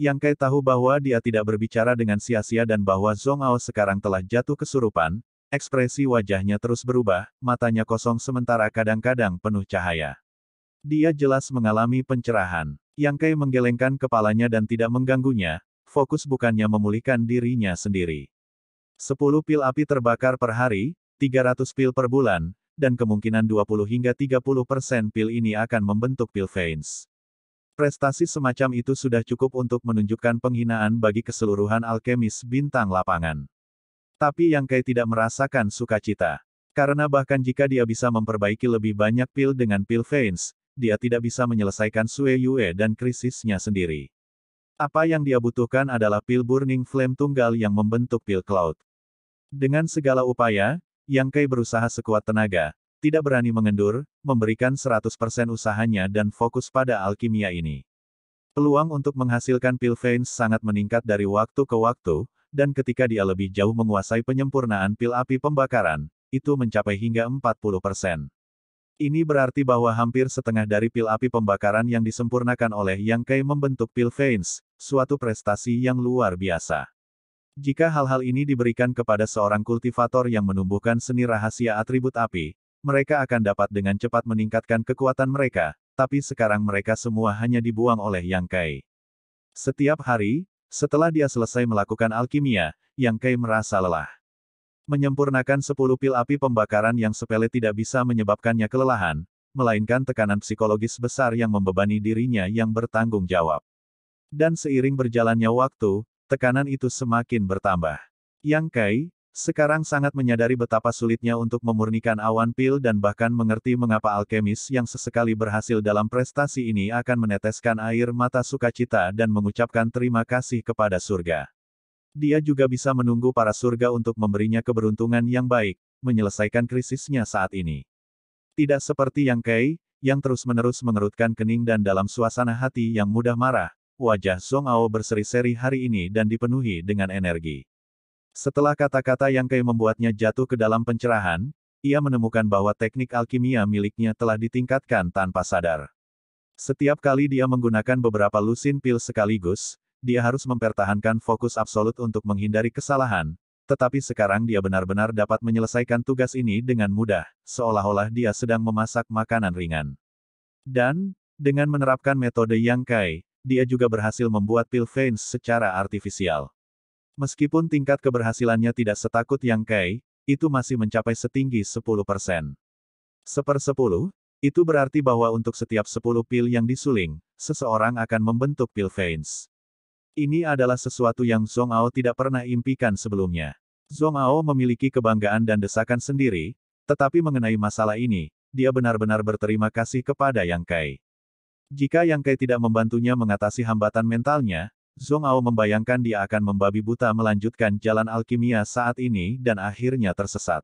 Yang Kai tahu bahwa dia tidak berbicara dengan sia-sia dan bahwa Zong Ao sekarang telah jatuh kesurupan, ekspresi wajahnya terus berubah, matanya kosong sementara kadang-kadang penuh cahaya. Dia jelas mengalami pencerahan. Yang Kai menggelengkan kepalanya dan tidak mengganggunya, fokus bukannya memulihkan dirinya sendiri. 10 pil api terbakar per hari, 300 pil per bulan, dan kemungkinan 20 hingga 30 persen pil ini akan membentuk pil veins. Prestasi semacam itu sudah cukup untuk menunjukkan penghinaan bagi keseluruhan alkemis bintang lapangan. Tapi yang Kai tidak merasakan sukacita. Karena bahkan jika dia bisa memperbaiki lebih banyak pil dengan pil veins, dia tidak bisa menyelesaikan Sue Yue dan krisisnya sendiri. Apa yang dia butuhkan adalah pil Burning Flame tunggal yang membentuk pil cloud. Dengan segala upaya, Yang Kai berusaha sekuat tenaga, tidak berani mengendur, memberikan 100% usahanya dan fokus pada alkimia ini. Peluang untuk menghasilkan pil veins sangat meningkat dari waktu ke waktu, dan ketika dia lebih jauh menguasai penyempurnaan pil api pembakaran, itu mencapai hingga 40%. Ini berarti bahwa hampir setengah dari pil api pembakaran yang disempurnakan oleh Yang Kai membentuk pil veins, suatu prestasi yang luar biasa. Jika hal-hal ini diberikan kepada seorang kultivator yang menumbuhkan seni rahasia atribut api, mereka akan dapat dengan cepat meningkatkan kekuatan mereka, tapi sekarang mereka semua hanya dibuang oleh Yang Kai. Setiap hari, setelah dia selesai melakukan alkimia, Yang Kai merasa lelah. Menyempurnakan 10 pil api pembakaran yang sepele tidak bisa menyebabkannya kelelahan, melainkan tekanan psikologis besar yang membebani dirinya yang bertanggung jawab. Dan seiring berjalannya waktu, tekanan itu semakin bertambah. Yang Kai, sekarang sangat menyadari betapa sulitnya untuk memurnikan awan pil dan bahkan mengerti mengapa alkemis yang sesekali berhasil dalam prestasi ini akan meneteskan air mata sukacita dan mengucapkan terima kasih kepada surga. Dia juga bisa menunggu para surga untuk memberinya keberuntungan yang baik, menyelesaikan krisisnya saat ini. Tidak seperti yang Kei, yang terus-menerus mengerutkan kening dan dalam suasana hati yang mudah marah, wajah Song Ao berseri-seri hari ini dan dipenuhi dengan energi. Setelah kata-kata yang Kei membuatnya jatuh ke dalam pencerahan, ia menemukan bahwa teknik alkimia miliknya telah ditingkatkan tanpa sadar. Setiap kali dia menggunakan beberapa lusin pil sekaligus, dia harus mempertahankan fokus absolut untuk menghindari kesalahan, tetapi sekarang dia benar-benar dapat menyelesaikan tugas ini dengan mudah, seolah-olah dia sedang memasak makanan ringan. Dan, dengan menerapkan metode Yang Kai, dia juga berhasil membuat pil veins secara artifisial. Meskipun tingkat keberhasilannya tidak setakut Yang Kai, itu masih mencapai setinggi 10 persen. Seper 10, itu berarti bahwa untuk setiap 10 pil yang disuling, seseorang akan membentuk pil veins. Ini adalah sesuatu yang Zhong Ao tidak pernah impikan sebelumnya. Zhong Ao memiliki kebanggaan dan desakan sendiri, tetapi mengenai masalah ini, dia benar-benar berterima kasih kepada Yang Kai. Jika Yang Kai tidak membantunya mengatasi hambatan mentalnya, Zong Ao membayangkan dia akan membabi buta melanjutkan jalan alkimia saat ini dan akhirnya tersesat.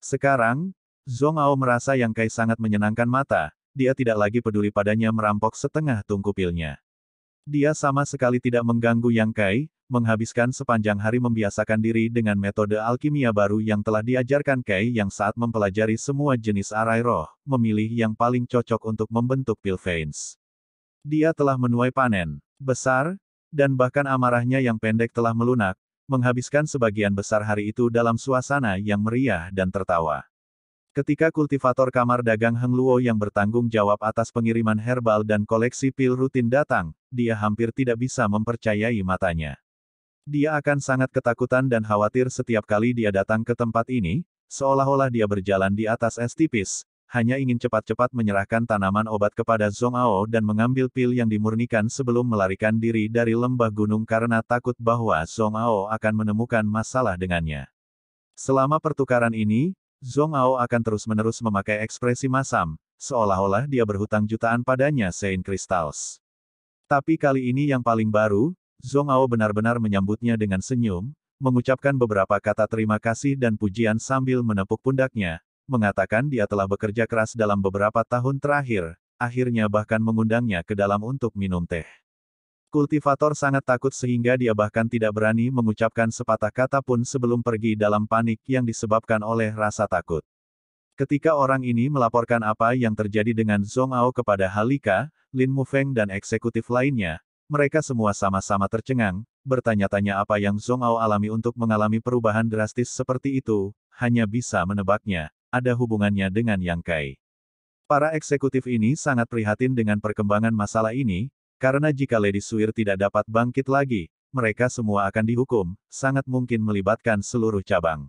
Sekarang, Zong Ao merasa Yang Kai sangat menyenangkan mata, dia tidak lagi peduli padanya merampok setengah tungku pilnya. Dia sama sekali tidak mengganggu Yang Kai, menghabiskan sepanjang hari membiasakan diri dengan metode alkimia baru yang telah diajarkan Kai yang saat mempelajari semua jenis arai roh, memilih yang paling cocok untuk membentuk pil veins. Dia telah menuai panen besar dan bahkan amarahnya yang pendek telah melunak, menghabiskan sebagian besar hari itu dalam suasana yang meriah dan tertawa. Ketika kultivator kamar dagang Heng Luo yang bertanggung jawab atas pengiriman herbal dan koleksi pil rutin datang, dia hampir tidak bisa mempercayai matanya. Dia akan sangat ketakutan dan khawatir setiap kali dia datang ke tempat ini, seolah-olah dia berjalan di atas es tipis, hanya ingin cepat-cepat menyerahkan tanaman obat kepada Zong Ao dan mengambil pil yang dimurnikan sebelum melarikan diri dari lembah gunung karena takut bahwa Zong Ao akan menemukan masalah dengannya. Selama pertukaran ini, Zong Ao akan terus-menerus memakai ekspresi masam, seolah-olah dia berhutang jutaan padanya Saint Crystals. Tapi kali ini yang paling baru, Zong Ao benar-benar menyambutnya dengan senyum, mengucapkan beberapa kata terima kasih dan pujian sambil menepuk pundaknya, mengatakan dia telah bekerja keras dalam beberapa tahun terakhir, akhirnya bahkan mengundangnya ke dalam untuk minum teh. Kultivator sangat takut sehingga dia bahkan tidak berani mengucapkan sepatah kata pun sebelum pergi dalam panik yang disebabkan oleh rasa takut. Ketika orang ini melaporkan apa yang terjadi dengan Zong Ao kepada Halika, Lin Mufeng dan eksekutif lainnya, mereka semua sama-sama tercengang, bertanya-tanya apa yang Zong Ao alami untuk mengalami perubahan drastis seperti itu, hanya bisa menebaknya ada hubungannya dengan Yang Kai. Para eksekutif ini sangat prihatin dengan perkembangan masalah ini, karena jika Lady Suir tidak dapat bangkit lagi, mereka semua akan dihukum, sangat mungkin melibatkan seluruh cabang.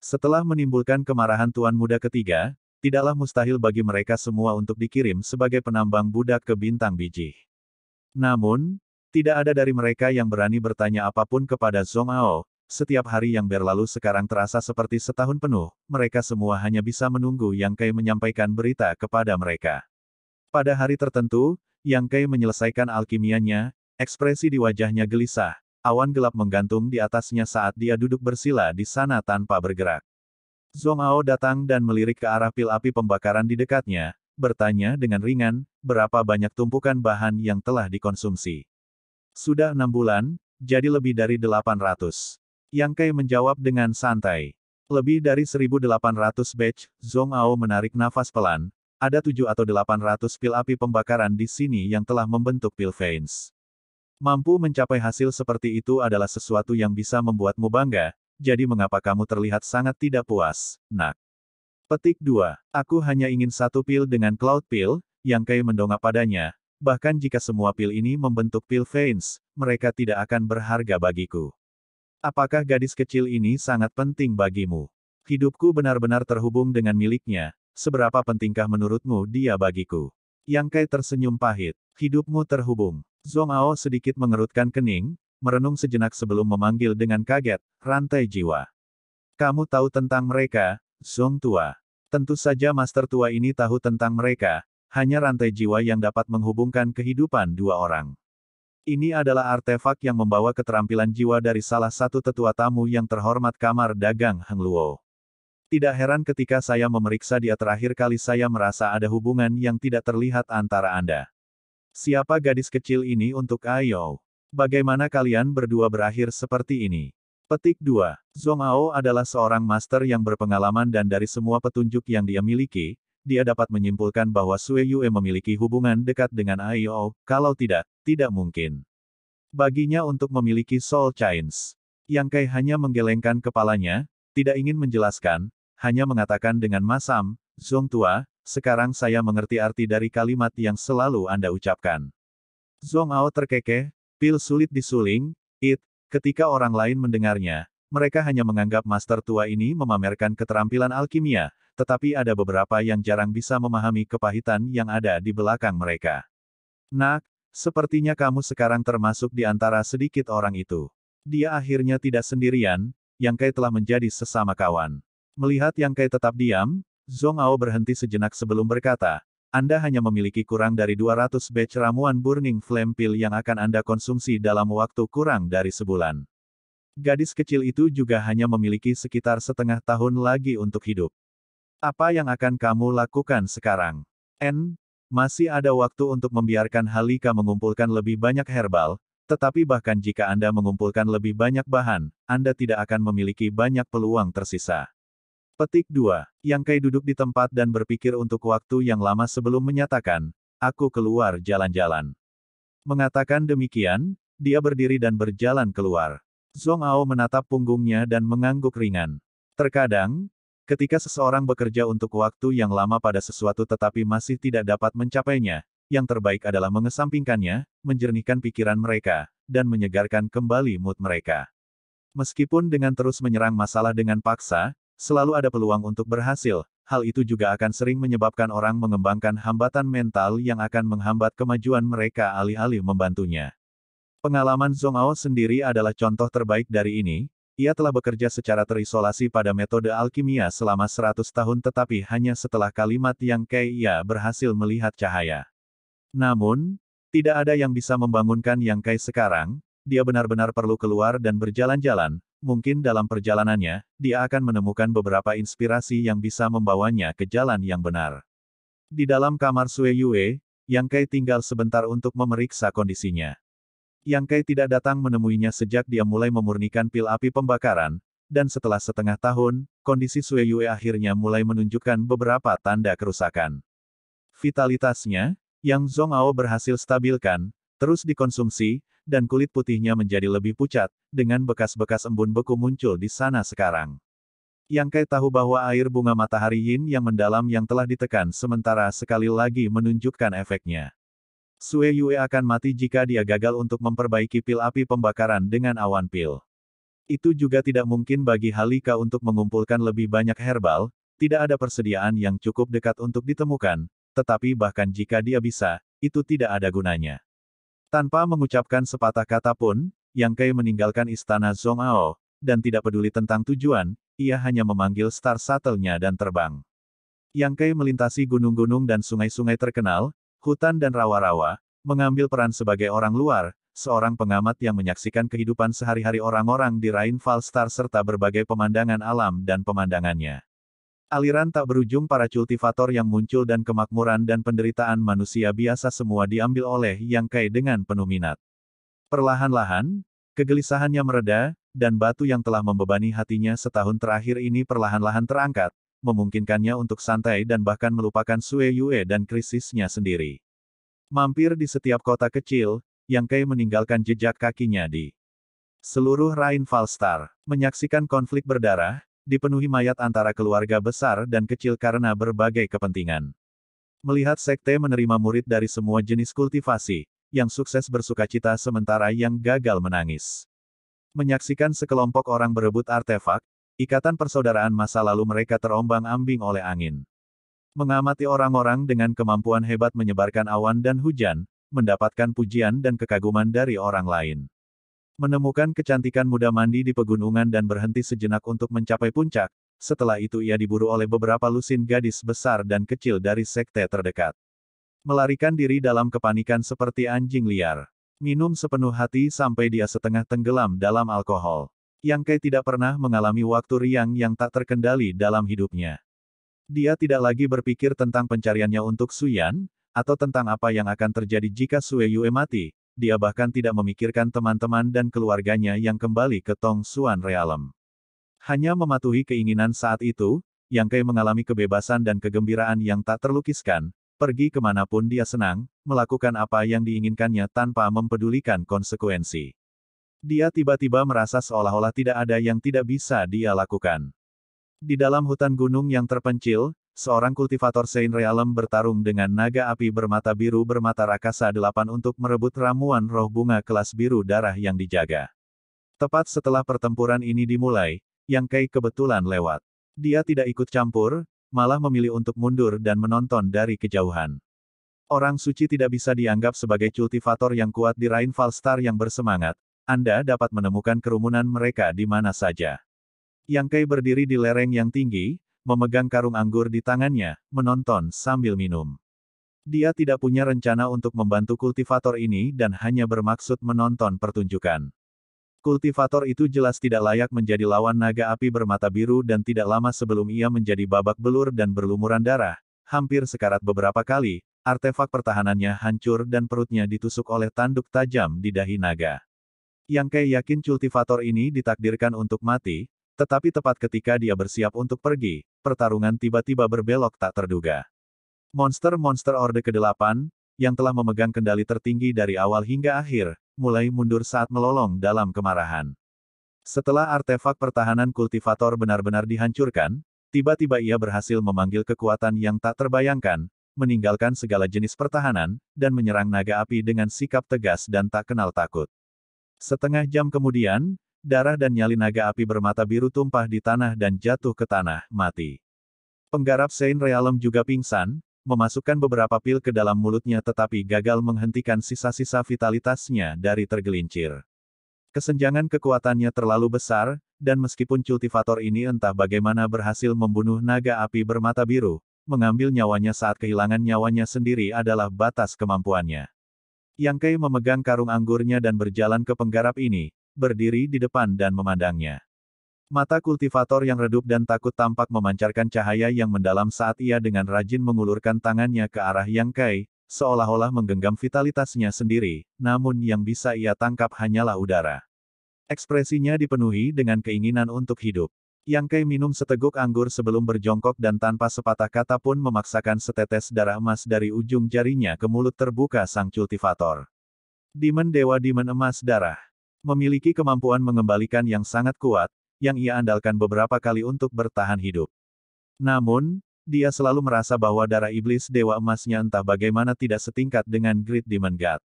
Setelah menimbulkan kemarahan Tuan Muda ketiga, tidaklah mustahil bagi mereka semua untuk dikirim sebagai penambang budak ke bintang biji. Namun, tidak ada dari mereka yang berani bertanya apapun kepada Zong Ao, setiap hari yang berlalu sekarang terasa seperti setahun penuh, mereka semua hanya bisa menunggu Yang Kai menyampaikan berita kepada mereka. Pada hari tertentu, Yang Kai menyelesaikan alkimianya, ekspresi di wajahnya gelisah, awan gelap menggantung di atasnya saat dia duduk bersila di sana tanpa bergerak. Zong Ao datang dan melirik ke arah pil api pembakaran di dekatnya, bertanya dengan ringan, berapa banyak tumpukan bahan yang telah dikonsumsi. Sudah enam bulan, jadi lebih dari delapan ratus. Yang Kai menjawab dengan santai. Lebih dari 1.800 batch, Zhong Ao menarik nafas pelan, ada 7 atau 800 pil api pembakaran di sini yang telah membentuk pil veins. Mampu mencapai hasil seperti itu adalah sesuatu yang bisa membuatmu bangga, jadi mengapa kamu terlihat sangat tidak puas, nak? Petik 2. Aku hanya ingin satu pil dengan cloud pil, yang Kai mendongak padanya, bahkan jika semua pil ini membentuk pil veins, mereka tidak akan berharga bagiku. Apakah gadis kecil ini sangat penting bagimu? Hidupku benar-benar terhubung dengan miliknya, seberapa pentingkah menurutmu dia bagiku? Yang Kai tersenyum pahit, hidupmu terhubung. Zong Ao sedikit mengerutkan kening, merenung sejenak sebelum memanggil dengan kaget, rantai jiwa. Kamu tahu tentang mereka, Zong Tua. Tentu saja Master Tua ini tahu tentang mereka, hanya rantai jiwa yang dapat menghubungkan kehidupan dua orang. Ini adalah artefak yang membawa keterampilan jiwa dari salah satu tetua tamu yang terhormat kamar dagang Heng Luo. Tidak heran ketika saya memeriksa dia terakhir kali saya merasa ada hubungan yang tidak terlihat antara Anda. Siapa gadis kecil ini untuk Ayo? Bagaimana kalian berdua berakhir seperti ini? Petik 2. Zhong Ao adalah seorang master yang berpengalaman dan dari semua petunjuk yang dia miliki, dia dapat menyimpulkan bahwa Sue Yue memiliki hubungan dekat dengan Ayo, kalau tidak, tidak mungkin. Baginya untuk memiliki soul chains. Yang Kai hanya menggelengkan kepalanya, tidak ingin menjelaskan, hanya mengatakan dengan masam, Zong Tua, sekarang saya mengerti arti dari kalimat yang selalu Anda ucapkan. Zong Ao terkekeh, pil sulit disuling, it, ketika orang lain mendengarnya, mereka hanya menganggap master tua ini memamerkan keterampilan alkimia, tetapi ada beberapa yang jarang bisa memahami kepahitan yang ada di belakang mereka. Nak, Sepertinya kamu sekarang termasuk di antara sedikit orang itu. Dia akhirnya tidak sendirian, Yang Kai telah menjadi sesama kawan. Melihat Yang Kai tetap diam, Zong Ao berhenti sejenak sebelum berkata, Anda hanya memiliki kurang dari 200 batch ramuan Burning Flame Pill yang akan Anda konsumsi dalam waktu kurang dari sebulan. Gadis kecil itu juga hanya memiliki sekitar setengah tahun lagi untuk hidup. Apa yang akan kamu lakukan sekarang? N. Masih ada waktu untuk membiarkan Halika mengumpulkan lebih banyak herbal, tetapi bahkan jika Anda mengumpulkan lebih banyak bahan, Anda tidak akan memiliki banyak peluang tersisa. Petik 2. Yangkai duduk di tempat dan berpikir untuk waktu yang lama sebelum menyatakan, aku keluar jalan-jalan. Mengatakan demikian, dia berdiri dan berjalan keluar. Zhong Ao menatap punggungnya dan mengangguk ringan. Terkadang, Ketika seseorang bekerja untuk waktu yang lama pada sesuatu tetapi masih tidak dapat mencapainya, yang terbaik adalah mengesampingkannya, menjernihkan pikiran mereka, dan menyegarkan kembali mood mereka. Meskipun dengan terus menyerang masalah dengan paksa, selalu ada peluang untuk berhasil, hal itu juga akan sering menyebabkan orang mengembangkan hambatan mental yang akan menghambat kemajuan mereka alih-alih membantunya. Pengalaman Zongao sendiri adalah contoh terbaik dari ini, ia telah bekerja secara terisolasi pada metode alkimia selama 100 tahun tetapi hanya setelah kalimat yang kei ia berhasil melihat cahaya. Namun, tidak ada yang bisa membangunkan yang kai sekarang, dia benar-benar perlu keluar dan berjalan-jalan, mungkin dalam perjalanannya, dia akan menemukan beberapa inspirasi yang bisa membawanya ke jalan yang benar. Di dalam kamar Sue Yue, Yang Kai tinggal sebentar untuk memeriksa kondisinya. Yang Kai tidak datang menemuinya sejak dia mulai memurnikan pil api pembakaran, dan setelah setengah tahun, kondisi Sue Yue akhirnya mulai menunjukkan beberapa tanda kerusakan. Vitalitasnya, Yang Zong Ao berhasil stabilkan, terus dikonsumsi, dan kulit putihnya menjadi lebih pucat, dengan bekas-bekas embun beku muncul di sana sekarang. Yang Kai tahu bahwa air bunga matahari yin yang mendalam yang telah ditekan sementara sekali lagi menunjukkan efeknya. Sue Yue akan mati jika dia gagal untuk memperbaiki pil api pembakaran dengan awan pil. Itu juga tidak mungkin bagi Halika untuk mengumpulkan lebih banyak herbal, tidak ada persediaan yang cukup dekat untuk ditemukan, tetapi bahkan jika dia bisa, itu tidak ada gunanya. Tanpa mengucapkan sepatah kata pun, Yang Kai meninggalkan istana Ao dan tidak peduli tentang tujuan, ia hanya memanggil star shuttle-nya dan terbang. Yang Kai melintasi gunung-gunung dan sungai-sungai terkenal, hutan dan rawa-rawa, mengambil peran sebagai orang luar, seorang pengamat yang menyaksikan kehidupan sehari-hari orang-orang di Rainfall Star serta berbagai pemandangan alam dan pemandangannya. Aliran tak berujung para kultivator yang muncul dan kemakmuran dan penderitaan manusia biasa semua diambil oleh Yang Kai dengan penuh minat. Perlahan-lahan, kegelisahannya mereda, dan batu yang telah membebani hatinya setahun terakhir ini perlahan-lahan terangkat, memungkinkannya untuk santai dan bahkan melupakan Sue Yue dan krisisnya sendiri. Mampir di setiap kota kecil, Yang Kai meninggalkan jejak kakinya di seluruh Falstar, menyaksikan konflik berdarah, dipenuhi mayat antara keluarga besar dan kecil karena berbagai kepentingan. Melihat sekte menerima murid dari semua jenis kultivasi, yang sukses bersukacita sementara yang gagal menangis. Menyaksikan sekelompok orang berebut artefak, Ikatan persaudaraan masa lalu mereka terombang-ambing oleh angin. Mengamati orang-orang dengan kemampuan hebat menyebarkan awan dan hujan, mendapatkan pujian dan kekaguman dari orang lain. Menemukan kecantikan muda mandi di pegunungan dan berhenti sejenak untuk mencapai puncak, setelah itu ia diburu oleh beberapa lusin gadis besar dan kecil dari sekte terdekat. Melarikan diri dalam kepanikan seperti anjing liar. Minum sepenuh hati sampai dia setengah tenggelam dalam alkohol. Yang Kai tidak pernah mengalami waktu riang yang tak terkendali dalam hidupnya. Dia tidak lagi berpikir tentang pencariannya untuk Suyan, atau tentang apa yang akan terjadi jika Sue Yue mati, dia bahkan tidak memikirkan teman-teman dan keluarganya yang kembali ke Tong Suan Realm. Hanya mematuhi keinginan saat itu, Yang Kai mengalami kebebasan dan kegembiraan yang tak terlukiskan, pergi kemanapun dia senang, melakukan apa yang diinginkannya tanpa mempedulikan konsekuensi. Dia tiba-tiba merasa seolah-olah tidak ada yang tidak bisa dia lakukan. Di dalam hutan gunung yang terpencil, seorang kultivator Sein Realem bertarung dengan naga api bermata biru bermata rakasa delapan untuk merebut ramuan roh bunga kelas biru darah yang dijaga. Tepat setelah pertempuran ini dimulai, Yang Kai kebetulan lewat. Dia tidak ikut campur, malah memilih untuk mundur dan menonton dari kejauhan. Orang suci tidak bisa dianggap sebagai kultivator yang kuat di Rainfall Star yang bersemangat, anda dapat menemukan kerumunan mereka di mana saja. Yang Kei berdiri di lereng yang tinggi, memegang karung anggur di tangannya, menonton sambil minum. Dia tidak punya rencana untuk membantu kultivator ini dan hanya bermaksud menonton pertunjukan. Kultivator itu jelas tidak layak menjadi lawan naga api bermata biru dan tidak lama sebelum ia menjadi babak belur dan berlumuran darah, hampir sekarat beberapa kali, artefak pertahanannya hancur dan perutnya ditusuk oleh tanduk tajam di dahi naga. Yang Kei yakin kultivator ini ditakdirkan untuk mati, tetapi tepat ketika dia bersiap untuk pergi, pertarungan tiba-tiba berbelok tak terduga. Monster-monster Orde ke-8, yang telah memegang kendali tertinggi dari awal hingga akhir, mulai mundur saat melolong dalam kemarahan. Setelah artefak pertahanan kultivator benar-benar dihancurkan, tiba-tiba ia berhasil memanggil kekuatan yang tak terbayangkan, meninggalkan segala jenis pertahanan, dan menyerang naga api dengan sikap tegas dan tak kenal takut. Setengah jam kemudian, darah dan nyali naga api bermata biru tumpah di tanah dan jatuh ke tanah, mati. Penggarap Sein Realem juga pingsan, memasukkan beberapa pil ke dalam mulutnya tetapi gagal menghentikan sisa-sisa vitalitasnya dari tergelincir. Kesenjangan kekuatannya terlalu besar, dan meskipun cultivator ini entah bagaimana berhasil membunuh naga api bermata biru, mengambil nyawanya saat kehilangan nyawanya sendiri adalah batas kemampuannya. Yang Kei memegang karung anggurnya dan berjalan ke penggarap ini, berdiri di depan dan memandangnya. Mata kultivator yang redup dan takut tampak memancarkan cahaya yang mendalam saat ia dengan rajin mengulurkan tangannya ke arah Yang Kai, seolah-olah menggenggam vitalitasnya sendiri, namun yang bisa ia tangkap hanyalah udara. Ekspresinya dipenuhi dengan keinginan untuk hidup. Yang Kei minum seteguk anggur sebelum berjongkok dan tanpa sepatah kata pun memaksakan setetes darah emas dari ujung jarinya ke mulut terbuka sang kultivator. Demon Dewa Demon Emas Darah memiliki kemampuan mengembalikan yang sangat kuat, yang ia andalkan beberapa kali untuk bertahan hidup. Namun, dia selalu merasa bahwa darah iblis Dewa Emasnya entah bagaimana tidak setingkat dengan Great Demon God.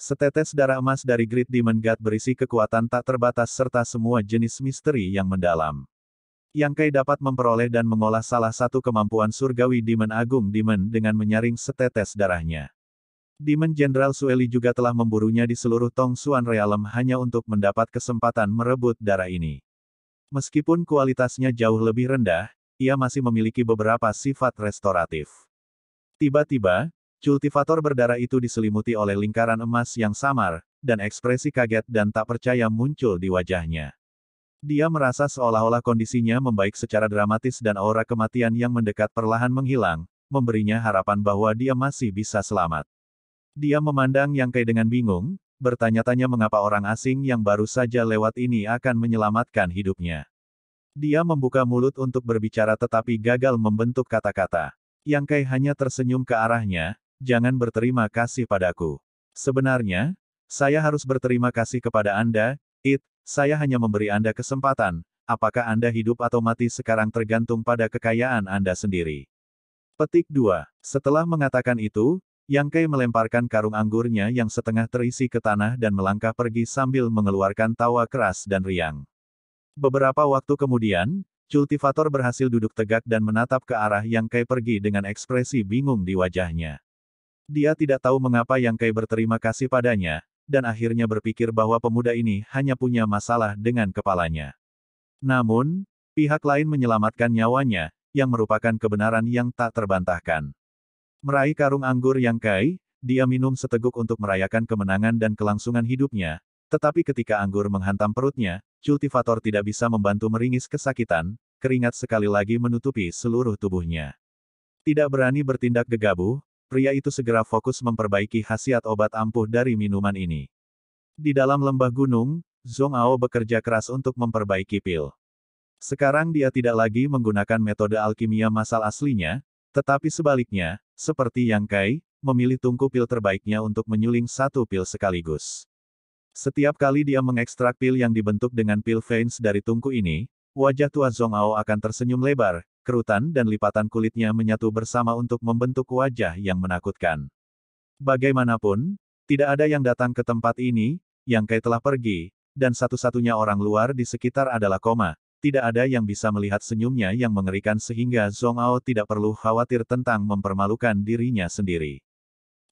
Setetes darah emas dari Great Demon God berisi kekuatan tak terbatas serta semua jenis misteri yang mendalam yang Kai dapat memperoleh dan mengolah salah satu kemampuan surgawi Demon Agung Demon dengan menyaring setetes darahnya. Demon Jenderal Sueli juga telah memburunya di seluruh Tong Suan Realm hanya untuk mendapat kesempatan merebut darah ini. Meskipun kualitasnya jauh lebih rendah, ia masih memiliki beberapa sifat restoratif. Tiba-tiba, kultivator berdarah itu diselimuti oleh lingkaran emas yang samar, dan ekspresi kaget dan tak percaya muncul di wajahnya. Dia merasa seolah-olah kondisinya membaik secara dramatis dan aura kematian yang mendekat perlahan menghilang, memberinya harapan bahwa dia masih bisa selamat. Dia memandang yang Kai dengan bingung, bertanya-tanya mengapa orang asing yang baru saja lewat ini akan menyelamatkan hidupnya. Dia membuka mulut untuk berbicara tetapi gagal membentuk kata-kata. Yang Kai hanya tersenyum ke arahnya, jangan berterima kasih padaku. Sebenarnya, saya harus berterima kasih kepada Anda, It, saya hanya memberi Anda kesempatan, apakah Anda hidup atau mati sekarang tergantung pada kekayaan Anda sendiri. Petik 2. Setelah mengatakan itu, Yang Kai melemparkan karung anggurnya yang setengah terisi ke tanah dan melangkah pergi sambil mengeluarkan tawa keras dan riang. Beberapa waktu kemudian, kultivator berhasil duduk tegak dan menatap ke arah Yang Kai pergi dengan ekspresi bingung di wajahnya. Dia tidak tahu mengapa Yang Kai berterima kasih padanya, dan akhirnya berpikir bahwa pemuda ini hanya punya masalah dengan kepalanya. Namun, pihak lain menyelamatkan nyawanya, yang merupakan kebenaran yang tak terbantahkan. Meraih karung anggur yang kai, dia minum seteguk untuk merayakan kemenangan dan kelangsungan hidupnya, tetapi ketika anggur menghantam perutnya, kultivator tidak bisa membantu meringis kesakitan, keringat sekali lagi menutupi seluruh tubuhnya. Tidak berani bertindak gegabah, pria itu segera fokus memperbaiki khasiat obat ampuh dari minuman ini. Di dalam lembah gunung, Zhong Ao bekerja keras untuk memperbaiki pil. Sekarang dia tidak lagi menggunakan metode alkimia masal aslinya, tetapi sebaliknya, seperti Yang Kai, memilih tungku pil terbaiknya untuk menyuling satu pil sekaligus. Setiap kali dia mengekstrak pil yang dibentuk dengan pil veins dari tungku ini, wajah tua Zhong Ao akan tersenyum lebar, kerutan dan lipatan kulitnya menyatu bersama untuk membentuk wajah yang menakutkan. Bagaimanapun, tidak ada yang datang ke tempat ini, yang Kai telah pergi, dan satu-satunya orang luar di sekitar adalah koma. Tidak ada yang bisa melihat senyumnya yang mengerikan sehingga Zhong Ao tidak perlu khawatir tentang mempermalukan dirinya sendiri.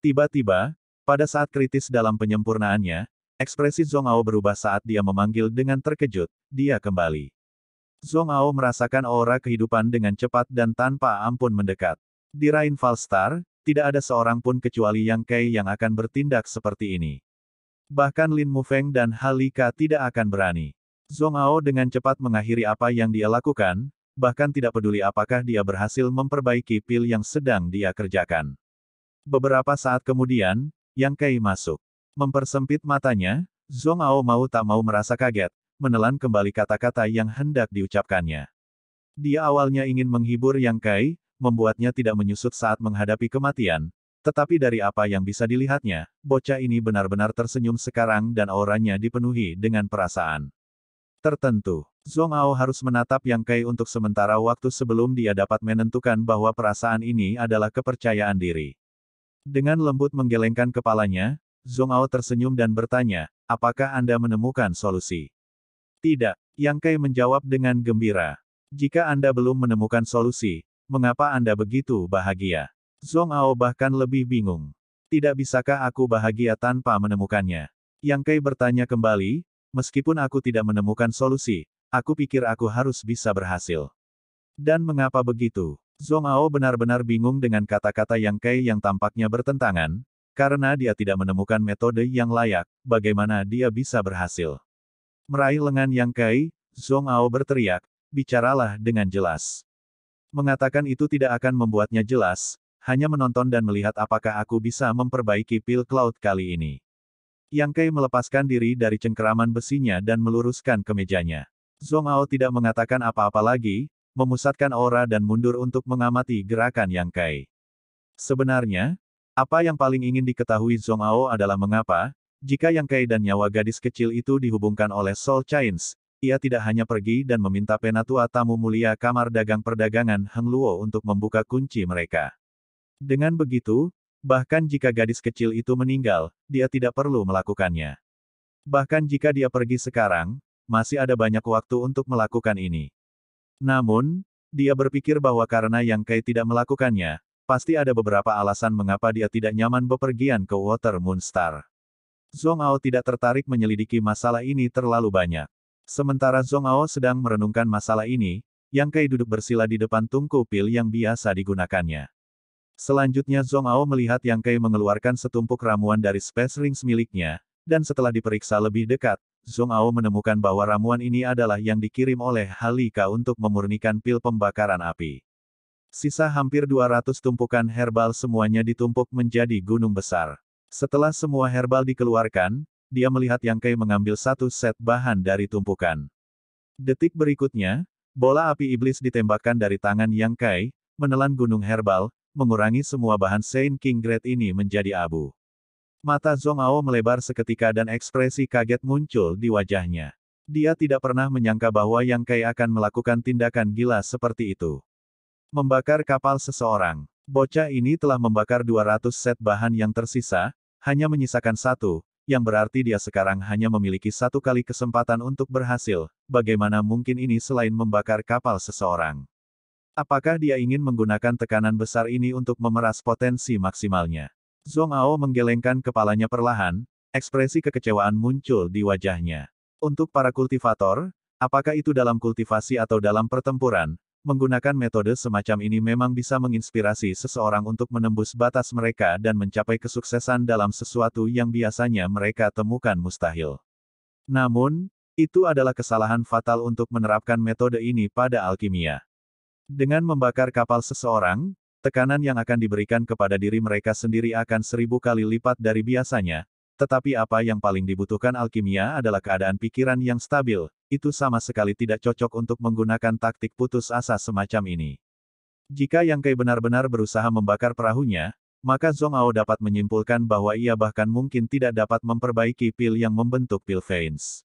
Tiba-tiba, pada saat kritis dalam penyempurnaannya, ekspresi Zhong Ao berubah saat dia memanggil dengan terkejut, dia kembali. Zong Ao merasakan aura kehidupan dengan cepat dan tanpa ampun mendekat. Di Rainfall Star, tidak ada seorang pun kecuali Yang Kai yang akan bertindak seperti ini. Bahkan Lin Mufeng dan Halika tidak akan berani. Zong Ao dengan cepat mengakhiri apa yang dia lakukan, bahkan tidak peduli apakah dia berhasil memperbaiki pil yang sedang dia kerjakan. Beberapa saat kemudian, Yang Kai masuk. Mempersempit matanya, Zong Ao mau tak mau merasa kaget, menelan kembali kata-kata yang hendak diucapkannya. Dia awalnya ingin menghibur Yang Kai, membuatnya tidak menyusut saat menghadapi kematian, tetapi dari apa yang bisa dilihatnya, bocah ini benar-benar tersenyum sekarang dan auranya dipenuhi dengan perasaan. Tertentu, Zhong Ao harus menatap Yang Kai untuk sementara waktu sebelum dia dapat menentukan bahwa perasaan ini adalah kepercayaan diri. Dengan lembut menggelengkan kepalanya, Zhong Ao tersenyum dan bertanya, apakah Anda menemukan solusi? Tidak, Yang Kai menjawab dengan gembira. Jika Anda belum menemukan solusi, mengapa Anda begitu bahagia? Zong Ao bahkan lebih bingung. Tidak bisakah aku bahagia tanpa menemukannya? Yang Kai bertanya kembali, meskipun aku tidak menemukan solusi, aku pikir aku harus bisa berhasil. Dan mengapa begitu? Zong Ao benar-benar bingung dengan kata-kata Yang Kai yang tampaknya bertentangan, karena dia tidak menemukan metode yang layak, bagaimana dia bisa berhasil. Meraih lengan Yang Kai, Zhong Ao berteriak, bicaralah dengan jelas. Mengatakan itu tidak akan membuatnya jelas, hanya menonton dan melihat apakah aku bisa memperbaiki pil cloud kali ini. Yang Kai melepaskan diri dari cengkeraman besinya dan meluruskan kemejanya. Zhong Ao tidak mengatakan apa-apa lagi, memusatkan aura dan mundur untuk mengamati gerakan Yang Kai. Sebenarnya, apa yang paling ingin diketahui Zhong Ao adalah mengapa, jika Yang Kai dan nyawa gadis kecil itu dihubungkan oleh Soul Chains, ia tidak hanya pergi dan meminta penatua tamu mulia kamar dagang perdagangan Heng Luo untuk membuka kunci mereka. Dengan begitu, bahkan jika gadis kecil itu meninggal, dia tidak perlu melakukannya. Bahkan jika dia pergi sekarang, masih ada banyak waktu untuk melakukan ini. Namun, dia berpikir bahwa karena Yang Kai tidak melakukannya, pasti ada beberapa alasan mengapa dia tidak nyaman bepergian ke Water Moon Star. Zong Ao tidak tertarik menyelidiki masalah ini terlalu banyak. Sementara Zong Ao sedang merenungkan masalah ini, Yang Kai duduk bersila di depan tungku pil yang biasa digunakannya. Selanjutnya Zong Ao melihat Yang Kai mengeluarkan setumpuk ramuan dari space rings miliknya, dan setelah diperiksa lebih dekat, Zong Ao menemukan bahwa ramuan ini adalah yang dikirim oleh Halika untuk memurnikan pil pembakaran api. Sisa hampir 200 tumpukan herbal semuanya ditumpuk menjadi gunung besar. Setelah semua herbal dikeluarkan, dia melihat Yang Kai mengambil satu set bahan dari tumpukan. Detik berikutnya, bola api iblis ditembakkan dari tangan Yang Kai, menelan gunung herbal, mengurangi semua bahan Saint King Great ini menjadi abu. Mata Zong Ao melebar seketika dan ekspresi kaget muncul di wajahnya. Dia tidak pernah menyangka bahwa Yang Kai akan melakukan tindakan gila seperti itu. Membakar kapal seseorang. Bocah ini telah membakar 200 set bahan yang tersisa, hanya menyisakan satu, yang berarti dia sekarang hanya memiliki satu kali kesempatan untuk berhasil, bagaimana mungkin ini selain membakar kapal seseorang. Apakah dia ingin menggunakan tekanan besar ini untuk memeras potensi maksimalnya? Zhong Ao menggelengkan kepalanya perlahan, ekspresi kekecewaan muncul di wajahnya. Untuk para kultivator, apakah itu dalam kultivasi atau dalam pertempuran, menggunakan metode semacam ini memang bisa menginspirasi seseorang untuk menembus batas mereka dan mencapai kesuksesan dalam sesuatu yang biasanya mereka temukan mustahil. Namun, itu adalah kesalahan fatal untuk menerapkan metode ini pada alkimia. Dengan membakar kapal seseorang, tekanan yang akan diberikan kepada diri mereka sendiri akan seribu kali lipat dari biasanya, tetapi apa yang paling dibutuhkan alkimia adalah keadaan pikiran yang stabil, itu sama sekali tidak cocok untuk menggunakan taktik putus asa semacam ini. Jika Yang Kai benar-benar berusaha membakar perahunya, maka Zhong Ao dapat menyimpulkan bahwa ia bahkan mungkin tidak dapat memperbaiki pil yang membentuk pil veins.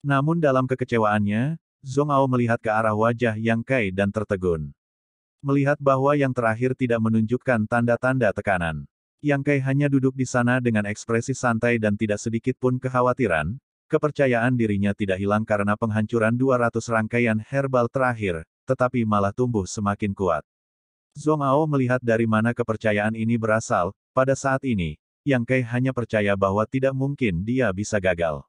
Namun dalam kekecewaannya, Zhong Ao melihat ke arah wajah Yang Kai dan tertegun. Melihat bahwa yang terakhir tidak menunjukkan tanda-tanda tekanan. Yang Kai hanya duduk di sana dengan ekspresi santai dan tidak sedikit pun kekhawatiran, kepercayaan dirinya tidak hilang karena penghancuran 200 rangkaian herbal terakhir, tetapi malah tumbuh semakin kuat. Zong Ao melihat dari mana kepercayaan ini berasal, pada saat ini, Yang Kai hanya percaya bahwa tidak mungkin dia bisa gagal.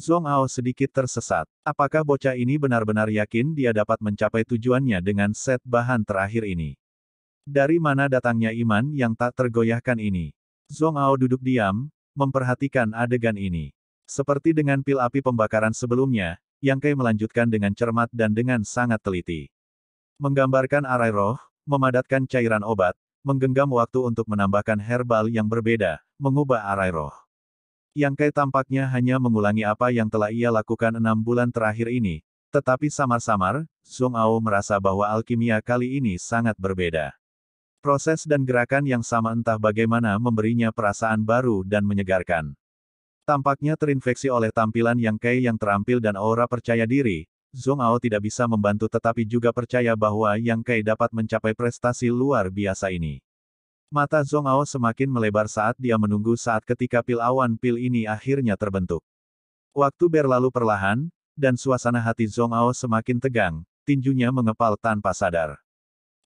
Zong Ao sedikit tersesat. Apakah bocah ini benar-benar yakin dia dapat mencapai tujuannya dengan set bahan terakhir ini? Dari mana datangnya iman yang tak tergoyahkan ini? Zong Ao duduk diam, memperhatikan adegan ini. Seperti dengan pil api pembakaran sebelumnya, Yang Kai melanjutkan dengan cermat dan dengan sangat teliti. Menggambarkan arai roh, memadatkan cairan obat, menggenggam waktu untuk menambahkan herbal yang berbeda, mengubah arai roh. Yang Kai tampaknya hanya mengulangi apa yang telah ia lakukan enam bulan terakhir ini, tetapi samar-samar, Zong Ao merasa bahwa alkimia kali ini sangat berbeda. Proses dan gerakan yang sama entah bagaimana memberinya perasaan baru dan menyegarkan. Tampaknya terinfeksi oleh tampilan yang kei yang terampil dan aura percaya diri, Zhong Ao tidak bisa membantu tetapi juga percaya bahwa Yang Kei dapat mencapai prestasi luar biasa ini. Mata Zhong Ao semakin melebar saat dia menunggu saat ketika pil awan pil ini akhirnya terbentuk. Waktu berlalu perlahan, dan suasana hati Zhong Ao semakin tegang, tinjunya mengepal tanpa sadar.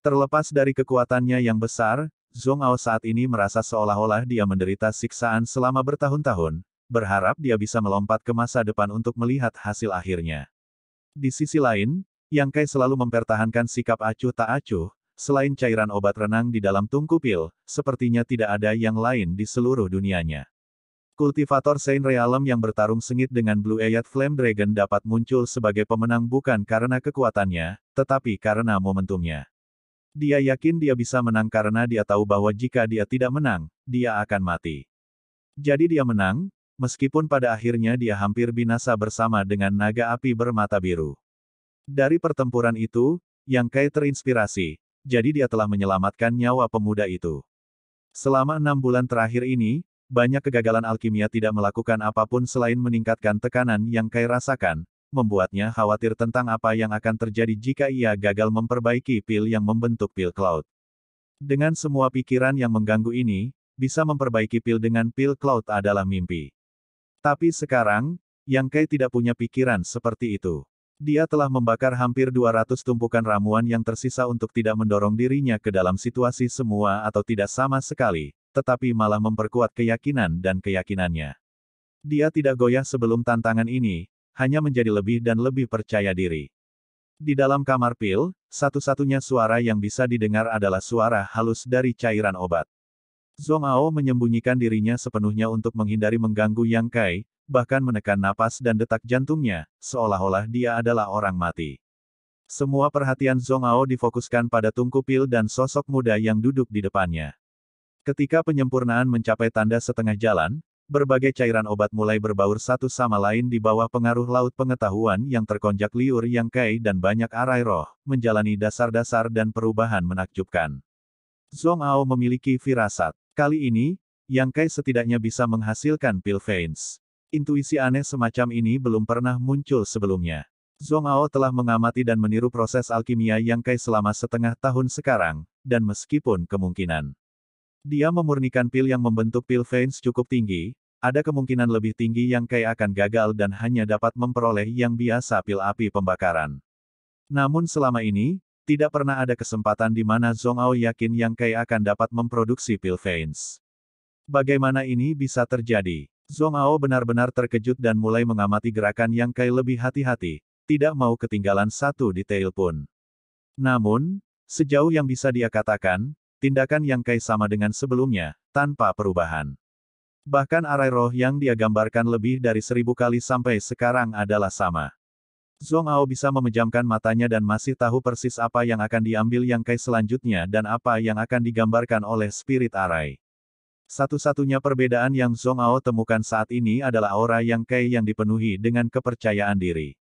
Terlepas dari kekuatannya yang besar, Zhong Ao saat ini merasa seolah-olah dia menderita siksaan selama bertahun-tahun, berharap dia bisa melompat ke masa depan untuk melihat hasil akhirnya. Di sisi lain, Yang Kai selalu mempertahankan sikap acuh tak acuh, selain cairan obat renang di dalam tungku pil, sepertinya tidak ada yang lain di seluruh dunianya. Kultivator Saint Realm yang bertarung sengit dengan Blue Eyed Flame Dragon dapat muncul sebagai pemenang bukan karena kekuatannya, tetapi karena momentumnya. Dia yakin dia bisa menang karena dia tahu bahwa jika dia tidak menang, dia akan mati. Jadi dia menang, meskipun pada akhirnya dia hampir binasa bersama dengan naga api bermata biru. Dari pertempuran itu, Yang Kai terinspirasi, jadi dia telah menyelamatkan nyawa pemuda itu. Selama enam bulan terakhir ini, banyak kegagalan alkimia tidak melakukan apapun selain meningkatkan tekanan yang Kai rasakan, membuatnya khawatir tentang apa yang akan terjadi jika ia gagal memperbaiki pil yang membentuk pil cloud. Dengan semua pikiran yang mengganggu ini, bisa memperbaiki pil dengan pil cloud adalah mimpi. Tapi sekarang, Yang Kai tidak punya pikiran seperti itu. Dia telah membakar hampir 200 tumpukan ramuan yang tersisa untuk tidak mendorong dirinya ke dalam situasi semua atau tidak sama sekali, tetapi malah memperkuat keyakinan dan keyakinannya. Dia tidak goyah sebelum tantangan ini, hanya menjadi lebih dan lebih percaya diri. Di dalam kamar pil, satu-satunya suara yang bisa didengar adalah suara halus dari cairan obat. Zong Ao menyembunyikan dirinya sepenuhnya untuk menghindari mengganggu Yang Kai, bahkan menekan napas dan detak jantungnya, seolah-olah dia adalah orang mati. Semua perhatian Zong Ao difokuskan pada tungku pil dan sosok muda yang duduk di depannya. Ketika penyempurnaan mencapai tanda setengah jalan, berbagai cairan obat mulai berbaur satu sama lain di bawah pengaruh laut pengetahuan yang terkonjak liur yang kai dan banyak arai roh, menjalani dasar-dasar dan perubahan menakjubkan. Zong Ao memiliki firasat. Kali ini, Yang Kai setidaknya bisa menghasilkan pil veins. Intuisi aneh semacam ini belum pernah muncul sebelumnya. Zong Ao telah mengamati dan meniru proses alkimia Yang Kai selama setengah tahun sekarang, dan meskipun kemungkinan dia memurnikan pil yang membentuk pil veins cukup tinggi, ada kemungkinan lebih tinggi yang Kai akan gagal dan hanya dapat memperoleh yang biasa pil api pembakaran. Namun selama ini, tidak pernah ada kesempatan di mana Zongao yakin yang Kai akan dapat memproduksi pil veins. Bagaimana ini bisa terjadi? Zongao benar-benar terkejut dan mulai mengamati gerakan yang Kai lebih hati-hati, tidak mau ketinggalan satu detail pun. Namun, sejauh yang bisa dia katakan, tindakan yang Kai sama dengan sebelumnya, tanpa perubahan. Bahkan arai roh yang dia gambarkan lebih dari seribu kali sampai sekarang adalah sama. Zhong Ao bisa memejamkan matanya dan masih tahu persis apa yang akan diambil Yang Kai selanjutnya dan apa yang akan digambarkan oleh spirit arai. Satu-satunya perbedaan yang Zhong Ao temukan saat ini adalah aura Yang Kai yang dipenuhi dengan kepercayaan diri.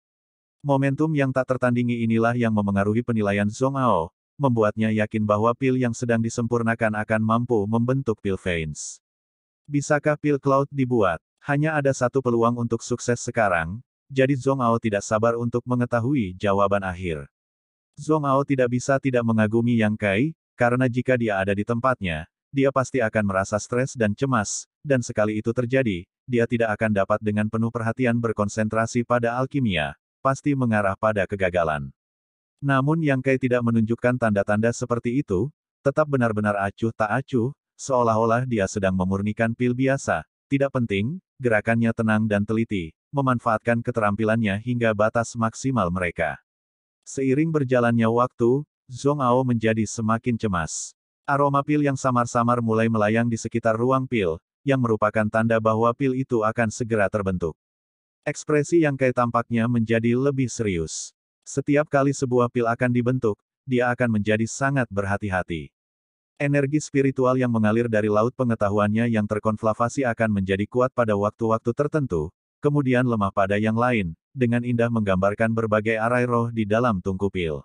Momentum yang tak tertandingi inilah yang memengaruhi penilaian Zhong Ao, membuatnya yakin bahwa pil yang sedang disempurnakan akan mampu membentuk pil veins. Bisakah pil cloud dibuat? Hanya ada satu peluang untuk sukses sekarang, jadi Zhong Ao tidak sabar untuk mengetahui jawaban akhir. Zhong Ao tidak bisa tidak mengagumi Yang Kai, karena jika dia ada di tempatnya, dia pasti akan merasa stres dan cemas, dan sekali itu terjadi, dia tidak akan dapat dengan penuh perhatian berkonsentrasi pada alkimia, pasti mengarah pada kegagalan. Namun Yang Kai tidak menunjukkan tanda-tanda seperti itu, tetap benar-benar acuh tak acuh, seolah-olah dia sedang memurnikan pil biasa. Tidak penting, gerakannya tenang dan teliti, memanfaatkan keterampilannya hingga batas maksimal mereka. Seiring berjalannya waktu, Zhong Ao menjadi semakin cemas. Aroma pil yang samar-samar mulai melayang di sekitar ruang pil, yang merupakan tanda bahwa pil itu akan segera terbentuk. Ekspresi Yang Kai tampaknya menjadi lebih serius. Setiap kali sebuah pil akan dibentuk, dia akan menjadi sangat berhati-hati. Energi spiritual yang mengalir dari laut pengetahuannya yang terkonflavasi akan menjadi kuat pada waktu-waktu tertentu, kemudian lemah pada yang lain, dengan indah menggambarkan berbagai arai roh di dalam tungku pil.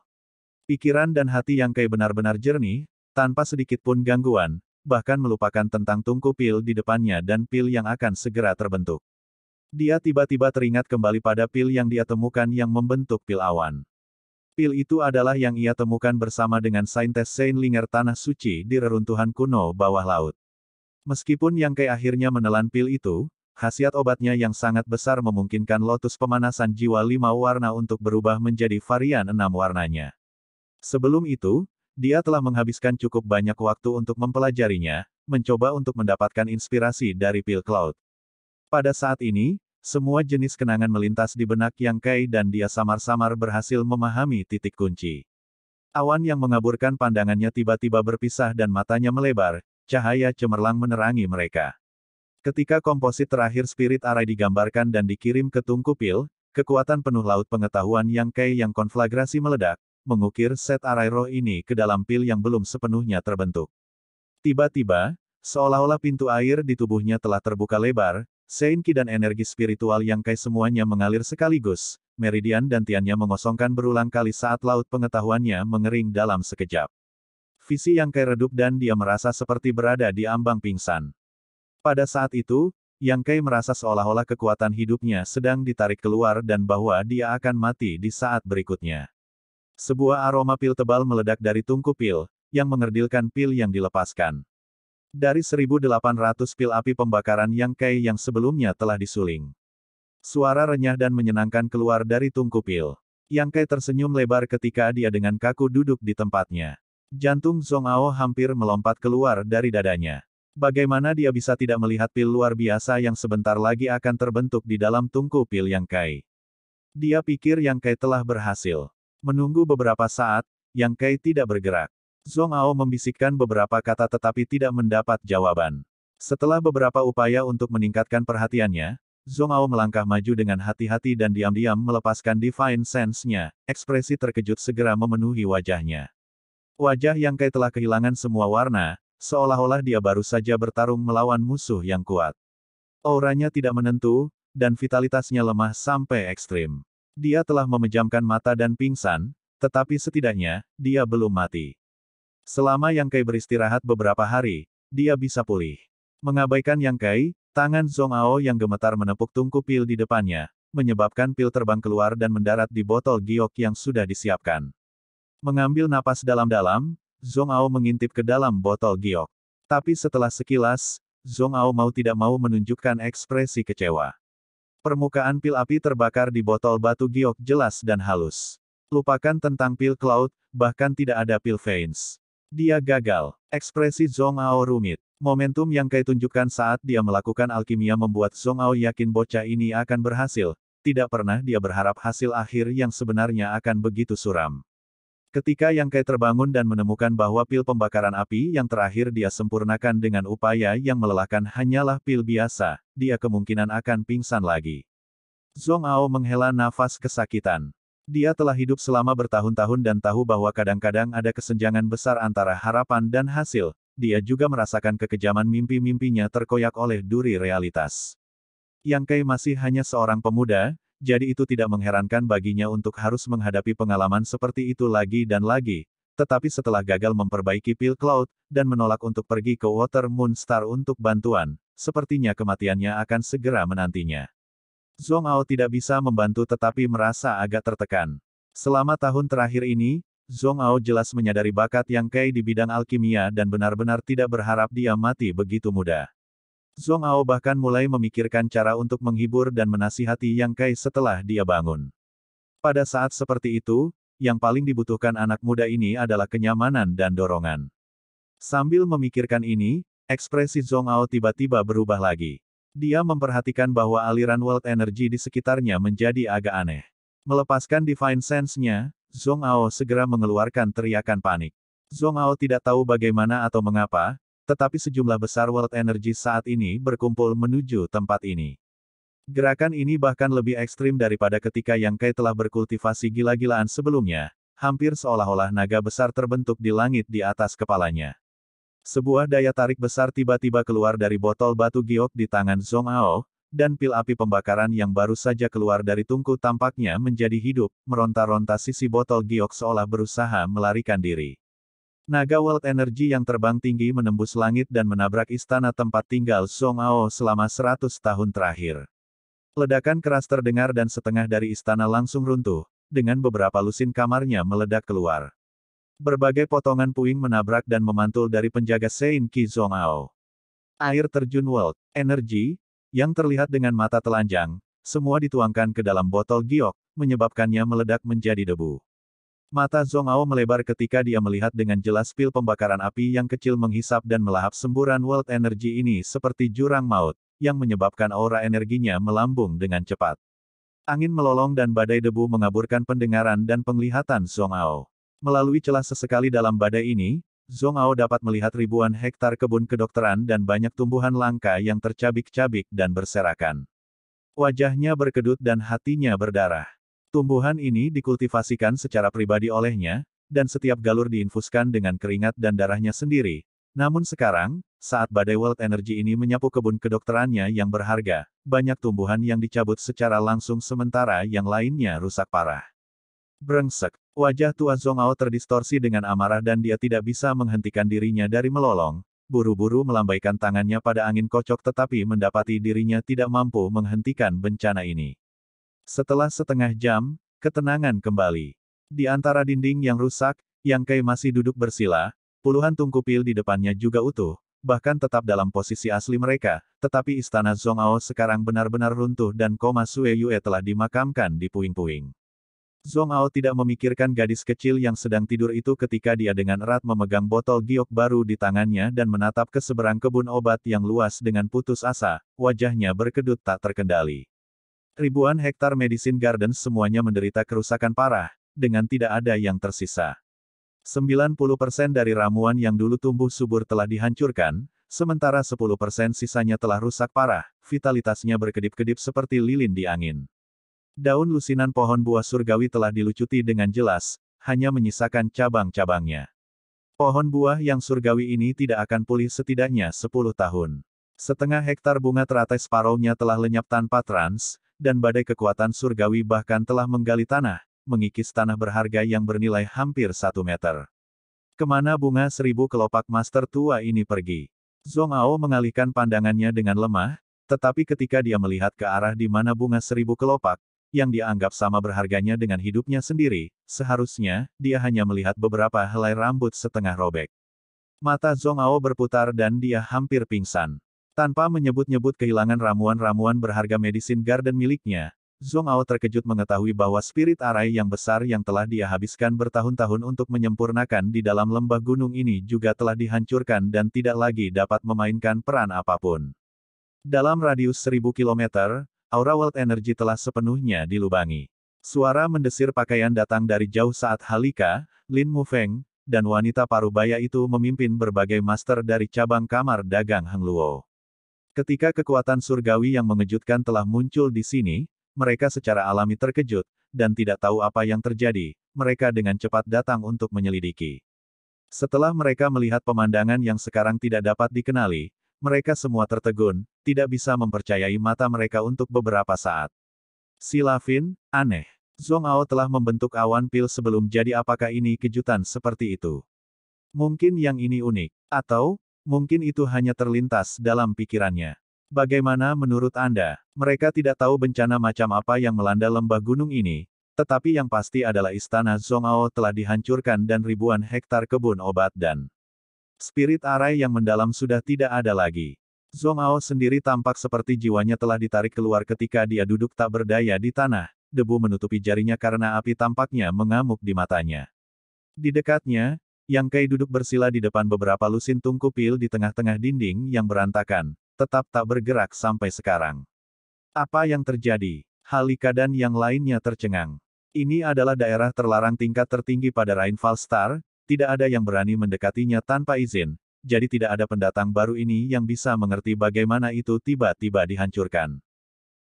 Pikiran dan hati yang kaya benar-benar jernih, tanpa sedikit pun gangguan, bahkan melupakan tentang tungku pil di depannya dan pil yang akan segera terbentuk. Dia tiba-tiba teringat kembali pada pil yang dia temukan yang membentuk pil awan. Pil itu adalah yang ia temukan bersama dengan saintes Saint Linger Tanah Suci di reruntuhan kuno bawah laut. Meskipun Yang Ke akhirnya menelan pil itu, khasiat obatnya yang sangat besar memungkinkan lotus pemanasan jiwa lima warna untuk berubah menjadi varian enam warnanya. Sebelum itu, dia telah menghabiskan cukup banyak waktu untuk mempelajarinya, mencoba untuk mendapatkan inspirasi dari pil cloud. Pada saat ini, semua jenis kenangan melintas di benak Yang Kai dan dia samar-samar berhasil memahami titik kunci. Awan yang mengaburkan pandangannya tiba-tiba berpisah dan matanya melebar, cahaya cemerlang menerangi mereka. Ketika komposit terakhir spirit arai digambarkan dan dikirim ke tungku pil, kekuatan penuh laut pengetahuan Yang Kai yang konflagrasi meledak, mengukir set arai roh ini ke dalam pil yang belum sepenuhnya terbentuk. Tiba-tiba, seolah-olah pintu air di tubuhnya telah terbuka lebar, Seinki dan energi spiritual yang Kai semuanya mengalir sekaligus, meridian dan tiannya mengosongkan berulang kali saat laut pengetahuannya mengering dalam sekejap. Visi yang Kai redup dan dia merasa seperti berada di ambang pingsan. Pada saat itu, Yang Kai merasa seolah-olah kekuatan hidupnya sedang ditarik keluar dan bahwa dia akan mati di saat berikutnya. Sebuah aroma pil tebal meledak dari tungku pil, yang mengerdilkan pil yang dilepaskan. Dari 1.800 pil api pembakaran yang Kai yang sebelumnya telah disuling. Suara renyah dan menyenangkan keluar dari tungku pil. Yang Kai tersenyum lebar ketika dia dengan kaku duduk di tempatnya. Jantung Zongao Ao hampir melompat keluar dari dadanya. Bagaimana dia bisa tidak melihat pil luar biasa yang sebentar lagi akan terbentuk di dalam tungku pil Yang Kai? Dia pikir Yang Kai telah berhasil. Menunggu beberapa saat, Yang Kai tidak bergerak. Zong Ao membisikkan beberapa kata tetapi tidak mendapat jawaban. Setelah beberapa upaya untuk meningkatkan perhatiannya, Zong Ao melangkah maju dengan hati-hati dan diam-diam melepaskan divine sense-nya, ekspresi terkejut segera memenuhi wajahnya. Wajah yang Kai telah kehilangan semua warna, seolah-olah dia baru saja bertarung melawan musuh yang kuat. Auranya tidak menentu, dan vitalitasnya lemah sampai ekstrim. Dia telah memejamkan mata dan pingsan, tetapi setidaknya, dia belum mati. Selama Yang Kai beristirahat beberapa hari, dia bisa pulih. Mengabaikan Yang Kai, tangan Zhong Ao yang gemetar menepuk tungku pil di depannya, menyebabkan pil terbang keluar dan mendarat di botol giok yang sudah disiapkan. Mengambil napas dalam-dalam, Zhong Ao mengintip ke dalam botol giok. Tapi setelah sekilas, Zhong Ao mau tidak mau menunjukkan ekspresi kecewa. Permukaan pil api terbakar di botol batu giok jelas dan halus. Lupakan tentang pil cloud, bahkan tidak ada pil veins. Dia gagal. Ekspresi Zong Ao rumit. Momentum yang Kai tunjukkan saat dia melakukan alkimia membuat Zong Ao yakin bocah ini akan berhasil. Tidak pernah dia berharap hasil akhir yang sebenarnya akan begitu suram. Ketika Yang Kai terbangun dan menemukan bahwa pil pembakaran api yang terakhir dia sempurnakan dengan upaya yang melelahkan hanyalah pil biasa, dia kemungkinan akan pingsan lagi. Zong Ao menghela nafas kesakitan. Dia telah hidup selama bertahun-tahun dan tahu bahwa kadang-kadang ada kesenjangan besar antara harapan dan hasil. Dia juga merasakan kekejaman mimpi-mimpinya terkoyak oleh duri realitas. Yang Kai masih hanya seorang pemuda, jadi itu tidak mengherankan baginya untuk harus menghadapi pengalaman seperti itu lagi dan lagi. Tetapi setelah gagal memperbaiki Pil Cloud, dan menolak untuk pergi ke Water Moon Star untuk bantuan, sepertinya kematiannya akan segera menantinya. Zhong Ao tidak bisa membantu tetapi merasa agak tertekan. Selama tahun terakhir ini, Zhong Ao jelas menyadari bakat Yang Kai di bidang alkimia dan benar-benar tidak berharap dia mati begitu mudah. Zhong Ao bahkan mulai memikirkan cara untuk menghibur dan menasihati Yang Kai setelah dia bangun. Pada saat seperti itu, yang paling dibutuhkan anak muda ini adalah kenyamanan dan dorongan. Sambil memikirkan ini, ekspresi Zhong Ao tiba-tiba berubah lagi. Dia memperhatikan bahwa aliran world energy di sekitarnya menjadi agak aneh. Melepaskan divine sense-nya, Zhong Ao segera mengeluarkan teriakan panik. Zhong Ao tidak tahu bagaimana atau mengapa, tetapi sejumlah besar world energy saat ini berkumpul menuju tempat ini. Gerakan ini bahkan lebih ekstrim daripada ketika Yang Kai telah berkultivasi gila-gilaan sebelumnya, hampir seolah-olah naga besar terbentuk di langit di atas kepalanya. Sebuah daya tarik besar tiba-tiba keluar dari botol batu giok di tangan Zhong Ao, dan pil api pembakaran yang baru saja keluar dari tungku tampaknya menjadi hidup, meronta-ronta sisi botol giok seolah berusaha melarikan diri. Naga World Energy yang terbang tinggi menembus langit dan menabrak istana tempat tinggal Song Ao selama 100 tahun terakhir. Ledakan keras terdengar dan setengah dari istana langsung runtuh, dengan beberapa lusin kamarnya meledak keluar. Berbagai potongan puing menabrak dan memantul dari penjaga Sein Qi Zongao. Air terjun World Energy, yang terlihat dengan mata telanjang, semua dituangkan ke dalam botol giok, menyebabkannya meledak menjadi debu. Mata Zongao melebar ketika dia melihat dengan jelas pil pembakaran api yang kecil menghisap dan melahap semburan World Energy ini seperti jurang maut, yang menyebabkan aura energinya melambung dengan cepat. Angin melolong dan badai debu mengaburkan pendengaran dan penglihatan Zongao. Melalui celah sesekali dalam badai ini, Zong Ao dapat melihat ribuan hektar kebun kedokteran dan banyak tumbuhan langka yang tercabik-cabik dan berserakan. Wajahnya berkedut dan hatinya berdarah. Tumbuhan ini dikultivasikan secara pribadi olehnya, dan setiap galur diinfuskan dengan keringat dan darahnya sendiri. Namun sekarang, saat badai world energy ini menyapu kebun kedokterannya yang berharga, banyak tumbuhan yang dicabut secara langsung sementara yang lainnya rusak parah. Brengsek, Wajah tua Ao terdistorsi dengan amarah dan dia tidak bisa menghentikan dirinya dari melolong, buru-buru melambaikan tangannya pada angin kocok tetapi mendapati dirinya tidak mampu menghentikan bencana ini. Setelah setengah jam, ketenangan kembali. Di antara dinding yang rusak, Yang Kai masih duduk bersila, puluhan tungku pil di depannya juga utuh, bahkan tetap dalam posisi asli mereka, tetapi istana Ao sekarang benar-benar runtuh dan koma Sue Yue telah dimakamkan di puing-puing. Zong Ao tidak memikirkan gadis kecil yang sedang tidur itu ketika dia dengan erat memegang botol giok baru di tangannya dan menatap ke seberang kebun obat yang luas dengan putus asa, wajahnya berkedut tak terkendali. Ribuan hektar Medicine garden semuanya menderita kerusakan parah, dengan tidak ada yang tersisa. 90% dari ramuan yang dulu tumbuh subur telah dihancurkan, sementara 10% sisanya telah rusak parah, vitalitasnya berkedip-kedip seperti lilin di angin. Daun lusinan pohon buah surgawi telah dilucuti dengan jelas, hanya menyisakan cabang-cabangnya. Pohon buah yang surgawi ini tidak akan pulih setidaknya 10 tahun. Setengah hektar bunga teratai separohnya telah lenyap tanpa trans, dan badai kekuatan surgawi bahkan telah menggali tanah, mengikis tanah berharga yang bernilai hampir satu meter. Kemana bunga seribu kelopak master tua ini pergi? Zhong Ao mengalihkan pandangannya dengan lemah, tetapi ketika dia melihat ke arah di mana bunga seribu kelopak, yang dianggap sama berharganya dengan hidupnya sendiri, seharusnya, dia hanya melihat beberapa helai rambut setengah robek. Mata Zong Ao berputar dan dia hampir pingsan. Tanpa menyebut-nyebut kehilangan ramuan-ramuan berharga medicine garden miliknya, Zong Ao terkejut mengetahui bahwa spirit arai yang besar yang telah dia habiskan bertahun-tahun untuk menyempurnakan di dalam lembah gunung ini juga telah dihancurkan dan tidak lagi dapat memainkan peran apapun. Dalam radius seribu kilometer. Aura World Energy telah sepenuhnya dilubangi. Suara mendesir pakaian datang dari jauh saat Halika, Lin Mufeng, dan wanita parubaya itu memimpin berbagai master dari cabang kamar dagang Hang Luo. Ketika kekuatan surgawi yang mengejutkan telah muncul di sini, mereka secara alami terkejut, dan tidak tahu apa yang terjadi, mereka dengan cepat datang untuk menyelidiki. Setelah mereka melihat pemandangan yang sekarang tidak dapat dikenali, mereka semua tertegun, tidak bisa mempercayai mata mereka untuk beberapa saat. Silafin, aneh. Zhong Ao telah membentuk awan pil sebelum jadi apakah ini kejutan seperti itu? Mungkin yang ini unik. Atau, mungkin itu hanya terlintas dalam pikirannya. Bagaimana menurut Anda? Mereka tidak tahu bencana macam apa yang melanda lembah gunung ini, tetapi yang pasti adalah istana Ao telah dihancurkan dan ribuan hektar kebun obat dan Spirit arai yang mendalam sudah tidak ada lagi. Zhong Ao sendiri tampak seperti jiwanya telah ditarik keluar ketika dia duduk tak berdaya di tanah. Debu menutupi jarinya karena api tampaknya mengamuk di matanya. Di dekatnya, Yang Kai duduk bersila di depan beberapa lusin tungku pil di tengah-tengah dinding yang berantakan, tetap tak bergerak sampai sekarang. Apa yang terjadi? Halika dan yang lainnya tercengang. Ini adalah daerah terlarang tingkat tertinggi pada Rainfall Star, tidak ada yang berani mendekatinya tanpa izin, jadi tidak ada pendatang baru ini yang bisa mengerti bagaimana itu tiba-tiba dihancurkan.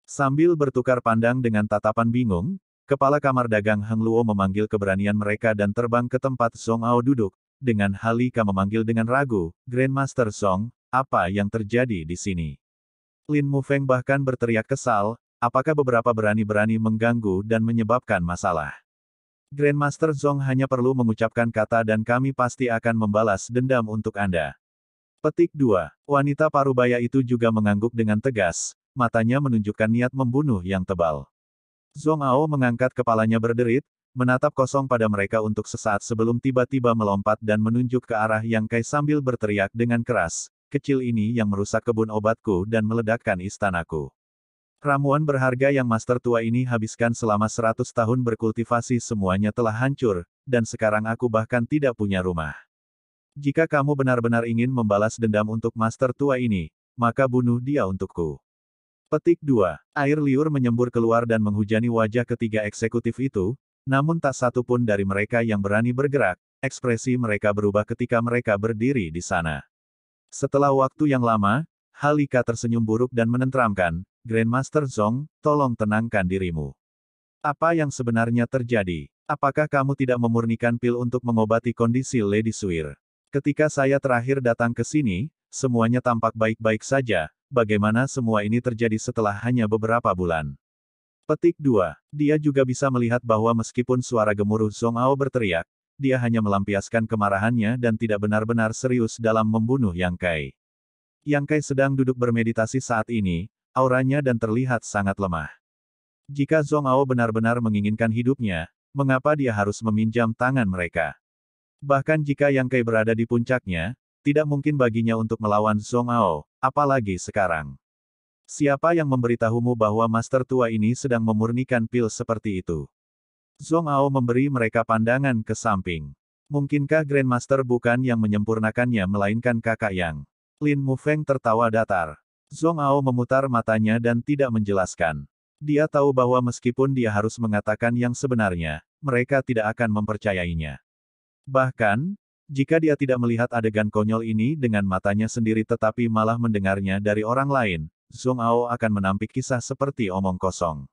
Sambil bertukar pandang dengan tatapan bingung, Kepala Kamar Dagang Heng Luo memanggil keberanian mereka dan terbang ke tempat Song Ao duduk, dengan Halika memanggil dengan ragu, Grandmaster Song, apa yang terjadi di sini? Lin Mu Feng bahkan berteriak kesal, apakah beberapa berani-berani mengganggu dan menyebabkan masalah. Grandmaster Zong hanya perlu mengucapkan kata dan kami pasti akan membalas dendam untuk Anda. Petik 2. Wanita parubaya itu juga mengangguk dengan tegas, matanya menunjukkan niat membunuh yang tebal. Zong Ao mengangkat kepalanya berderit, menatap kosong pada mereka untuk sesaat sebelum tiba-tiba melompat dan menunjuk ke arah Yang Kai sambil berteriak dengan keras, kecil ini yang merusak kebun obatku dan meledakkan istanaku. Ramuan berharga yang master tua ini habiskan selama 100 tahun berkultivasi semuanya telah hancur, dan sekarang aku bahkan tidak punya rumah. Jika kamu benar-benar ingin membalas dendam untuk master tua ini, maka bunuh dia untukku. Petik 2. Air liur menyembur keluar dan menghujani wajah ketiga eksekutif itu, namun tak satu pun dari mereka yang berani bergerak, ekspresi mereka berubah ketika mereka berdiri di sana. Setelah waktu yang lama, Halika tersenyum buruk dan menenteramkan, Grandmaster Zong, tolong tenangkan dirimu. Apa yang sebenarnya terjadi? Apakah kamu tidak memurnikan pil untuk mengobati kondisi Lady Suir? Ketika saya terakhir datang ke sini, semuanya tampak baik-baik saja, bagaimana semua ini terjadi setelah hanya beberapa bulan. Petik 2. Dia juga bisa melihat bahwa meskipun suara gemuruh Zong Ao berteriak, dia hanya melampiaskan kemarahannya dan tidak benar-benar serius dalam membunuh Yang Kai. Yang Kai sedang duduk bermeditasi saat ini, auranya dan terlihat sangat lemah. Jika Zong Ao benar-benar menginginkan hidupnya, mengapa dia harus meminjam tangan mereka? Bahkan jika Yang Kai berada di puncaknya, tidak mungkin baginya untuk melawan Zong Ao, apalagi sekarang. Siapa yang memberitahumu bahwa Master Tua ini sedang memurnikan pil seperti itu? Zong Ao memberi mereka pandangan ke samping. Mungkinkah Grandmaster bukan yang menyempurnakannya melainkan kakak yang? Lin Mufeng tertawa datar. Zong Ao memutar matanya dan tidak menjelaskan. Dia tahu bahwa meskipun dia harus mengatakan yang sebenarnya, mereka tidak akan mempercayainya. Bahkan, jika dia tidak melihat adegan konyol ini dengan matanya sendiri tetapi malah mendengarnya dari orang lain, Zong Ao akan menampik kisah seperti omong kosong.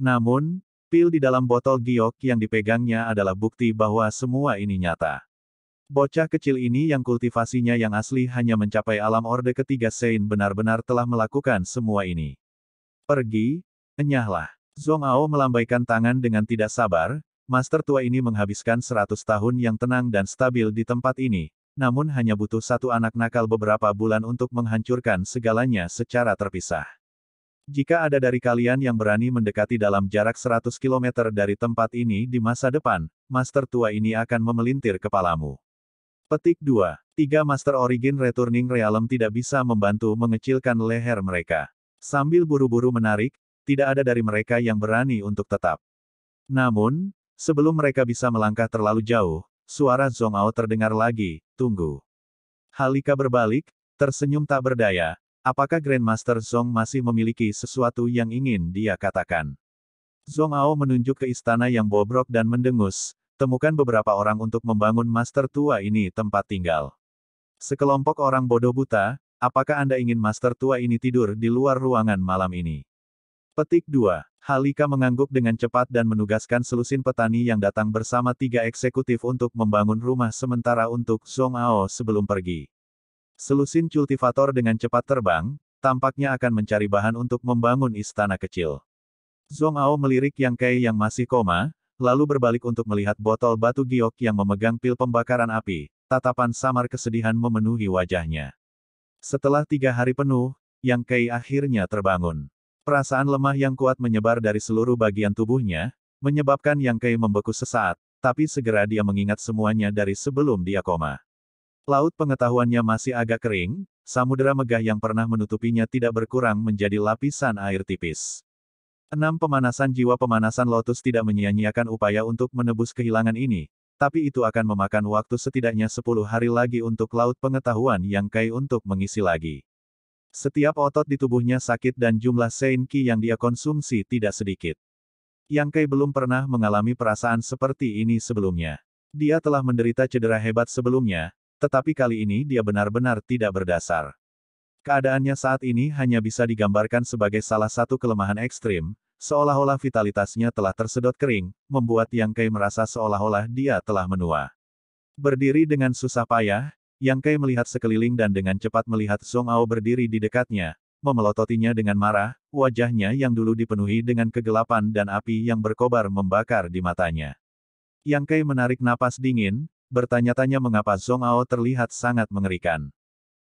Namun, pil di dalam botol giok yang dipegangnya adalah bukti bahwa semua ini nyata. Bocah kecil ini yang kultivasinya yang asli hanya mencapai alam orde ketiga Sein benar-benar telah melakukan semua ini. Pergi, enyahlah. Zong Ao melambaikan tangan dengan tidak sabar, Master tua ini menghabiskan seratus tahun yang tenang dan stabil di tempat ini, namun hanya butuh satu anak nakal beberapa bulan untuk menghancurkan segalanya secara terpisah. Jika ada dari kalian yang berani mendekati dalam jarak seratus kilometer dari tempat ini di masa depan, Master tua ini akan memelintir kepalamu. Petik 2. Tiga Master Origin Returning Realm tidak bisa membantu mengecilkan leher mereka. Sambil buru-buru menarik, tidak ada dari mereka yang berani untuk tetap. Namun, sebelum mereka bisa melangkah terlalu jauh, suara Ao terdengar lagi, tunggu. Halika berbalik, tersenyum tak berdaya, apakah Grandmaster Zong masih memiliki sesuatu yang ingin dia katakan. Ao menunjuk ke istana yang bobrok dan mendengus, Temukan beberapa orang untuk membangun master tua ini tempat tinggal. Sekelompok orang bodoh buta, apakah Anda ingin master tua ini tidur di luar ruangan malam ini? Petik 2. Halika mengangguk dengan cepat dan menugaskan selusin petani yang datang bersama tiga eksekutif untuk membangun rumah sementara untuk Song Ao sebelum pergi. Selusin kultivator dengan cepat terbang, tampaknya akan mencari bahan untuk membangun istana kecil. Zong Ao melirik Yang Kai yang masih koma, lalu berbalik untuk melihat botol batu giok yang memegang pil pembakaran api, tatapan samar kesedihan memenuhi wajahnya. Setelah tiga hari penuh, Yang Kei akhirnya terbangun. Perasaan lemah yang kuat menyebar dari seluruh bagian tubuhnya, menyebabkan Yang Kei membeku sesaat, tapi segera dia mengingat semuanya dari sebelum dia koma. Laut pengetahuannya masih agak kering, samudera megah yang pernah menutupinya tidak berkurang menjadi lapisan air tipis. Enam pemanasan jiwa pemanasan Lotus tidak menyia-nyiakan upaya untuk menebus kehilangan ini, tapi itu akan memakan waktu setidaknya sepuluh hari lagi untuk laut pengetahuan yang Kai untuk mengisi lagi. Setiap otot di tubuhnya sakit dan jumlah sein ki yang dia konsumsi tidak sedikit. Yang Kai belum pernah mengalami perasaan seperti ini sebelumnya. Dia telah menderita cedera hebat sebelumnya, tetapi kali ini dia benar-benar tidak berdasar. Keadaannya saat ini hanya bisa digambarkan sebagai salah satu kelemahan ekstrim, seolah-olah vitalitasnya telah tersedot kering, membuat Yang Kai merasa seolah-olah dia telah menua. Berdiri dengan susah payah, Yang Kai melihat sekeliling dan dengan cepat melihat Song Ao berdiri di dekatnya, memelototinya dengan marah, wajahnya yang dulu dipenuhi dengan kegelapan dan api yang berkobar membakar di matanya. Yang Kai menarik napas dingin, bertanya-tanya mengapa Song Ao terlihat sangat mengerikan.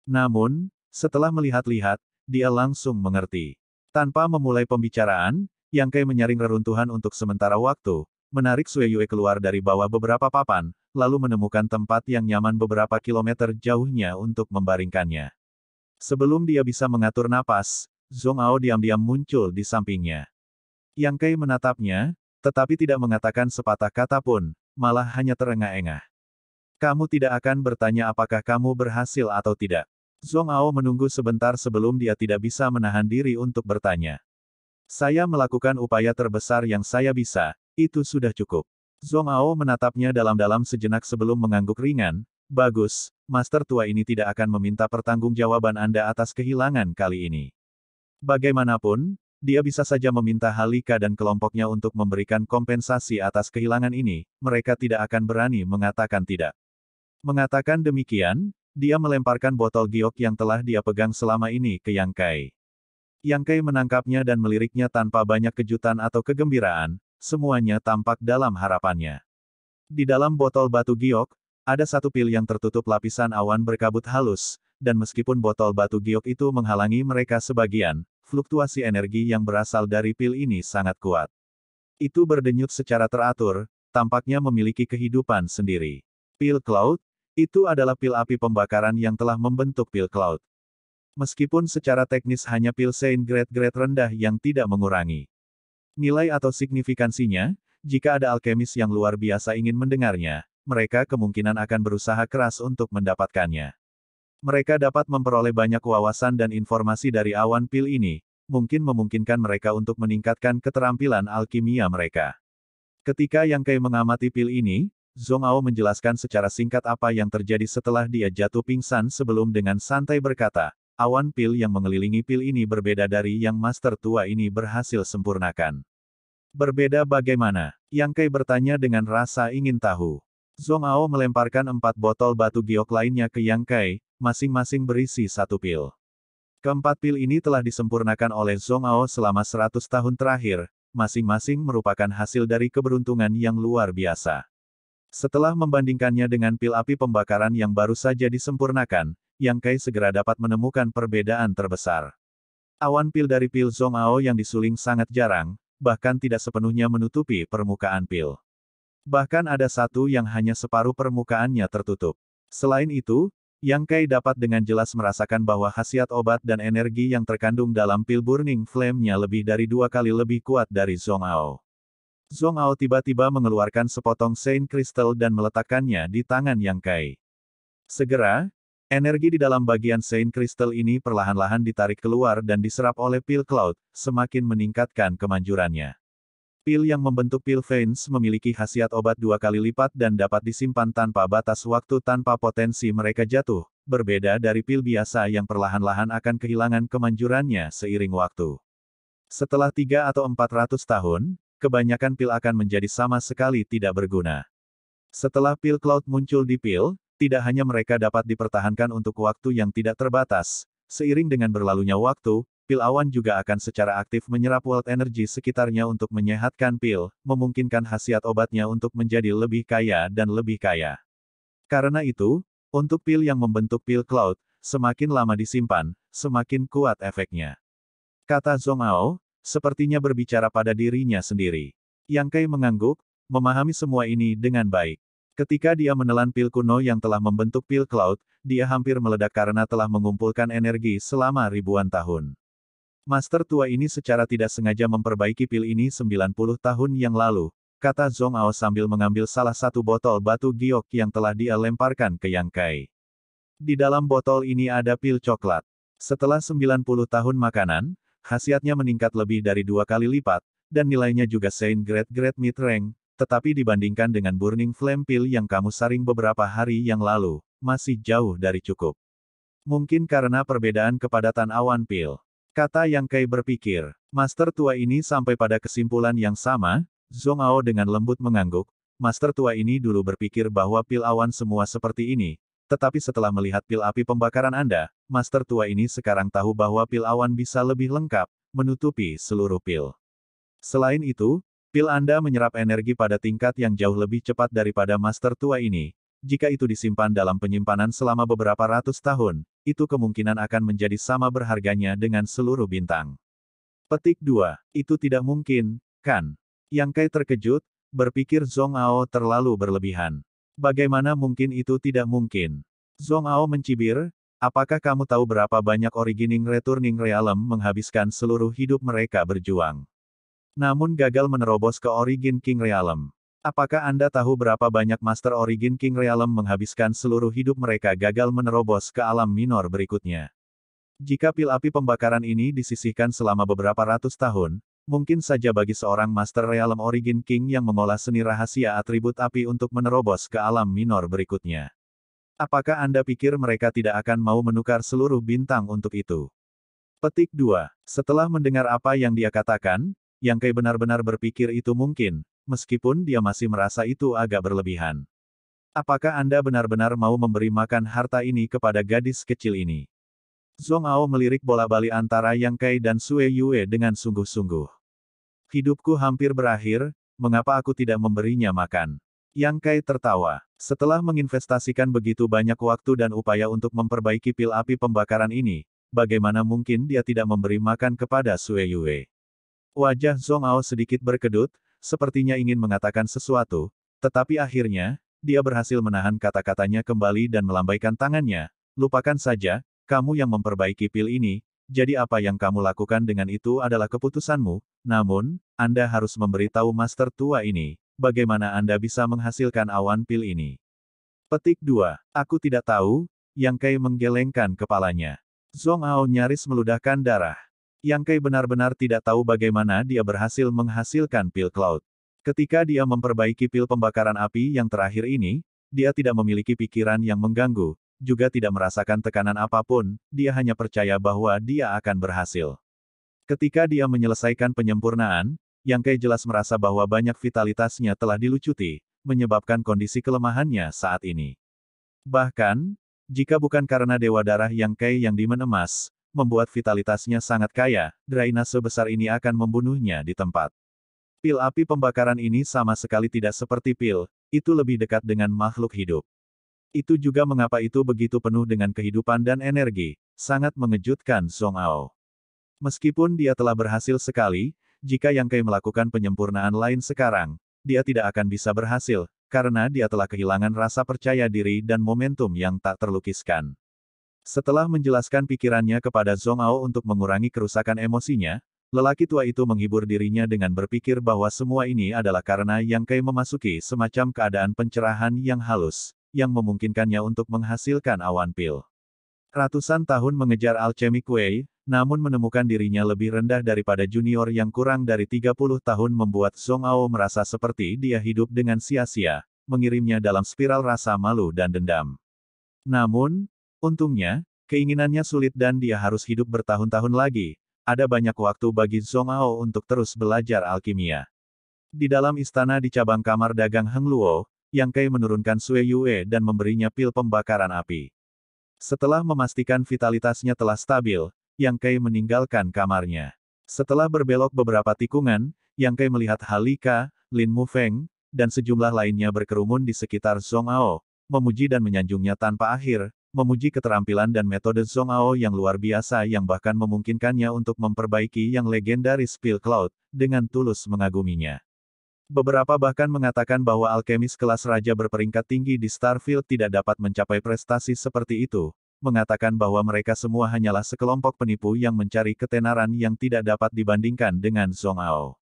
Namun, setelah melihat-lihat, dia langsung mengerti. Tanpa memulai pembicaraan, Yang Kai menyaring reruntuhan untuk sementara waktu, menarik Sue Yue keluar dari bawah beberapa papan, lalu menemukan tempat yang nyaman beberapa kilometer jauhnya untuk membaringkannya. Sebelum dia bisa mengatur napas, Zong Ao diam-diam muncul di sampingnya. Yang Kai menatapnya, tetapi tidak mengatakan sepatah kata pun, malah hanya terengah-engah. Kamu tidak akan bertanya apakah kamu berhasil atau tidak. Zong Ao menunggu sebentar sebelum dia tidak bisa menahan diri untuk bertanya. Saya melakukan upaya terbesar yang saya bisa, itu sudah cukup. Zong Ao menatapnya dalam-dalam sejenak sebelum mengangguk ringan, Bagus, Master tua ini tidak akan meminta pertanggungjawaban Anda atas kehilangan kali ini. Bagaimanapun, dia bisa saja meminta Halika dan kelompoknya untuk memberikan kompensasi atas kehilangan ini, mereka tidak akan berani mengatakan tidak. Mengatakan demikian, dia melemparkan botol giok yang telah dia pegang selama ini ke Yang Kai. Yang Kai menangkapnya dan meliriknya tanpa banyak kejutan atau kegembiraan, semuanya tampak dalam harapannya. Di dalam botol batu giok, ada satu pil yang tertutup lapisan awan berkabut halus, dan meskipun botol batu giok itu menghalangi mereka sebagian, fluktuasi energi yang berasal dari pil ini sangat kuat. Itu berdenyut secara teratur, tampaknya memiliki kehidupan sendiri. Pil Cloud, itu adalah pil api pembakaran yang telah membentuk pil cloud. Meskipun secara teknis hanya pil Saint grade-grade rendah yang tidak mengurangi nilai atau signifikansinya, jika ada alkemis yang luar biasa ingin mendengarnya, mereka kemungkinan akan berusaha keras untuk mendapatkannya. Mereka dapat memperoleh banyak wawasan dan informasi dari awan pil ini, mungkin memungkinkan mereka untuk meningkatkan keterampilan alkimia mereka. Ketika Yang Kai mengamati pil ini, Zong Ao menjelaskan secara singkat apa yang terjadi setelah dia jatuh pingsan sebelum dengan santai berkata, awan pil yang mengelilingi pil ini berbeda dari yang master tua ini berhasil sempurnakan. Berbeda bagaimana? Yang Kai bertanya dengan rasa ingin tahu. Zong Ao melemparkan empat botol batu giok lainnya ke Yang Kai, masing-masing berisi satu pil. Keempat pil ini telah disempurnakan oleh Zong Ao selama seratus tahun terakhir, masing-masing merupakan hasil dari keberuntungan yang luar biasa. Setelah membandingkannya dengan pil api pembakaran yang baru saja disempurnakan, Yang Kai segera dapat menemukan perbedaan terbesar. Awan pil dari pil Zongao yang disuling sangat jarang, bahkan tidak sepenuhnya menutupi permukaan pil. Bahkan ada satu yang hanya separuh permukaannya tertutup. Selain itu, Yang Kai dapat dengan jelas merasakan bahwa khasiat obat dan energi yang terkandung dalam pil Burning Flame-nya lebih dari dua kali lebih kuat dari Zongao. Zong Ao tiba-tiba mengeluarkan sepotong Saint Crystal dan meletakkannya di tangan Yang Kai. Segera, energi di dalam bagian Saint Crystal ini perlahan-lahan ditarik keluar dan diserap oleh Pil Cloud, semakin meningkatkan kemanjurannya. Pil yang membentuk pil veins memiliki khasiat obat dua kali lipat dan dapat disimpan tanpa batas waktu tanpa potensi mereka jatuh, berbeda dari pil biasa yang perlahan-lahan akan kehilangan kemanjurannya seiring waktu. Setelah tiga atau empat ratus tahun, kebanyakan pil akan menjadi sama sekali tidak berguna. Setelah pil cloud muncul di pil, tidak hanya mereka dapat dipertahankan untuk waktu yang tidak terbatas, seiring dengan berlalunya waktu, pil awan juga akan secara aktif menyerap world energy sekitarnya untuk menyehatkan pil, memungkinkan khasiat obatnya untuk menjadi lebih kaya dan lebih kaya. Karena itu, untuk pil yang membentuk pil cloud, semakin lama disimpan, semakin kuat efeknya. Kata Zhong Ao, sepertinya berbicara pada dirinya sendiri. Yang Kai mengangguk, memahami semua ini dengan baik. Ketika dia menelan pil kuno yang telah membentuk pil cloud, dia hampir meledak karena telah mengumpulkan energi selama ribuan tahun. Master tua ini secara tidak sengaja memperbaiki pil ini 90 tahun yang lalu, kata Zong Ao sambil mengambil salah satu botol batu giok yang telah dia lemparkan ke Yang Kai. Di dalam botol ini ada pil coklat. Setelah 90 tahun makanan, khasiatnya meningkat lebih dari dua kali lipat, dan nilainya juga Saint Great Great Mid Rank, tetapi dibandingkan dengan Burning Flame Pill yang kamu saring beberapa hari yang lalu, masih jauh dari cukup. Mungkin karena perbedaan kepadatan awan pil. Kata yang Kai berpikir, Master tua ini sampai pada kesimpulan yang sama, Zongao Ao dengan lembut mengangguk, Master tua ini dulu berpikir bahwa pil awan semua seperti ini, tetapi setelah melihat pil api pembakaran Anda, Master Tua ini sekarang tahu bahwa pil awan bisa lebih lengkap, menutupi seluruh pil. Selain itu, pil Anda menyerap energi pada tingkat yang jauh lebih cepat daripada Master Tua ini. Jika itu disimpan dalam penyimpanan selama beberapa ratus tahun, itu kemungkinan akan menjadi sama berharganya dengan seluruh bintang. Petik 2. Itu tidak mungkin, kan? Yang Kai terkejut, berpikir Zong Ao terlalu berlebihan. Bagaimana mungkin itu tidak mungkin? Zhong Ao mencibir, apakah kamu tahu berapa banyak origining returning realm menghabiskan seluruh hidup mereka berjuang? Namun gagal menerobos ke origin king realm. Apakah Anda tahu berapa banyak Master Origin King Realm menghabiskan seluruh hidup mereka gagal menerobos ke alam minor berikutnya? Jika pil api pembakaran ini disisihkan selama beberapa ratus tahun, Mungkin saja bagi seorang Master Realm Origin King yang mengolah seni rahasia atribut api untuk menerobos ke alam minor berikutnya. Apakah Anda pikir mereka tidak akan mau menukar seluruh bintang untuk itu? Petik 2. Setelah mendengar apa yang dia katakan, Yang Kai benar-benar berpikir itu mungkin, meskipun dia masih merasa itu agak berlebihan. Apakah Anda benar-benar mau memberi makan harta ini kepada gadis kecil ini? Zong Ao melirik bola bali antara Yang Kai dan Sue Yue dengan sungguh-sungguh. Hidupku hampir berakhir, mengapa aku tidak memberinya makan? Yang Kai tertawa. Setelah menginvestasikan begitu banyak waktu dan upaya untuk memperbaiki pil api pembakaran ini, bagaimana mungkin dia tidak memberi makan kepada Sue Yue? Wajah Zong Ao sedikit berkedut, sepertinya ingin mengatakan sesuatu, tetapi akhirnya, dia berhasil menahan kata-katanya kembali dan melambaikan tangannya, lupakan saja, kamu yang memperbaiki pil ini, jadi apa yang kamu lakukan dengan itu adalah keputusanmu, namun, Anda harus memberitahu master tua ini, bagaimana Anda bisa menghasilkan awan pil ini. Petik 2. Aku tidak tahu, Yang Kai menggelengkan kepalanya. Zhong Ao nyaris meludahkan darah. Yang Kai benar-benar tidak tahu bagaimana dia berhasil menghasilkan pil cloud. Ketika dia memperbaiki pil pembakaran api yang terakhir ini, dia tidak memiliki pikiran yang mengganggu, juga tidak merasakan tekanan apapun, dia hanya percaya bahwa dia akan berhasil. Ketika dia menyelesaikan penyempurnaan, Yang Kai jelas merasa bahwa banyak vitalitasnya telah dilucuti, menyebabkan kondisi kelemahannya saat ini. Bahkan, jika bukan karena Dewa Darah Yang Kai yang dimenemas, emas, membuat vitalitasnya sangat kaya, drainase sebesar ini akan membunuhnya di tempat. Pil api pembakaran ini sama sekali tidak seperti pil, itu lebih dekat dengan makhluk hidup. Itu juga mengapa itu begitu penuh dengan kehidupan dan energi, sangat mengejutkan Song Ao. Meskipun dia telah berhasil sekali, jika Yang Kai melakukan penyempurnaan lain sekarang, dia tidak akan bisa berhasil, karena dia telah kehilangan rasa percaya diri dan momentum yang tak terlukiskan. Setelah menjelaskan pikirannya kepada Zhong Ao untuk mengurangi kerusakan emosinya, lelaki tua itu menghibur dirinya dengan berpikir bahwa semua ini adalah karena Yang Kai memasuki semacam keadaan pencerahan yang halus, yang memungkinkannya untuk menghasilkan awan pil. Ratusan tahun mengejar Alchemic Way, namun menemukan dirinya lebih rendah daripada junior yang kurang dari 30 tahun membuat Song Ao merasa seperti dia hidup dengan sia-sia, mengirimnya dalam spiral rasa malu dan dendam. Namun, untungnya, keinginannya sulit dan dia harus hidup bertahun-tahun lagi. Ada banyak waktu bagi Song Ao untuk terus belajar alkimia. Di dalam istana di cabang kamar dagang Heng Luo, yang Kai menurunkan Sue Yue dan memberinya pil pembakaran api. Setelah memastikan vitalitasnya telah stabil, Yang Kai meninggalkan kamarnya. Setelah berbelok beberapa tikungan, Yang Kai melihat Halika, Lin Mu Feng, dan sejumlah lainnya berkerumun di sekitar Song Ao, memuji dan menyanjungnya tanpa akhir, memuji keterampilan dan metode Song Ao yang luar biasa yang bahkan memungkinkannya untuk memperbaiki yang legendaris Pil Cloud, dengan tulus mengaguminya. Beberapa bahkan mengatakan bahwa alkemis kelas raja berperingkat tinggi di Starfield tidak dapat mencapai prestasi seperti itu, mengatakan bahwa mereka semua hanyalah sekelompok penipu yang mencari ketenaran yang tidak dapat dibandingkan dengan Ao.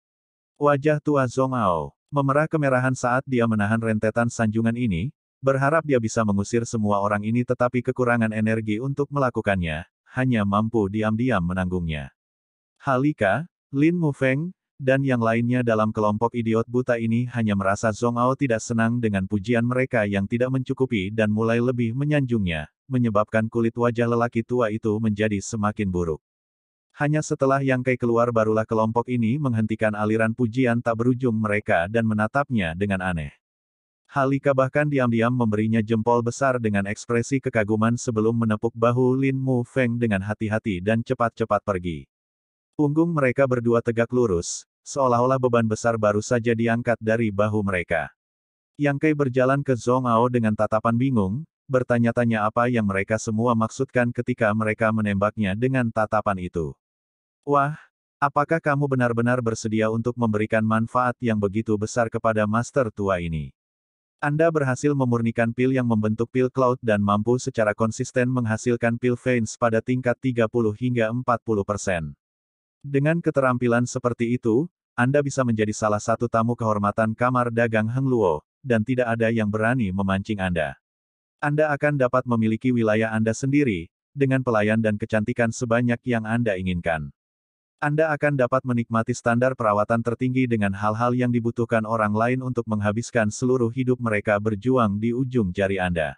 Wajah tua Ao memerah kemerahan saat dia menahan rentetan sanjungan ini, berharap dia bisa mengusir semua orang ini tetapi kekurangan energi untuk melakukannya, hanya mampu diam-diam menanggungnya. Halika, Lin Mufeng, dan yang lainnya dalam kelompok idiot buta ini hanya merasa Zongao tidak senang dengan pujian mereka yang tidak mencukupi dan mulai lebih menyanjungnya, menyebabkan kulit wajah lelaki tua itu menjadi semakin buruk. Hanya setelah Yang Kai keluar barulah kelompok ini menghentikan aliran pujian tak berujung mereka dan menatapnya dengan aneh. Halika bahkan diam-diam memberinya jempol besar dengan ekspresi kekaguman sebelum menepuk bahu Lin Mu Feng dengan hati-hati dan cepat-cepat pergi. Punggung mereka berdua tegak lurus, seolah-olah beban besar baru saja diangkat dari bahu mereka. Yang Kai berjalan ke Zong Ao dengan tatapan bingung, bertanya-tanya apa yang mereka semua maksudkan ketika mereka menembaknya dengan tatapan itu. Wah, apakah kamu benar-benar bersedia untuk memberikan manfaat yang begitu besar kepada master tua ini? Anda berhasil memurnikan pil yang membentuk pil cloud dan mampu secara konsisten menghasilkan pil veins pada tingkat 30 hingga 40 persen. Dengan keterampilan seperti itu, Anda bisa menjadi salah satu tamu kehormatan kamar dagang Heng Luo, dan tidak ada yang berani memancing Anda. Anda akan dapat memiliki wilayah Anda sendiri, dengan pelayan dan kecantikan sebanyak yang Anda inginkan. Anda akan dapat menikmati standar perawatan tertinggi dengan hal-hal yang dibutuhkan orang lain untuk menghabiskan seluruh hidup mereka berjuang di ujung jari Anda.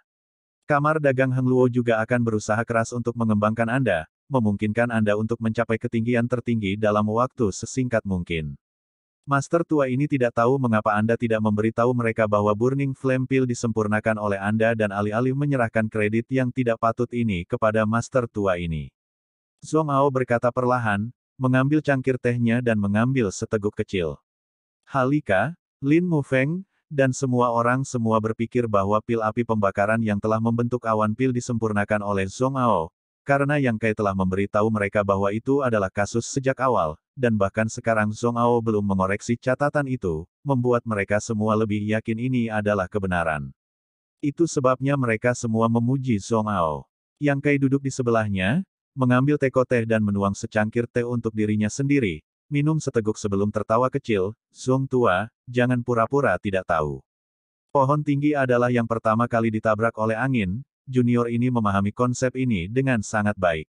Kamar dagang Heng Luo juga akan berusaha keras untuk mengembangkan Anda, memungkinkan Anda untuk mencapai ketinggian tertinggi dalam waktu sesingkat mungkin. Master tua ini tidak tahu mengapa Anda tidak memberitahu mereka bahwa Burning Flame Pill disempurnakan oleh Anda dan alih-alih menyerahkan kredit yang tidak patut ini kepada Master tua ini. Zhong Ao berkata perlahan, mengambil cangkir tehnya dan mengambil seteguk kecil. Halika, Lin Mufeng, dan semua orang semua berpikir bahwa pil api pembakaran yang telah membentuk awan pil disempurnakan oleh Zhong Ao, karena Yang Kai telah memberitahu mereka bahwa itu adalah kasus sejak awal, dan bahkan sekarang Zhong Ao belum mengoreksi catatan itu, membuat mereka semua lebih yakin ini adalah kebenaran. Itu sebabnya mereka semua memuji Zhong Ao. Yang Kai duduk di sebelahnya, mengambil teko teh dan menuang secangkir teh untuk dirinya sendiri, minum seteguk sebelum tertawa kecil, Zhong tua, jangan pura-pura tidak tahu. Pohon tinggi adalah yang pertama kali ditabrak oleh angin, junior ini memahami konsep ini dengan sangat baik.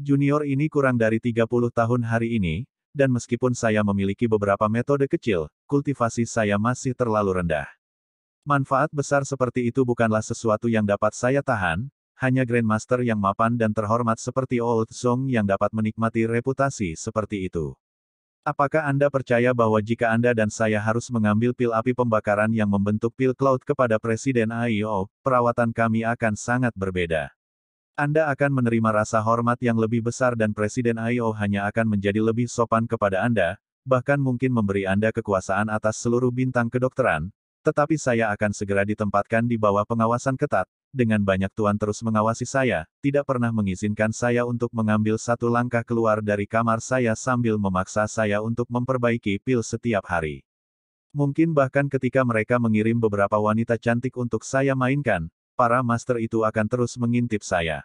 Junior ini kurang dari 30 tahun hari ini, dan meskipun saya memiliki beberapa metode kecil, kultivasi saya masih terlalu rendah. Manfaat besar seperti itu bukanlah sesuatu yang dapat saya tahan, hanya Grandmaster yang mapan dan terhormat seperti Old Song yang dapat menikmati reputasi seperti itu. Apakah Anda percaya bahwa jika Anda dan saya harus mengambil pil api pembakaran yang membentuk pil cloud kepada Presiden AIO, perawatan kami akan sangat berbeda. Anda akan menerima rasa hormat yang lebih besar dan Presiden AIO hanya akan menjadi lebih sopan kepada Anda, bahkan mungkin memberi Anda kekuasaan atas seluruh bintang kedokteran, tetapi saya akan segera ditempatkan di bawah pengawasan ketat, dengan banyak tuan terus mengawasi saya, tidak pernah mengizinkan saya untuk mengambil satu langkah keluar dari kamar saya sambil memaksa saya untuk memperbaiki pil setiap hari. Mungkin bahkan ketika mereka mengirim beberapa wanita cantik untuk saya mainkan, para master itu akan terus mengintip saya.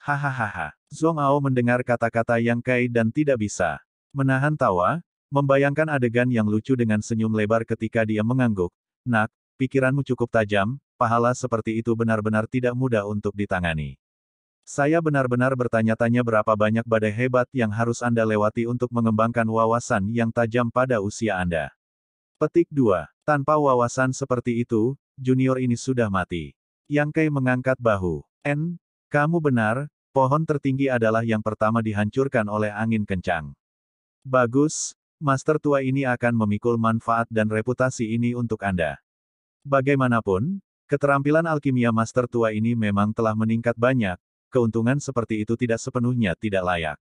Hahaha. Zhong Ao mendengar kata-kata yang Kai dan tidak bisa menahan tawa, membayangkan adegan yang lucu dengan senyum lebar ketika dia mengangguk. Nak, pikiranmu cukup tajam, pahala seperti itu benar-benar tidak mudah untuk ditangani. Saya benar-benar bertanya-tanya berapa banyak badai hebat yang harus Anda lewati untuk mengembangkan wawasan yang tajam pada usia Anda. Petik 2. Tanpa wawasan seperti itu, junior ini sudah mati. Yang Kei mengangkat bahu. N, kamu benar, pohon tertinggi adalah yang pertama dihancurkan oleh angin kencang. Bagus, Master tua ini akan memikul manfaat dan reputasi ini untuk Anda. Bagaimanapun, Keterampilan alkimia master tua ini memang telah meningkat banyak, keuntungan seperti itu tidak sepenuhnya tidak layak.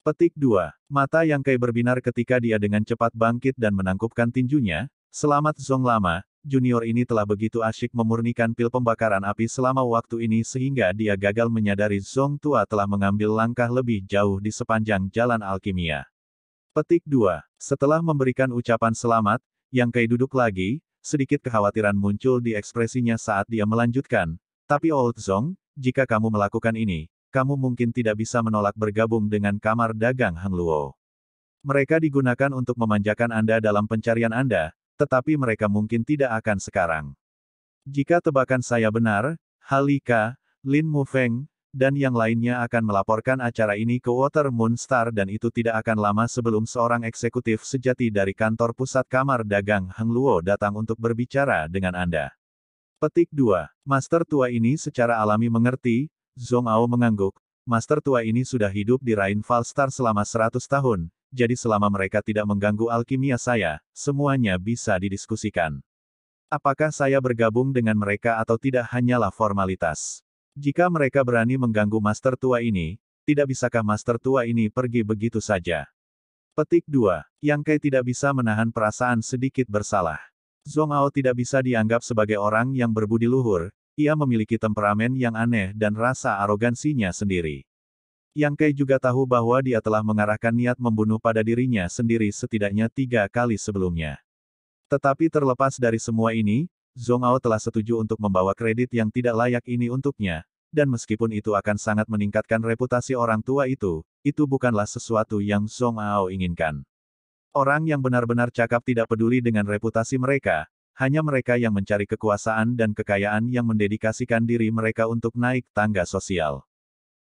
Petik 2. Mata yang Kai berbinar ketika dia dengan cepat bangkit dan menangkupkan tinjunya, selamat Zong Lama, junior ini telah begitu asyik memurnikan pil pembakaran api selama waktu ini sehingga dia gagal menyadari Zong Tua telah mengambil langkah lebih jauh di sepanjang jalan alkimia. Petik 2. Setelah memberikan ucapan selamat, Yang Kai duduk lagi, sedikit kekhawatiran muncul di ekspresinya saat dia melanjutkan, tapi Old Zong, jika kamu melakukan ini, kamu mungkin tidak bisa menolak bergabung dengan kamar dagang Hang Luo. Mereka digunakan untuk memanjakan Anda dalam pencarian Anda, tetapi mereka mungkin tidak akan sekarang. Jika tebakan saya benar, Halika, Lin Mufeng, dan yang lainnya akan melaporkan acara ini ke Water Moon Star dan itu tidak akan lama sebelum seorang eksekutif sejati dari kantor pusat kamar dagang Heng Luo datang untuk berbicara dengan Anda. Petik 2. Master tua ini secara alami mengerti, Zong Ao mengangguk, Master tua ini sudah hidup di Rainfall Star selama 100 tahun, jadi selama mereka tidak mengganggu alkimia saya, semuanya bisa didiskusikan. Apakah saya bergabung dengan mereka atau tidak hanyalah formalitas. Jika mereka berani mengganggu Master Tua ini, tidak bisakah Master Tua ini pergi begitu saja? Petik 2. Yang Kai tidak bisa menahan perasaan sedikit bersalah. Zong Ao tidak bisa dianggap sebagai orang yang berbudi luhur, ia memiliki temperamen yang aneh dan rasa arogansinya sendiri. Yang Kai juga tahu bahwa dia telah mengarahkan niat membunuh pada dirinya sendiri setidaknya tiga kali sebelumnya. Tetapi terlepas dari semua ini, Zong Ao telah setuju untuk membawa kredit yang tidak layak ini untuknya, dan meskipun itu akan sangat meningkatkan reputasi orang tua itu, itu bukanlah sesuatu yang Song Ao inginkan. Orang yang benar-benar cakap tidak peduli dengan reputasi mereka, hanya mereka yang mencari kekuasaan dan kekayaan yang mendedikasikan diri mereka untuk naik tangga sosial.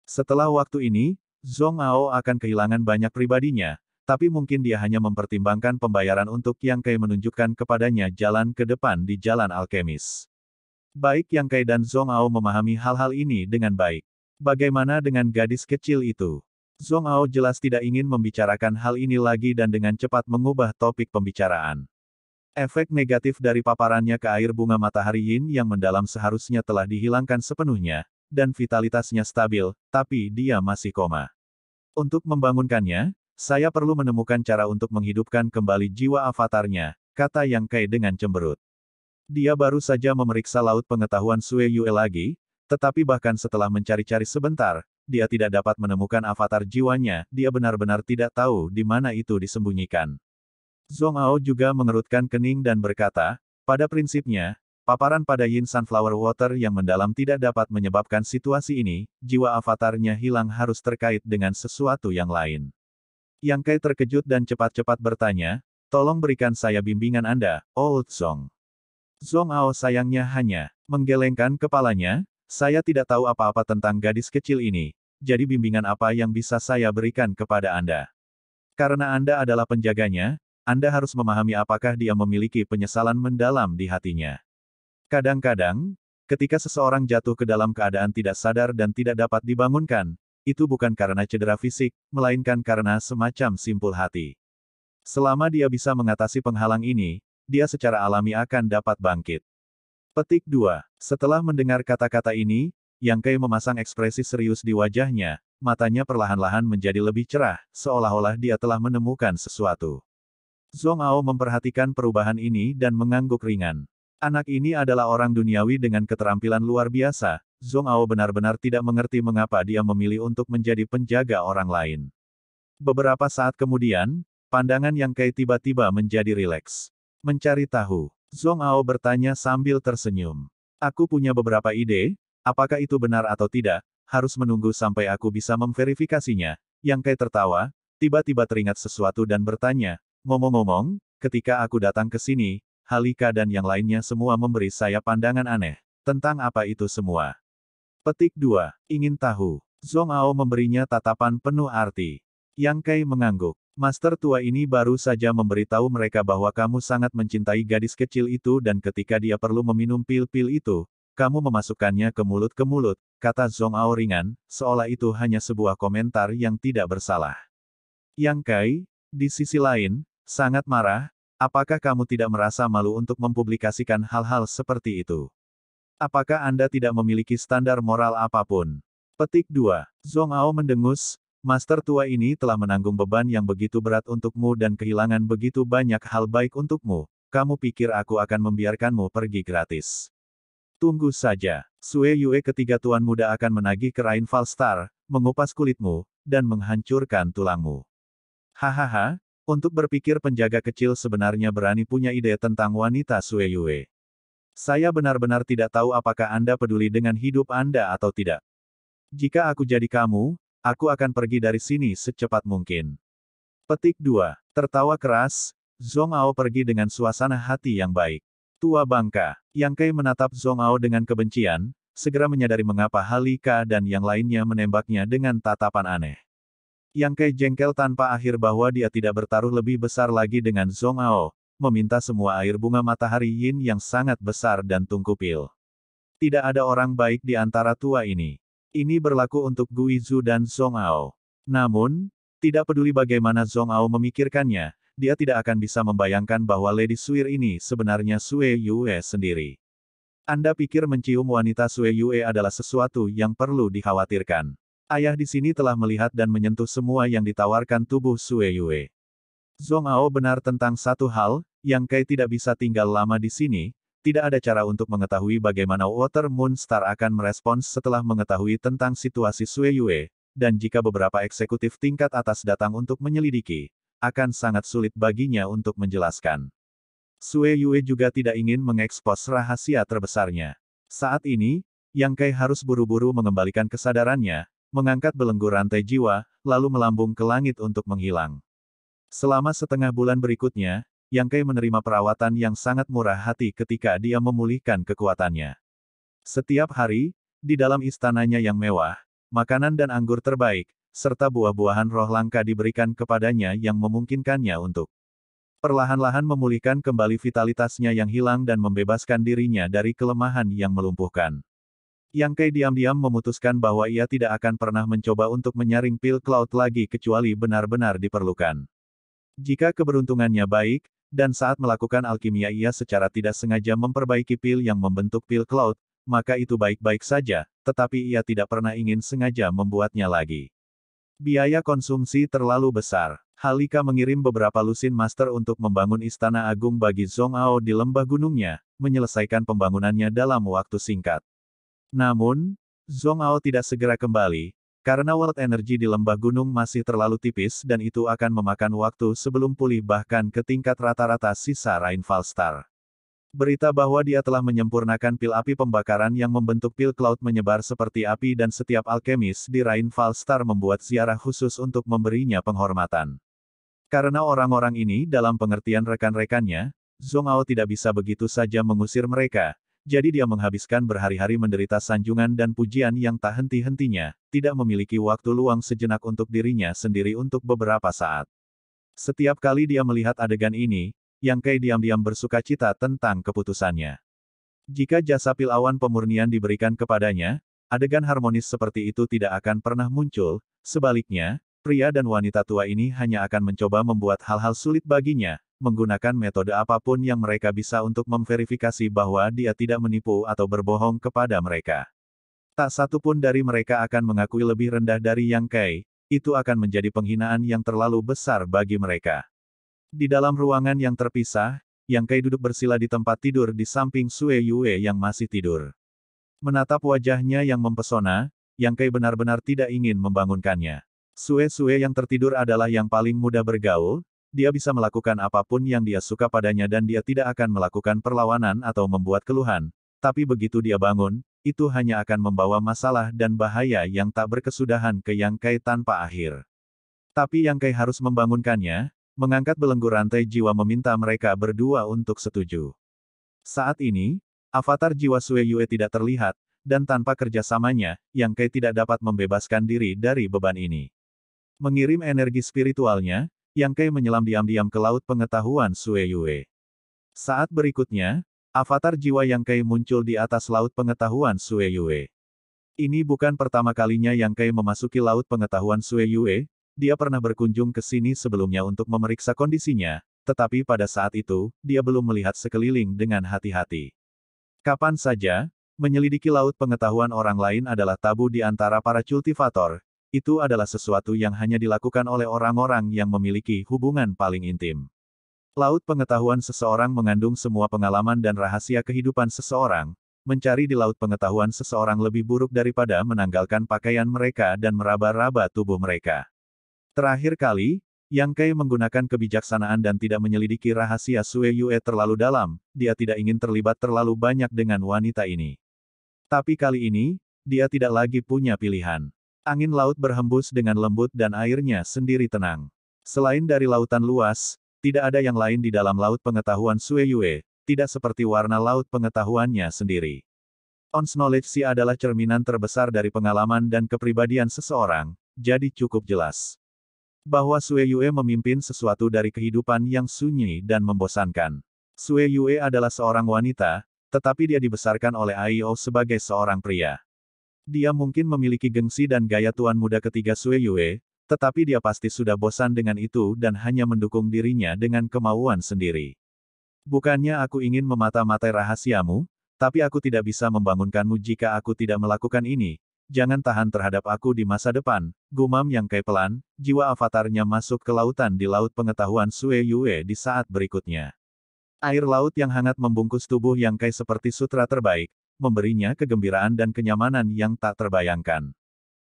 Setelah waktu ini, Zong Ao akan kehilangan banyak pribadinya, tapi mungkin dia hanya mempertimbangkan pembayaran untuk Yang Kei menunjukkan kepadanya jalan ke depan di jalan alkemis. Baik Yang Kai dan Zong Ao memahami hal-hal ini dengan baik. Bagaimana dengan gadis kecil itu? Zong Ao jelas tidak ingin membicarakan hal ini lagi dan dengan cepat mengubah topik pembicaraan. Efek negatif dari paparannya ke air bunga matahari yin yang mendalam seharusnya telah dihilangkan sepenuhnya, dan vitalitasnya stabil, tapi dia masih koma. Untuk membangunkannya, saya perlu menemukan cara untuk menghidupkan kembali jiwa avatarnya, kata Yang Kai dengan cemberut. Dia baru saja memeriksa laut pengetahuan Sue Yue lagi, tetapi bahkan setelah mencari-cari sebentar, dia tidak dapat menemukan avatar jiwanya, dia benar-benar tidak tahu di mana itu disembunyikan. Zong Ao juga mengerutkan kening dan berkata, pada prinsipnya, paparan pada Yin Sunflower Water yang mendalam tidak dapat menyebabkan situasi ini, jiwa avatarnya hilang harus terkait dengan sesuatu yang lain. Yang Kai terkejut dan cepat-cepat bertanya, tolong berikan saya bimbingan Anda, Old Song. Zong Ao sayangnya hanya menggelengkan kepalanya, saya tidak tahu apa-apa tentang gadis kecil ini, jadi bimbingan apa yang bisa saya berikan kepada Anda? Karena Anda adalah penjaganya, Anda harus memahami apakah dia memiliki penyesalan mendalam di hatinya. Kadang-kadang, ketika seseorang jatuh ke dalam keadaan tidak sadar dan tidak dapat dibangunkan, itu bukan karena cedera fisik, melainkan karena semacam simpul hati. Selama dia bisa mengatasi penghalang ini, dia secara alami akan dapat bangkit. Petik 2. Setelah mendengar kata-kata ini, Yang Kai memasang ekspresi serius di wajahnya, matanya perlahan-lahan menjadi lebih cerah, seolah-olah dia telah menemukan sesuatu. Zong Ao memperhatikan perubahan ini dan mengangguk ringan. Anak ini adalah orang duniawi dengan keterampilan luar biasa, Zong Ao benar-benar tidak mengerti mengapa dia memilih untuk menjadi penjaga orang lain. Beberapa saat kemudian, pandangan Yang Kai tiba-tiba menjadi rileks. Mencari tahu. Zhong Ao bertanya sambil tersenyum. Aku punya beberapa ide, apakah itu benar atau tidak, harus menunggu sampai aku bisa memverifikasinya. Yang Kai tertawa, tiba-tiba teringat sesuatu dan bertanya, ngomong-ngomong, ketika aku datang ke sini, Halika dan yang lainnya semua memberi saya pandangan aneh. Tentang apa itu semua? Petik 2. Ingin tahu. Zhong Ao memberinya tatapan penuh arti. Yang Kai mengangguk. Master tua ini baru saja memberitahu mereka bahwa kamu sangat mencintai gadis kecil itu dan ketika dia perlu meminum pil-pil itu, kamu memasukkannya ke mulut ke mulut, kata Zhong Ao ringan, seolah itu hanya sebuah komentar yang tidak bersalah. Yang Kai, di sisi lain, sangat marah, apakah kamu tidak merasa malu untuk mempublikasikan hal-hal seperti itu? Apakah Anda tidak memiliki standar moral apapun? Petik 2. Zong Ao mendengus, Master tua ini telah menanggung beban yang begitu berat untukmu dan kehilangan begitu banyak hal baik untukmu. Kamu pikir aku akan membiarkanmu pergi gratis? Tunggu saja. Sue Yue ketiga tuan muda akan menagih ke kerain Falstar, mengupas kulitmu, dan menghancurkan tulangmu. Hahaha, untuk berpikir penjaga kecil sebenarnya berani punya ide tentang wanita Sue Yue. Saya benar-benar tidak tahu apakah Anda peduli dengan hidup Anda atau tidak. Jika aku jadi kamu, Aku akan pergi dari sini secepat mungkin. Petik 2. Tertawa keras, Zong Ao pergi dengan suasana hati yang baik. Tua bangka, Yang Kai menatap Zong Ao dengan kebencian, segera menyadari mengapa Halika dan yang lainnya menembaknya dengan tatapan aneh. Yang Kai jengkel tanpa akhir bahwa dia tidak bertaruh lebih besar lagi dengan Zong Ao, meminta semua air bunga matahari yin yang sangat besar dan tungku pil. Tidak ada orang baik di antara tua ini. Ini berlaku untuk Guizhu dan Ao. Namun, tidak peduli bagaimana Ao memikirkannya, dia tidak akan bisa membayangkan bahwa Lady Suir ini sebenarnya Sue Yue sendiri. Anda pikir mencium wanita Sue Yue adalah sesuatu yang perlu dikhawatirkan. Ayah di sini telah melihat dan menyentuh semua yang ditawarkan tubuh Sue Yue. Zhong Ao benar tentang satu hal, yang Kai tidak bisa tinggal lama di sini, tidak ada cara untuk mengetahui bagaimana Water Moon Star akan merespons setelah mengetahui tentang situasi Sue Yue, dan jika beberapa eksekutif tingkat atas datang untuk menyelidiki, akan sangat sulit baginya untuk menjelaskan. Sue Yue juga tidak ingin mengekspos rahasia terbesarnya. Saat ini, Yang Kai harus buru-buru mengembalikan kesadarannya, mengangkat belenggu rantai jiwa, lalu melambung ke langit untuk menghilang. Selama setengah bulan berikutnya, yang Kai menerima perawatan yang sangat murah hati ketika dia memulihkan kekuatannya. Setiap hari, di dalam istananya yang mewah, makanan dan anggur terbaik, serta buah-buahan roh langka diberikan kepadanya yang memungkinkannya untuk perlahan-lahan memulihkan kembali vitalitasnya yang hilang dan membebaskan dirinya dari kelemahan yang melumpuhkan. Yang Kai diam-diam memutuskan bahwa ia tidak akan pernah mencoba untuk menyaring pil cloud lagi kecuali benar-benar diperlukan. Jika keberuntungannya baik, dan saat melakukan alkimia ia secara tidak sengaja memperbaiki pil yang membentuk pil cloud, maka itu baik-baik saja, tetapi ia tidak pernah ingin sengaja membuatnya lagi. Biaya konsumsi terlalu besar. Halika mengirim beberapa lusin master untuk membangun istana agung bagi Zhongao di lembah gunungnya, menyelesaikan pembangunannya dalam waktu singkat. Namun, Zhongao tidak segera kembali, karena world energy di lembah gunung masih terlalu tipis dan itu akan memakan waktu sebelum pulih bahkan ke tingkat rata-rata sisa rainfall star. Berita bahwa dia telah menyempurnakan pil api pembakaran yang membentuk pil cloud menyebar seperti api dan setiap alkemis di Rainfall Star membuat ziarah khusus untuk memberinya penghormatan. Karena orang-orang ini dalam pengertian rekan-rekannya, Zhongao tidak bisa begitu saja mengusir mereka, jadi dia menghabiskan berhari-hari menderita sanjungan dan pujian yang tak henti-hentinya, tidak memiliki waktu luang sejenak untuk dirinya sendiri untuk beberapa saat. Setiap kali dia melihat adegan ini, Yang kai diam-diam bersuka cita tentang keputusannya. Jika jasa pilawan pemurnian diberikan kepadanya, adegan harmonis seperti itu tidak akan pernah muncul, sebaliknya, pria dan wanita tua ini hanya akan mencoba membuat hal-hal sulit baginya, menggunakan metode apapun yang mereka bisa untuk memverifikasi bahwa dia tidak menipu atau berbohong kepada mereka. Tak satu pun dari mereka akan mengakui lebih rendah dari Yang Kai, itu akan menjadi penghinaan yang terlalu besar bagi mereka. Di dalam ruangan yang terpisah, Yang Kai duduk bersila di tempat tidur di samping Sue Yue yang masih tidur. Menatap wajahnya yang mempesona, Yang Kai benar-benar tidak ingin membangunkannya. Sue-sue yang tertidur adalah yang paling mudah bergaul, dia bisa melakukan apapun yang dia suka padanya dan dia tidak akan melakukan perlawanan atau membuat keluhan. Tapi begitu dia bangun, itu hanya akan membawa masalah dan bahaya yang tak berkesudahan ke Yang Kai tanpa akhir. Tapi Yang Kai harus membangunkannya, mengangkat belenggu rantai jiwa meminta mereka berdua untuk setuju. Saat ini, avatar jiwa Sue Yue tidak terlihat, dan tanpa kerjasamanya, Yang Kai tidak dapat membebaskan diri dari beban ini. Mengirim energi spiritualnya, yang Kei menyelam diam-diam ke laut pengetahuan Sue Yue. Saat berikutnya, avatar jiwa Yang Kei muncul di atas laut pengetahuan Sue Yue. Ini bukan pertama kalinya Yang Kei memasuki laut pengetahuan Sue Yue, dia pernah berkunjung ke sini sebelumnya untuk memeriksa kondisinya, tetapi pada saat itu, dia belum melihat sekeliling dengan hati-hati. Kapan saja, menyelidiki laut pengetahuan orang lain adalah tabu di antara para cultivator, itu adalah sesuatu yang hanya dilakukan oleh orang-orang yang memiliki hubungan paling intim. Laut pengetahuan seseorang mengandung semua pengalaman dan rahasia kehidupan seseorang. Mencari di laut pengetahuan seseorang lebih buruk daripada menanggalkan pakaian mereka dan meraba-raba tubuh mereka. Terakhir kali, Yang Kai menggunakan kebijaksanaan dan tidak menyelidiki rahasia Sue Yue terlalu dalam, dia tidak ingin terlibat terlalu banyak dengan wanita ini. Tapi kali ini, dia tidak lagi punya pilihan. Angin laut berhembus dengan lembut dan airnya sendiri tenang. Selain dari lautan luas, tidak ada yang lain di dalam laut pengetahuan Sue Yue, tidak seperti warna laut pengetahuannya sendiri. Ons Knowledge Si adalah cerminan terbesar dari pengalaman dan kepribadian seseorang, jadi cukup jelas. Bahwa Sue Yue memimpin sesuatu dari kehidupan yang sunyi dan membosankan. Sue Yue adalah seorang wanita, tetapi dia dibesarkan oleh Aio oh sebagai seorang pria. Dia mungkin memiliki gengsi dan gaya tuan muda ketiga Sue Yue, tetapi dia pasti sudah bosan dengan itu dan hanya mendukung dirinya dengan kemauan sendiri. Bukannya aku ingin memata-matai rahasiamu, tapi aku tidak bisa membangunkanmu jika aku tidak melakukan ini. Jangan tahan terhadap aku di masa depan, gumam yang Kai pelan, jiwa avatarnya masuk ke lautan di Laut Pengetahuan Sue Yue di saat berikutnya. Air laut yang hangat membungkus tubuh Yang Kai seperti sutra terbaik, memberinya kegembiraan dan kenyamanan yang tak terbayangkan.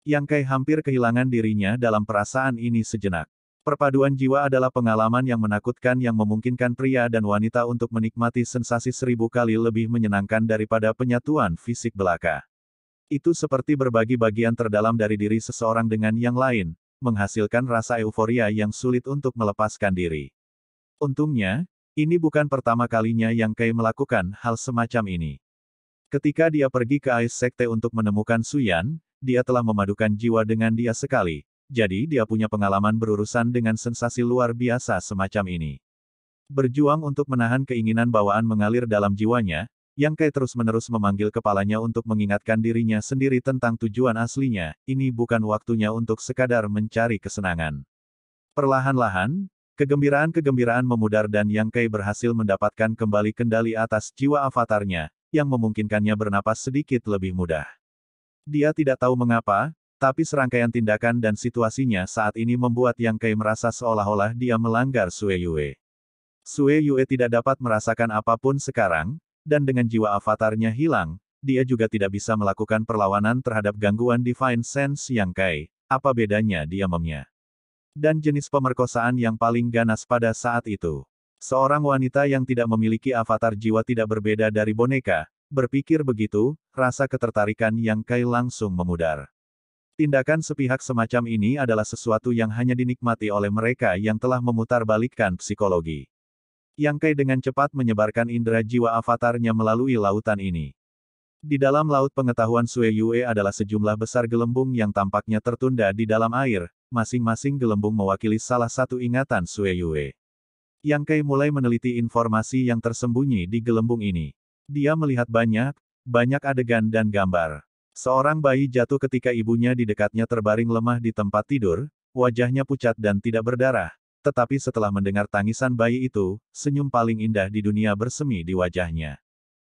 Yang Kai hampir kehilangan dirinya dalam perasaan ini sejenak. Perpaduan jiwa adalah pengalaman yang menakutkan yang memungkinkan pria dan wanita untuk menikmati sensasi seribu kali lebih menyenangkan daripada penyatuan fisik belaka. Itu seperti berbagi bagian terdalam dari diri seseorang dengan yang lain, menghasilkan rasa euforia yang sulit untuk melepaskan diri. Untungnya, ini bukan pertama kalinya yang Kai melakukan hal semacam ini. Ketika dia pergi ke Ais Sekte untuk menemukan Suyan, dia telah memadukan jiwa dengan dia sekali, jadi dia punya pengalaman berurusan dengan sensasi luar biasa semacam ini. Berjuang untuk menahan keinginan bawaan mengalir dalam jiwanya, yang Kai terus-menerus memanggil kepalanya untuk mengingatkan dirinya sendiri tentang tujuan aslinya, ini bukan waktunya untuk sekadar mencari kesenangan. Perlahan-lahan, kegembiraan-kegembiraan memudar dan Yang Kai berhasil mendapatkan kembali kendali atas jiwa avatarnya, yang memungkinkannya bernapas sedikit lebih mudah. Dia tidak tahu mengapa, tapi serangkaian tindakan dan situasinya saat ini membuat Yang Kai merasa seolah-olah dia melanggar Sue Yue. Sue Yue tidak dapat merasakan apapun sekarang, dan dengan jiwa avatarnya hilang, dia juga tidak bisa melakukan perlawanan terhadap gangguan Divine Sense Yang Kai. Apa bedanya dia Dan jenis pemerkosaan yang paling ganas pada saat itu. Seorang wanita yang tidak memiliki avatar jiwa tidak berbeda dari boneka, berpikir begitu, rasa ketertarikan yang Kai langsung memudar. Tindakan sepihak semacam ini adalah sesuatu yang hanya dinikmati oleh mereka yang telah memutarbalikkan psikologi. Yang Kai dengan cepat menyebarkan indera jiwa avatarnya melalui lautan ini. Di dalam laut pengetahuan Sue Yue adalah sejumlah besar gelembung yang tampaknya tertunda di dalam air, masing-masing gelembung mewakili salah satu ingatan Sue Yue. Yang Kei mulai meneliti informasi yang tersembunyi di gelembung ini. Dia melihat banyak, banyak adegan dan gambar. Seorang bayi jatuh ketika ibunya di dekatnya terbaring lemah di tempat tidur, wajahnya pucat dan tidak berdarah. Tetapi setelah mendengar tangisan bayi itu, senyum paling indah di dunia bersemi di wajahnya.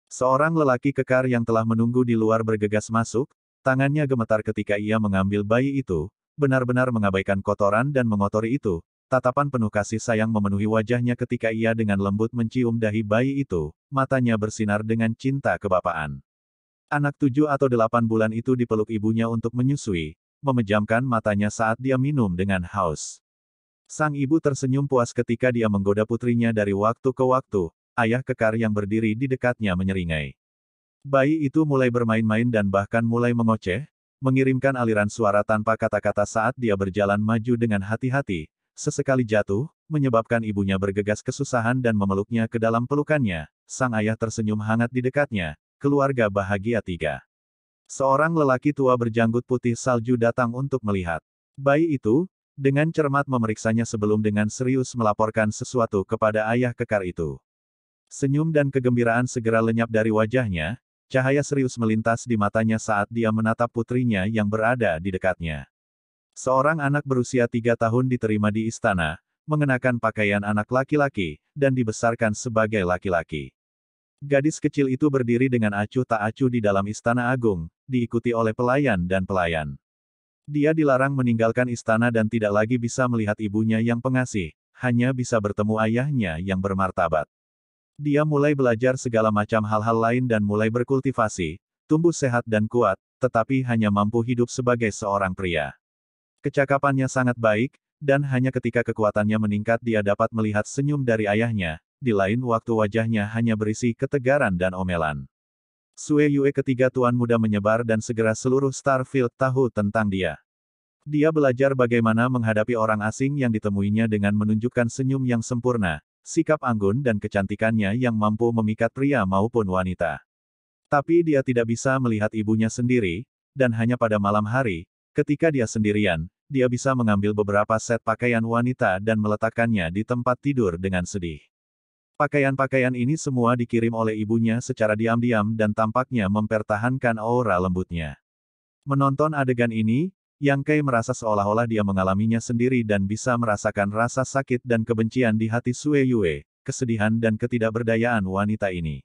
Seorang lelaki kekar yang telah menunggu di luar bergegas masuk, tangannya gemetar ketika ia mengambil bayi itu, benar-benar mengabaikan kotoran dan mengotori itu, Tatapan penuh kasih sayang memenuhi wajahnya ketika ia dengan lembut mencium dahi bayi itu, matanya bersinar dengan cinta kebapaan. Anak tujuh atau delapan bulan itu dipeluk ibunya untuk menyusui, memejamkan matanya saat dia minum dengan haus. Sang ibu tersenyum puas ketika dia menggoda putrinya dari waktu ke waktu, ayah kekar yang berdiri di dekatnya menyeringai. Bayi itu mulai bermain-main dan bahkan mulai mengoceh, mengirimkan aliran suara tanpa kata-kata saat dia berjalan maju dengan hati-hati, sesekali jatuh, menyebabkan ibunya bergegas kesusahan dan memeluknya ke dalam pelukannya. Sang ayah tersenyum hangat di dekatnya, keluarga bahagia tiga. Seorang lelaki tua berjanggut putih salju datang untuk melihat. Bayi itu, dengan cermat memeriksanya sebelum dengan serius melaporkan sesuatu kepada ayah kekar itu. Senyum dan kegembiraan segera lenyap dari wajahnya, cahaya serius melintas di matanya saat dia menatap putrinya yang berada di dekatnya. Seorang anak berusia tiga tahun diterima di istana, mengenakan pakaian anak laki-laki, dan dibesarkan sebagai laki-laki. Gadis kecil itu berdiri dengan acuh tak acuh di dalam istana agung, diikuti oleh pelayan dan pelayan. Dia dilarang meninggalkan istana dan tidak lagi bisa melihat ibunya yang pengasih, hanya bisa bertemu ayahnya yang bermartabat. Dia mulai belajar segala macam hal-hal lain dan mulai berkultivasi, tumbuh sehat dan kuat, tetapi hanya mampu hidup sebagai seorang pria. Kecakapannya sangat baik, dan hanya ketika kekuatannya meningkat dia dapat melihat senyum dari ayahnya, di lain waktu wajahnya hanya berisi ketegaran dan omelan. Sue Yue ketiga tuan muda menyebar dan segera seluruh Starfield tahu tentang dia. Dia belajar bagaimana menghadapi orang asing yang ditemuinya dengan menunjukkan senyum yang sempurna, sikap anggun dan kecantikannya yang mampu memikat pria maupun wanita. Tapi dia tidak bisa melihat ibunya sendiri, dan hanya pada malam hari, Ketika dia sendirian, dia bisa mengambil beberapa set pakaian wanita dan meletakkannya di tempat tidur dengan sedih. Pakaian-pakaian ini semua dikirim oleh ibunya secara diam-diam dan tampaknya mempertahankan aura lembutnya. Menonton adegan ini, Yang Kai merasa seolah-olah dia mengalaminya sendiri dan bisa merasakan rasa sakit dan kebencian di hati Sue Yue, kesedihan dan ketidakberdayaan wanita ini.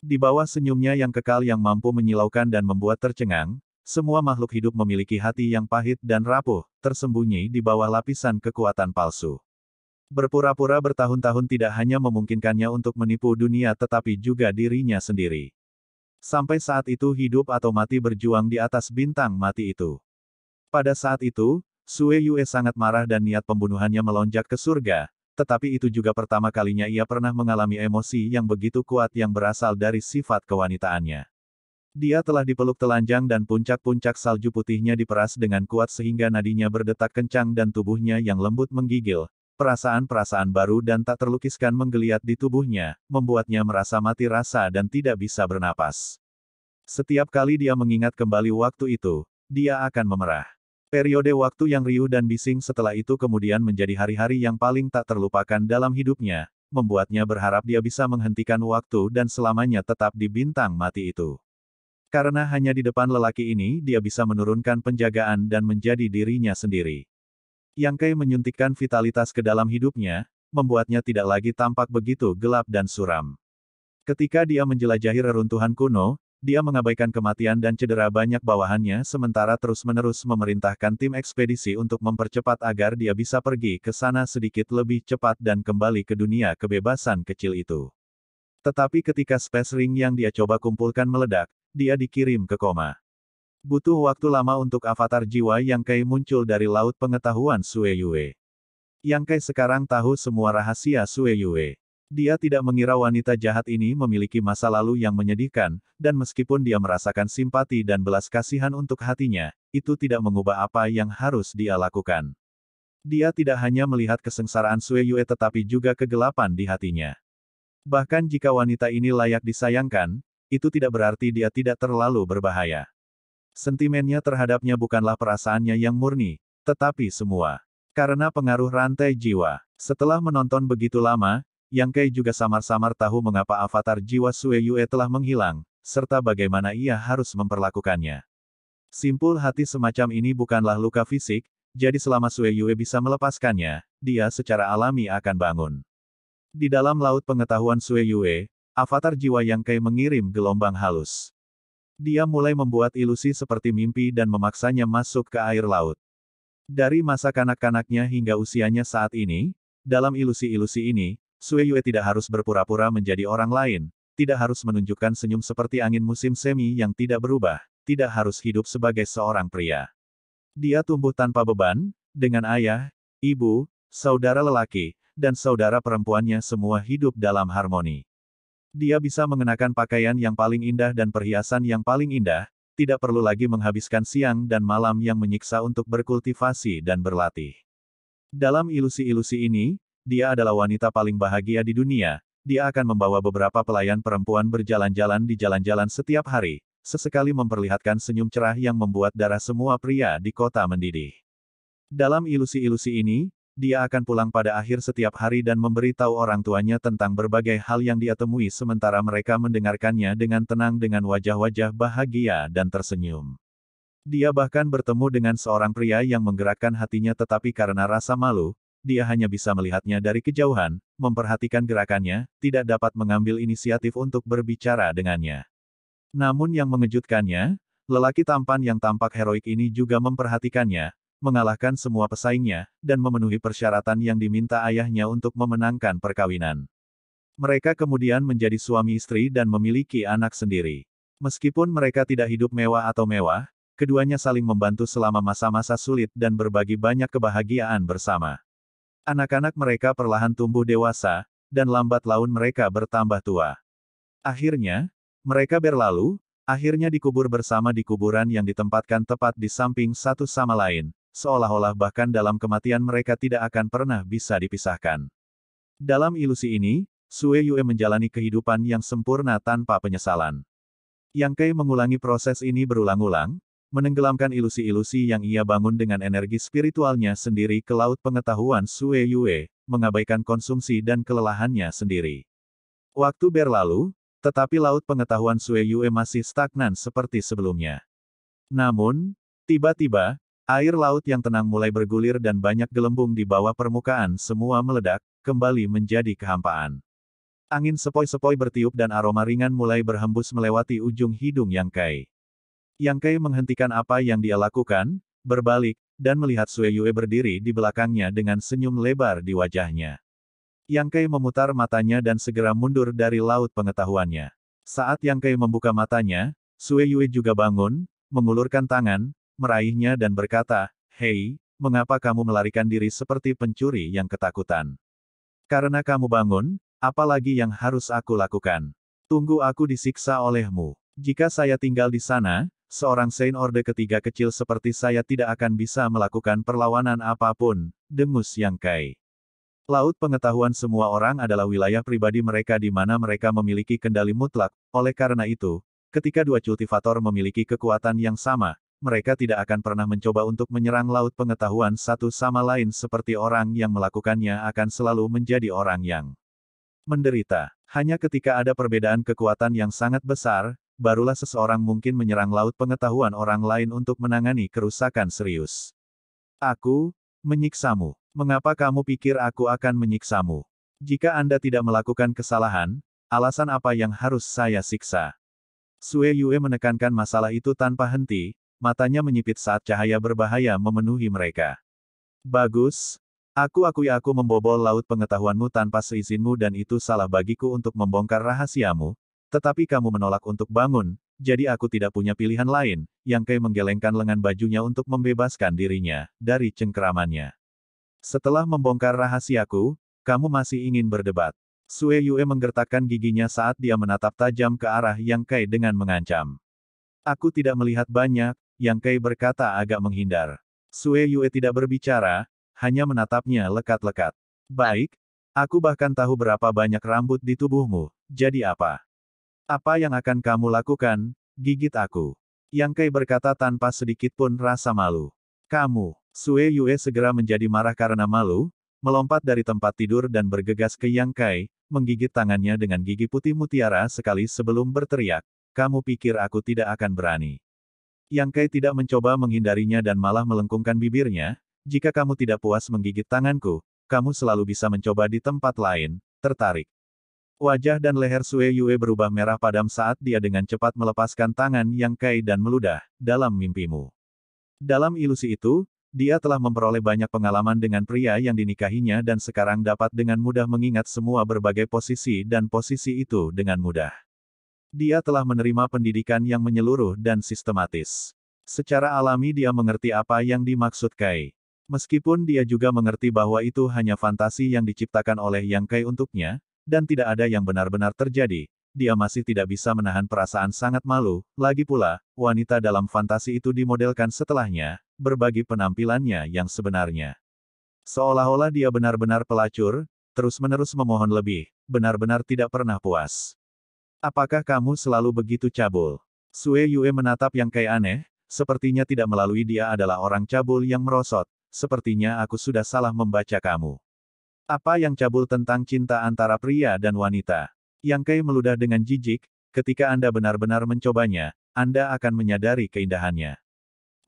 Di bawah senyumnya yang kekal yang mampu menyilaukan dan membuat tercengang, semua makhluk hidup memiliki hati yang pahit dan rapuh, tersembunyi di bawah lapisan kekuatan palsu. Berpura-pura bertahun-tahun tidak hanya memungkinkannya untuk menipu dunia tetapi juga dirinya sendiri. Sampai saat itu hidup atau mati berjuang di atas bintang mati itu. Pada saat itu, Sue Yue sangat marah dan niat pembunuhannya melonjak ke surga, tetapi itu juga pertama kalinya ia pernah mengalami emosi yang begitu kuat yang berasal dari sifat kewanitaannya. Dia telah dipeluk telanjang dan puncak-puncak salju putihnya diperas dengan kuat sehingga nadinya berdetak kencang dan tubuhnya yang lembut menggigil. Perasaan-perasaan baru dan tak terlukiskan menggeliat di tubuhnya, membuatnya merasa mati rasa dan tidak bisa bernapas. Setiap kali dia mengingat kembali waktu itu, dia akan memerah. Periode waktu yang riuh dan bising setelah itu kemudian menjadi hari-hari yang paling tak terlupakan dalam hidupnya, membuatnya berharap dia bisa menghentikan waktu dan selamanya tetap di bintang mati itu. Karena hanya di depan lelaki ini dia bisa menurunkan penjagaan dan menjadi dirinya sendiri. Yang Kai menyuntikkan vitalitas ke dalam hidupnya, membuatnya tidak lagi tampak begitu gelap dan suram. Ketika dia menjelajahi reruntuhan kuno, dia mengabaikan kematian dan cedera banyak bawahannya sementara terus-menerus memerintahkan tim ekspedisi untuk mempercepat agar dia bisa pergi ke sana sedikit lebih cepat dan kembali ke dunia kebebasan kecil itu. Tetapi ketika space ring yang dia coba kumpulkan meledak, dia dikirim ke koma. Butuh waktu lama untuk avatar jiwa Yang Kai muncul dari laut pengetahuan Sue Yue. Yang Kai sekarang tahu semua rahasia Sue Yue. Dia tidak mengira wanita jahat ini memiliki masa lalu yang menyedihkan, dan meskipun dia merasakan simpati dan belas kasihan untuk hatinya, itu tidak mengubah apa yang harus dia lakukan. Dia tidak hanya melihat kesengsaraan Sue Yue tetapi juga kegelapan di hatinya. Bahkan jika wanita ini layak disayangkan, itu tidak berarti dia tidak terlalu berbahaya. Sentimennya terhadapnya bukanlah perasaannya yang murni, tetapi semua. Karena pengaruh rantai jiwa. Setelah menonton begitu lama, Yang Kai juga samar-samar tahu mengapa avatar jiwa Sue Yue telah menghilang, serta bagaimana ia harus memperlakukannya. Simpul hati semacam ini bukanlah luka fisik, jadi selama Sue Yue bisa melepaskannya, dia secara alami akan bangun. Di dalam laut pengetahuan Sue Yue, Avatar jiwa yang kai mengirim gelombang halus. Dia mulai membuat ilusi seperti mimpi dan memaksanya masuk ke air laut. Dari masa kanak-kanaknya hingga usianya saat ini, dalam ilusi-ilusi ini, Sue Yue tidak harus berpura-pura menjadi orang lain, tidak harus menunjukkan senyum seperti angin musim semi yang tidak berubah, tidak harus hidup sebagai seorang pria. Dia tumbuh tanpa beban, dengan ayah, ibu, saudara lelaki, dan saudara perempuannya semua hidup dalam harmoni. Dia bisa mengenakan pakaian yang paling indah dan perhiasan yang paling indah, tidak perlu lagi menghabiskan siang dan malam yang menyiksa untuk berkultivasi dan berlatih. Dalam ilusi-ilusi ini, dia adalah wanita paling bahagia di dunia, dia akan membawa beberapa pelayan perempuan berjalan-jalan di jalan-jalan setiap hari, sesekali memperlihatkan senyum cerah yang membuat darah semua pria di kota mendidih. Dalam ilusi-ilusi ini, dia akan pulang pada akhir setiap hari dan memberitahu orang tuanya tentang berbagai hal yang dia temui sementara mereka mendengarkannya dengan tenang dengan wajah-wajah bahagia dan tersenyum. Dia bahkan bertemu dengan seorang pria yang menggerakkan hatinya tetapi karena rasa malu, dia hanya bisa melihatnya dari kejauhan, memperhatikan gerakannya, tidak dapat mengambil inisiatif untuk berbicara dengannya. Namun yang mengejutkannya, lelaki tampan yang tampak heroik ini juga memperhatikannya, mengalahkan semua pesaingnya, dan memenuhi persyaratan yang diminta ayahnya untuk memenangkan perkawinan. Mereka kemudian menjadi suami istri dan memiliki anak sendiri. Meskipun mereka tidak hidup mewah atau mewah, keduanya saling membantu selama masa-masa sulit dan berbagi banyak kebahagiaan bersama. Anak-anak mereka perlahan tumbuh dewasa, dan lambat laun mereka bertambah tua. Akhirnya, mereka berlalu, akhirnya dikubur bersama di kuburan yang ditempatkan tepat di samping satu sama lain, seolah-olah bahkan dalam kematian mereka tidak akan pernah bisa dipisahkan. Dalam ilusi ini, Sue Yue menjalani kehidupan yang sempurna tanpa penyesalan. Yang Kei mengulangi proses ini berulang-ulang, menenggelamkan ilusi-ilusi yang ia bangun dengan energi spiritualnya sendiri ke laut pengetahuan Sue Yue, mengabaikan konsumsi dan kelelahannya sendiri. Waktu berlalu, tetapi laut pengetahuan Sue Yue masih stagnan seperti sebelumnya. Namun, tiba-tiba, Air laut yang tenang mulai bergulir dan banyak gelembung di bawah permukaan semua meledak, kembali menjadi kehampaan. Angin sepoi-sepoi bertiup dan aroma ringan mulai berhembus melewati ujung hidung Yang Kai. Yang Kai menghentikan apa yang dia lakukan, berbalik, dan melihat Sue Yue berdiri di belakangnya dengan senyum lebar di wajahnya. Yang Kai memutar matanya dan segera mundur dari laut pengetahuannya. Saat Yang Kai membuka matanya, Sue Yue juga bangun, mengulurkan tangan, meraihnya dan berkata, Hei, mengapa kamu melarikan diri seperti pencuri yang ketakutan? Karena kamu bangun, apalagi yang harus aku lakukan? Tunggu aku disiksa olehmu. Jika saya tinggal di sana, seorang Saint Orde ketiga kecil seperti saya tidak akan bisa melakukan perlawanan apapun, dengus yang kai. Laut pengetahuan semua orang adalah wilayah pribadi mereka di mana mereka memiliki kendali mutlak, oleh karena itu, ketika dua cultivator memiliki kekuatan yang sama, mereka tidak akan pernah mencoba untuk menyerang laut pengetahuan satu sama lain seperti orang yang melakukannya akan selalu menjadi orang yang menderita. Hanya ketika ada perbedaan kekuatan yang sangat besar, barulah seseorang mungkin menyerang laut pengetahuan orang lain untuk menangani kerusakan serius. Aku menyiksamu. Mengapa kamu pikir aku akan menyiksamu? Jika Anda tidak melakukan kesalahan, alasan apa yang harus saya siksa? Sue Yue menekankan masalah itu tanpa henti, matanya menyipit saat cahaya berbahaya memenuhi mereka. Bagus, aku akui aku membobol laut pengetahuanmu tanpa seizinmu dan itu salah bagiku untuk membongkar rahasiamu, tetapi kamu menolak untuk bangun, jadi aku tidak punya pilihan lain, yang Kei menggelengkan lengan bajunya untuk membebaskan dirinya, dari cengkeramannya. Setelah membongkar rahasiaku, kamu masih ingin berdebat. Sue Yue menggertakkan giginya saat dia menatap tajam ke arah Yang Kai dengan mengancam. Aku tidak melihat banyak, yang Kai berkata agak menghindar. Sue Yue tidak berbicara, hanya menatapnya lekat-lekat. Baik, aku bahkan tahu berapa banyak rambut di tubuhmu, jadi apa? Apa yang akan kamu lakukan? Gigit aku. Yang Kai berkata tanpa sedikit pun rasa malu. Kamu, Sue Yue segera menjadi marah karena malu, melompat dari tempat tidur dan bergegas ke Yang Kai, menggigit tangannya dengan gigi putih mutiara sekali sebelum berteriak, kamu pikir aku tidak akan berani. Yang Kai tidak mencoba menghindarinya dan malah melengkungkan bibirnya, jika kamu tidak puas menggigit tanganku, kamu selalu bisa mencoba di tempat lain, tertarik. Wajah dan leher Sue Yue berubah merah padam saat dia dengan cepat melepaskan tangan Yang Kai dan meludah, dalam mimpimu. Dalam ilusi itu, dia telah memperoleh banyak pengalaman dengan pria yang dinikahinya dan sekarang dapat dengan mudah mengingat semua berbagai posisi dan posisi itu dengan mudah. Dia telah menerima pendidikan yang menyeluruh dan sistematis. Secara alami dia mengerti apa yang dimaksud Kai. Meskipun dia juga mengerti bahwa itu hanya fantasi yang diciptakan oleh Yang Kai untuknya, dan tidak ada yang benar-benar terjadi, dia masih tidak bisa menahan perasaan sangat malu, lagi pula, wanita dalam fantasi itu dimodelkan setelahnya, berbagi penampilannya yang sebenarnya. Seolah-olah dia benar-benar pelacur, terus-menerus memohon lebih, benar-benar tidak pernah puas. Apakah kamu selalu begitu cabul? Sue Yue menatap yang kayak aneh, sepertinya tidak melalui dia adalah orang cabul yang merosot, sepertinya aku sudah salah membaca kamu. Apa yang cabul tentang cinta antara pria dan wanita? Yang Kai meludah dengan jijik, ketika Anda benar-benar mencobanya, Anda akan menyadari keindahannya.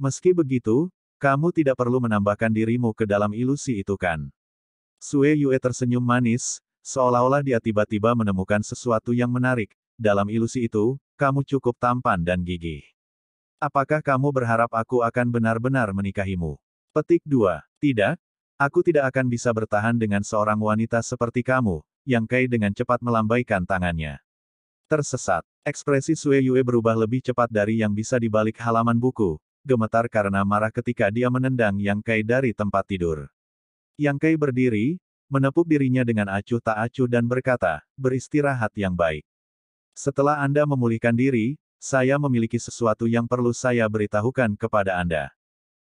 Meski begitu, kamu tidak perlu menambahkan dirimu ke dalam ilusi itu kan? Sue Yue tersenyum manis, seolah-olah dia tiba-tiba menemukan sesuatu yang menarik, dalam ilusi itu, kamu cukup tampan dan gigih. Apakah kamu berharap aku akan benar-benar menikahimu? Petik 2. Tidak, aku tidak akan bisa bertahan dengan seorang wanita seperti kamu, yang Kai dengan cepat melambaikan tangannya. Tersesat, ekspresi Sue Yue berubah lebih cepat dari yang bisa dibalik halaman buku, gemetar karena marah ketika dia menendang Yang Kai dari tempat tidur. Yang Kai berdiri, menepuk dirinya dengan acuh tak acuh dan berkata, beristirahat yang baik. Setelah Anda memulihkan diri, saya memiliki sesuatu yang perlu saya beritahukan kepada Anda.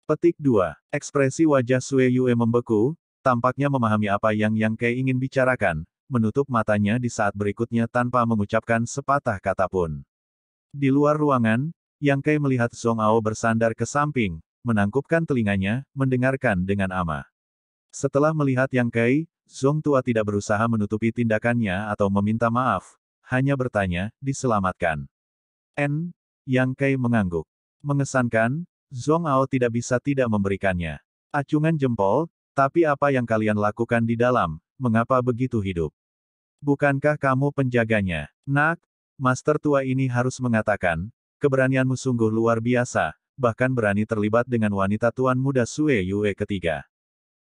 Petik 2. Ekspresi wajah Sue Yue membeku, tampaknya memahami apa yang Yang Ke ingin bicarakan, menutup matanya di saat berikutnya tanpa mengucapkan sepatah kata pun. Di luar ruangan, Yang Ke melihat Song Ao bersandar ke samping, menangkupkan telinganya, mendengarkan dengan aman. Setelah melihat Yang Kai, Song Tua tidak berusaha menutupi tindakannya atau meminta maaf, hanya bertanya, diselamatkan. N. Yang Kai mengangguk. Mengesankan, Zong Ao tidak bisa tidak memberikannya. Acungan jempol, tapi apa yang kalian lakukan di dalam, mengapa begitu hidup? Bukankah kamu penjaganya? Nak, Master Tua ini harus mengatakan, keberanianmu sungguh luar biasa, bahkan berani terlibat dengan wanita tuan muda Sue Yue ketiga.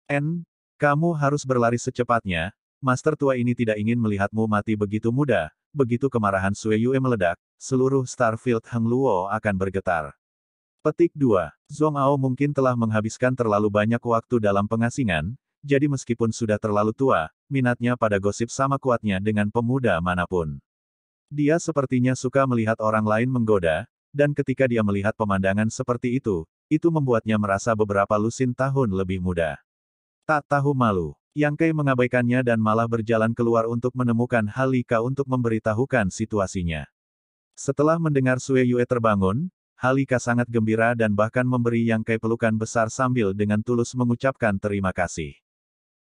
N, kamu harus berlari secepatnya, Master tua ini tidak ingin melihatmu mati begitu muda, begitu kemarahan Sue Yue meledak, seluruh Starfield Heng Luo akan bergetar. Petik 2. Zhong Ao mungkin telah menghabiskan terlalu banyak waktu dalam pengasingan, jadi meskipun sudah terlalu tua, minatnya pada gosip sama kuatnya dengan pemuda manapun. Dia sepertinya suka melihat orang lain menggoda, dan ketika dia melihat pemandangan seperti itu, itu membuatnya merasa beberapa lusin tahun lebih muda. Tak tahu malu. Yang Kei mengabaikannya dan malah berjalan keluar untuk menemukan Halika untuk memberitahukan situasinya. Setelah mendengar Sue Yue terbangun, Halika sangat gembira dan bahkan memberi Yang Kei pelukan besar sambil dengan tulus mengucapkan terima kasih.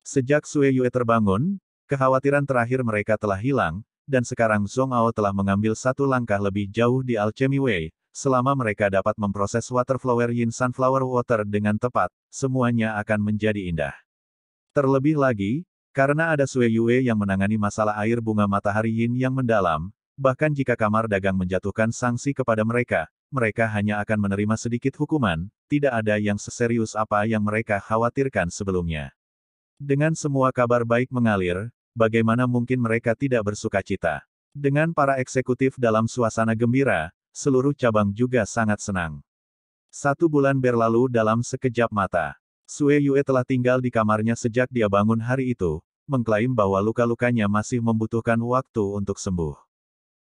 Sejak Sue Yue terbangun, kekhawatiran terakhir mereka telah hilang, dan sekarang Zhong Ao telah mengambil satu langkah lebih jauh di Alchemy Way, selama mereka dapat memproses Waterflower Yin Sunflower Water dengan tepat, semuanya akan menjadi indah. Terlebih lagi, karena ada Sue Yue yang menangani masalah air bunga matahari yin yang mendalam, bahkan jika kamar dagang menjatuhkan sanksi kepada mereka, mereka hanya akan menerima sedikit hukuman, tidak ada yang seserius apa yang mereka khawatirkan sebelumnya. Dengan semua kabar baik mengalir, bagaimana mungkin mereka tidak bersuka cita? Dengan para eksekutif dalam suasana gembira, seluruh cabang juga sangat senang. Satu bulan berlalu dalam sekejap mata. Sue Yue telah tinggal di kamarnya sejak dia bangun hari itu, mengklaim bahwa luka-lukanya masih membutuhkan waktu untuk sembuh.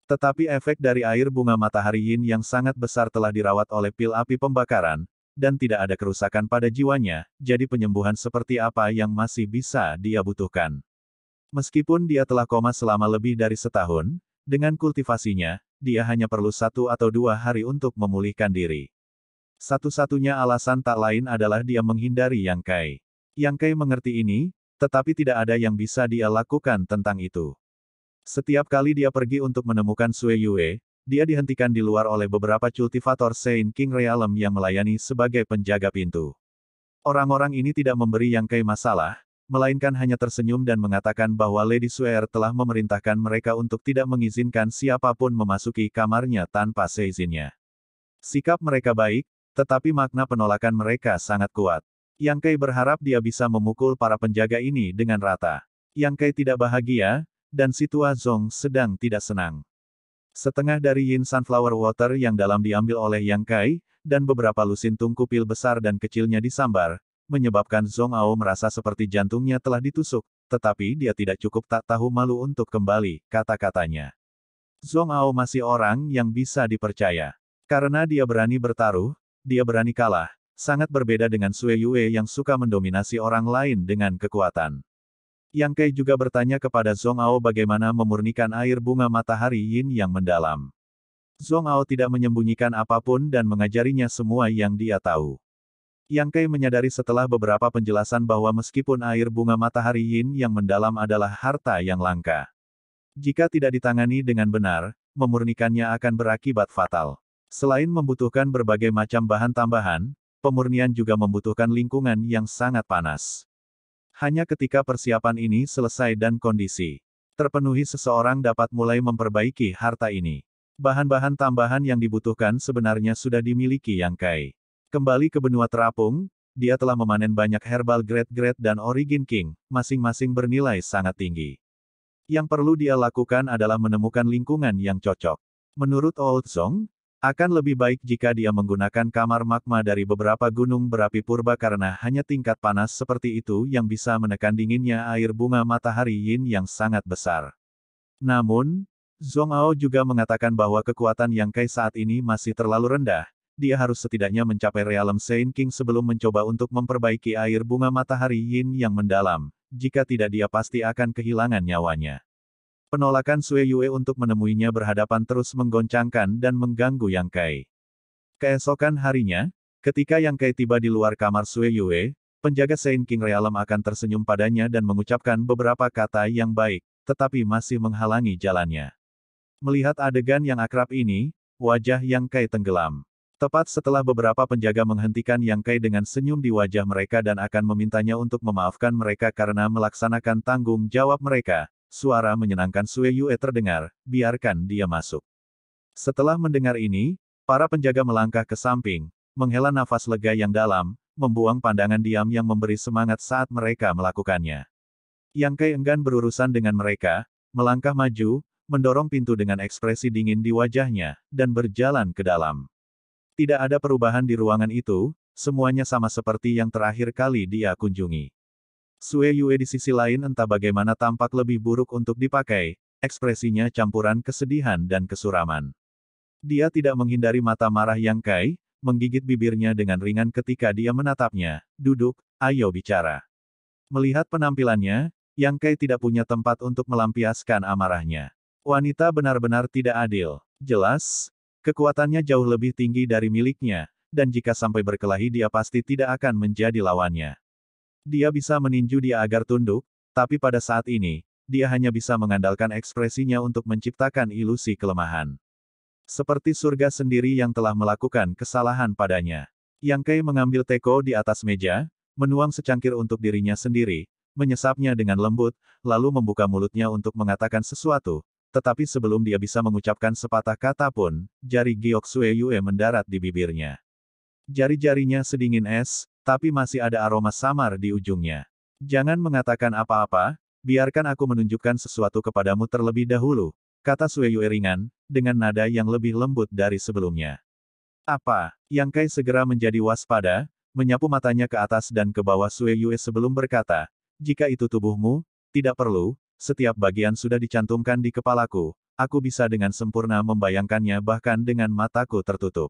Tetapi efek dari air bunga matahari yin yang sangat besar telah dirawat oleh pil api pembakaran, dan tidak ada kerusakan pada jiwanya, jadi penyembuhan seperti apa yang masih bisa dia butuhkan. Meskipun dia telah koma selama lebih dari setahun, dengan kultivasinya, dia hanya perlu satu atau dua hari untuk memulihkan diri. Satu-satunya alasan tak lain adalah dia menghindari Yang Kai. Yang Kai mengerti ini, tetapi tidak ada yang bisa dia lakukan tentang itu. Setiap kali dia pergi untuk menemukan Sue Yue, dia dihentikan di luar oleh beberapa cultivator Saint King Realm yang melayani sebagai penjaga pintu. Orang-orang ini tidak memberi Yang Kai masalah, melainkan hanya tersenyum dan mengatakan bahwa Lady er telah memerintahkan mereka untuk tidak mengizinkan siapapun memasuki kamarnya tanpa seizinnya. Sikap mereka baik, tetapi makna penolakan mereka sangat kuat. Yang Kai berharap dia bisa memukul para penjaga ini dengan rata. Yang Kai tidak bahagia, dan si Zong sedang tidak senang. Setengah dari Yin Sunflower Water yang dalam diambil oleh Yang Kai, dan beberapa lusin tungku pil besar dan kecilnya disambar, menyebabkan Zong Ao merasa seperti jantungnya telah ditusuk, tetapi dia tidak cukup tak tahu malu untuk kembali, kata-katanya. Zong Ao masih orang yang bisa dipercaya. Karena dia berani bertaruh, dia berani kalah, sangat berbeda dengan Sue Yue yang suka mendominasi orang lain dengan kekuatan. Yang Kei juga bertanya kepada Zhong Ao bagaimana memurnikan air bunga matahari yin yang mendalam. Zhong Ao tidak menyembunyikan apapun dan mengajarinya semua yang dia tahu. Yang Kei menyadari setelah beberapa penjelasan bahwa meskipun air bunga matahari yin yang mendalam adalah harta yang langka. Jika tidak ditangani dengan benar, memurnikannya akan berakibat fatal. Selain membutuhkan berbagai macam bahan tambahan, pemurnian juga membutuhkan lingkungan yang sangat panas. Hanya ketika persiapan ini selesai dan kondisi terpenuhi seseorang dapat mulai memperbaiki harta ini. Bahan-bahan tambahan yang dibutuhkan sebenarnya sudah dimiliki Yang Kai. Kembali ke benua terapung, dia telah memanen banyak herbal Great Great dan Origin King, masing-masing bernilai sangat tinggi. Yang perlu dia lakukan adalah menemukan lingkungan yang cocok. Menurut Old Song, akan lebih baik jika dia menggunakan kamar magma dari beberapa gunung berapi purba karena hanya tingkat panas seperti itu yang bisa menekan dinginnya air bunga matahari yin yang sangat besar. Namun, Zhong Ao juga mengatakan bahwa kekuatan Yang Kai saat ini masih terlalu rendah, dia harus setidaknya mencapai realem Saint King sebelum mencoba untuk memperbaiki air bunga matahari yin yang mendalam, jika tidak dia pasti akan kehilangan nyawanya. Penolakan Sue Yue untuk menemuinya berhadapan terus menggoncangkan dan mengganggu Yang Kai. Keesokan harinya, ketika Yang Kai tiba di luar kamar Sue Yue, penjaga Saint King Realm akan tersenyum padanya dan mengucapkan beberapa kata yang baik, tetapi masih menghalangi jalannya. Melihat adegan yang akrab ini, wajah Yang Kai tenggelam. Tepat setelah beberapa penjaga menghentikan Yang Kai dengan senyum di wajah mereka dan akan memintanya untuk memaafkan mereka karena melaksanakan tanggung jawab mereka, Suara menyenangkan Sue Yue terdengar, biarkan dia masuk. Setelah mendengar ini, para penjaga melangkah ke samping, menghela nafas lega yang dalam, membuang pandangan diam yang memberi semangat saat mereka melakukannya. Yang Kai enggan berurusan dengan mereka, melangkah maju, mendorong pintu dengan ekspresi dingin di wajahnya, dan berjalan ke dalam. Tidak ada perubahan di ruangan itu, semuanya sama seperti yang terakhir kali dia kunjungi. Sue Yue di sisi lain entah bagaimana tampak lebih buruk untuk dipakai, ekspresinya campuran kesedihan dan kesuraman. Dia tidak menghindari mata marah Yang Kai, menggigit bibirnya dengan ringan ketika dia menatapnya, duduk, ayo bicara. Melihat penampilannya, Yang Kai tidak punya tempat untuk melampiaskan amarahnya. Wanita benar-benar tidak adil. Jelas, kekuatannya jauh lebih tinggi dari miliknya, dan jika sampai berkelahi dia pasti tidak akan menjadi lawannya. Dia bisa meninju dia agar tunduk, tapi pada saat ini, dia hanya bisa mengandalkan ekspresinya untuk menciptakan ilusi kelemahan. Seperti surga sendiri yang telah melakukan kesalahan padanya. Yang Kei mengambil teko di atas meja, menuang secangkir untuk dirinya sendiri, menyesapnya dengan lembut, lalu membuka mulutnya untuk mengatakan sesuatu, tetapi sebelum dia bisa mengucapkan sepatah kata pun, jari Giok Sue Yue mendarat di bibirnya. Jari-jarinya sedingin es, tapi masih ada aroma samar di ujungnya. Jangan mengatakan apa-apa, biarkan aku menunjukkan sesuatu kepadamu terlebih dahulu, kata Sueyue ringan, dengan nada yang lebih lembut dari sebelumnya. Apa? Yang Kai segera menjadi waspada, menyapu matanya ke atas dan ke bawah Sueyue sebelum berkata, jika itu tubuhmu, tidak perlu, setiap bagian sudah dicantumkan di kepalaku, aku bisa dengan sempurna membayangkannya bahkan dengan mataku tertutup.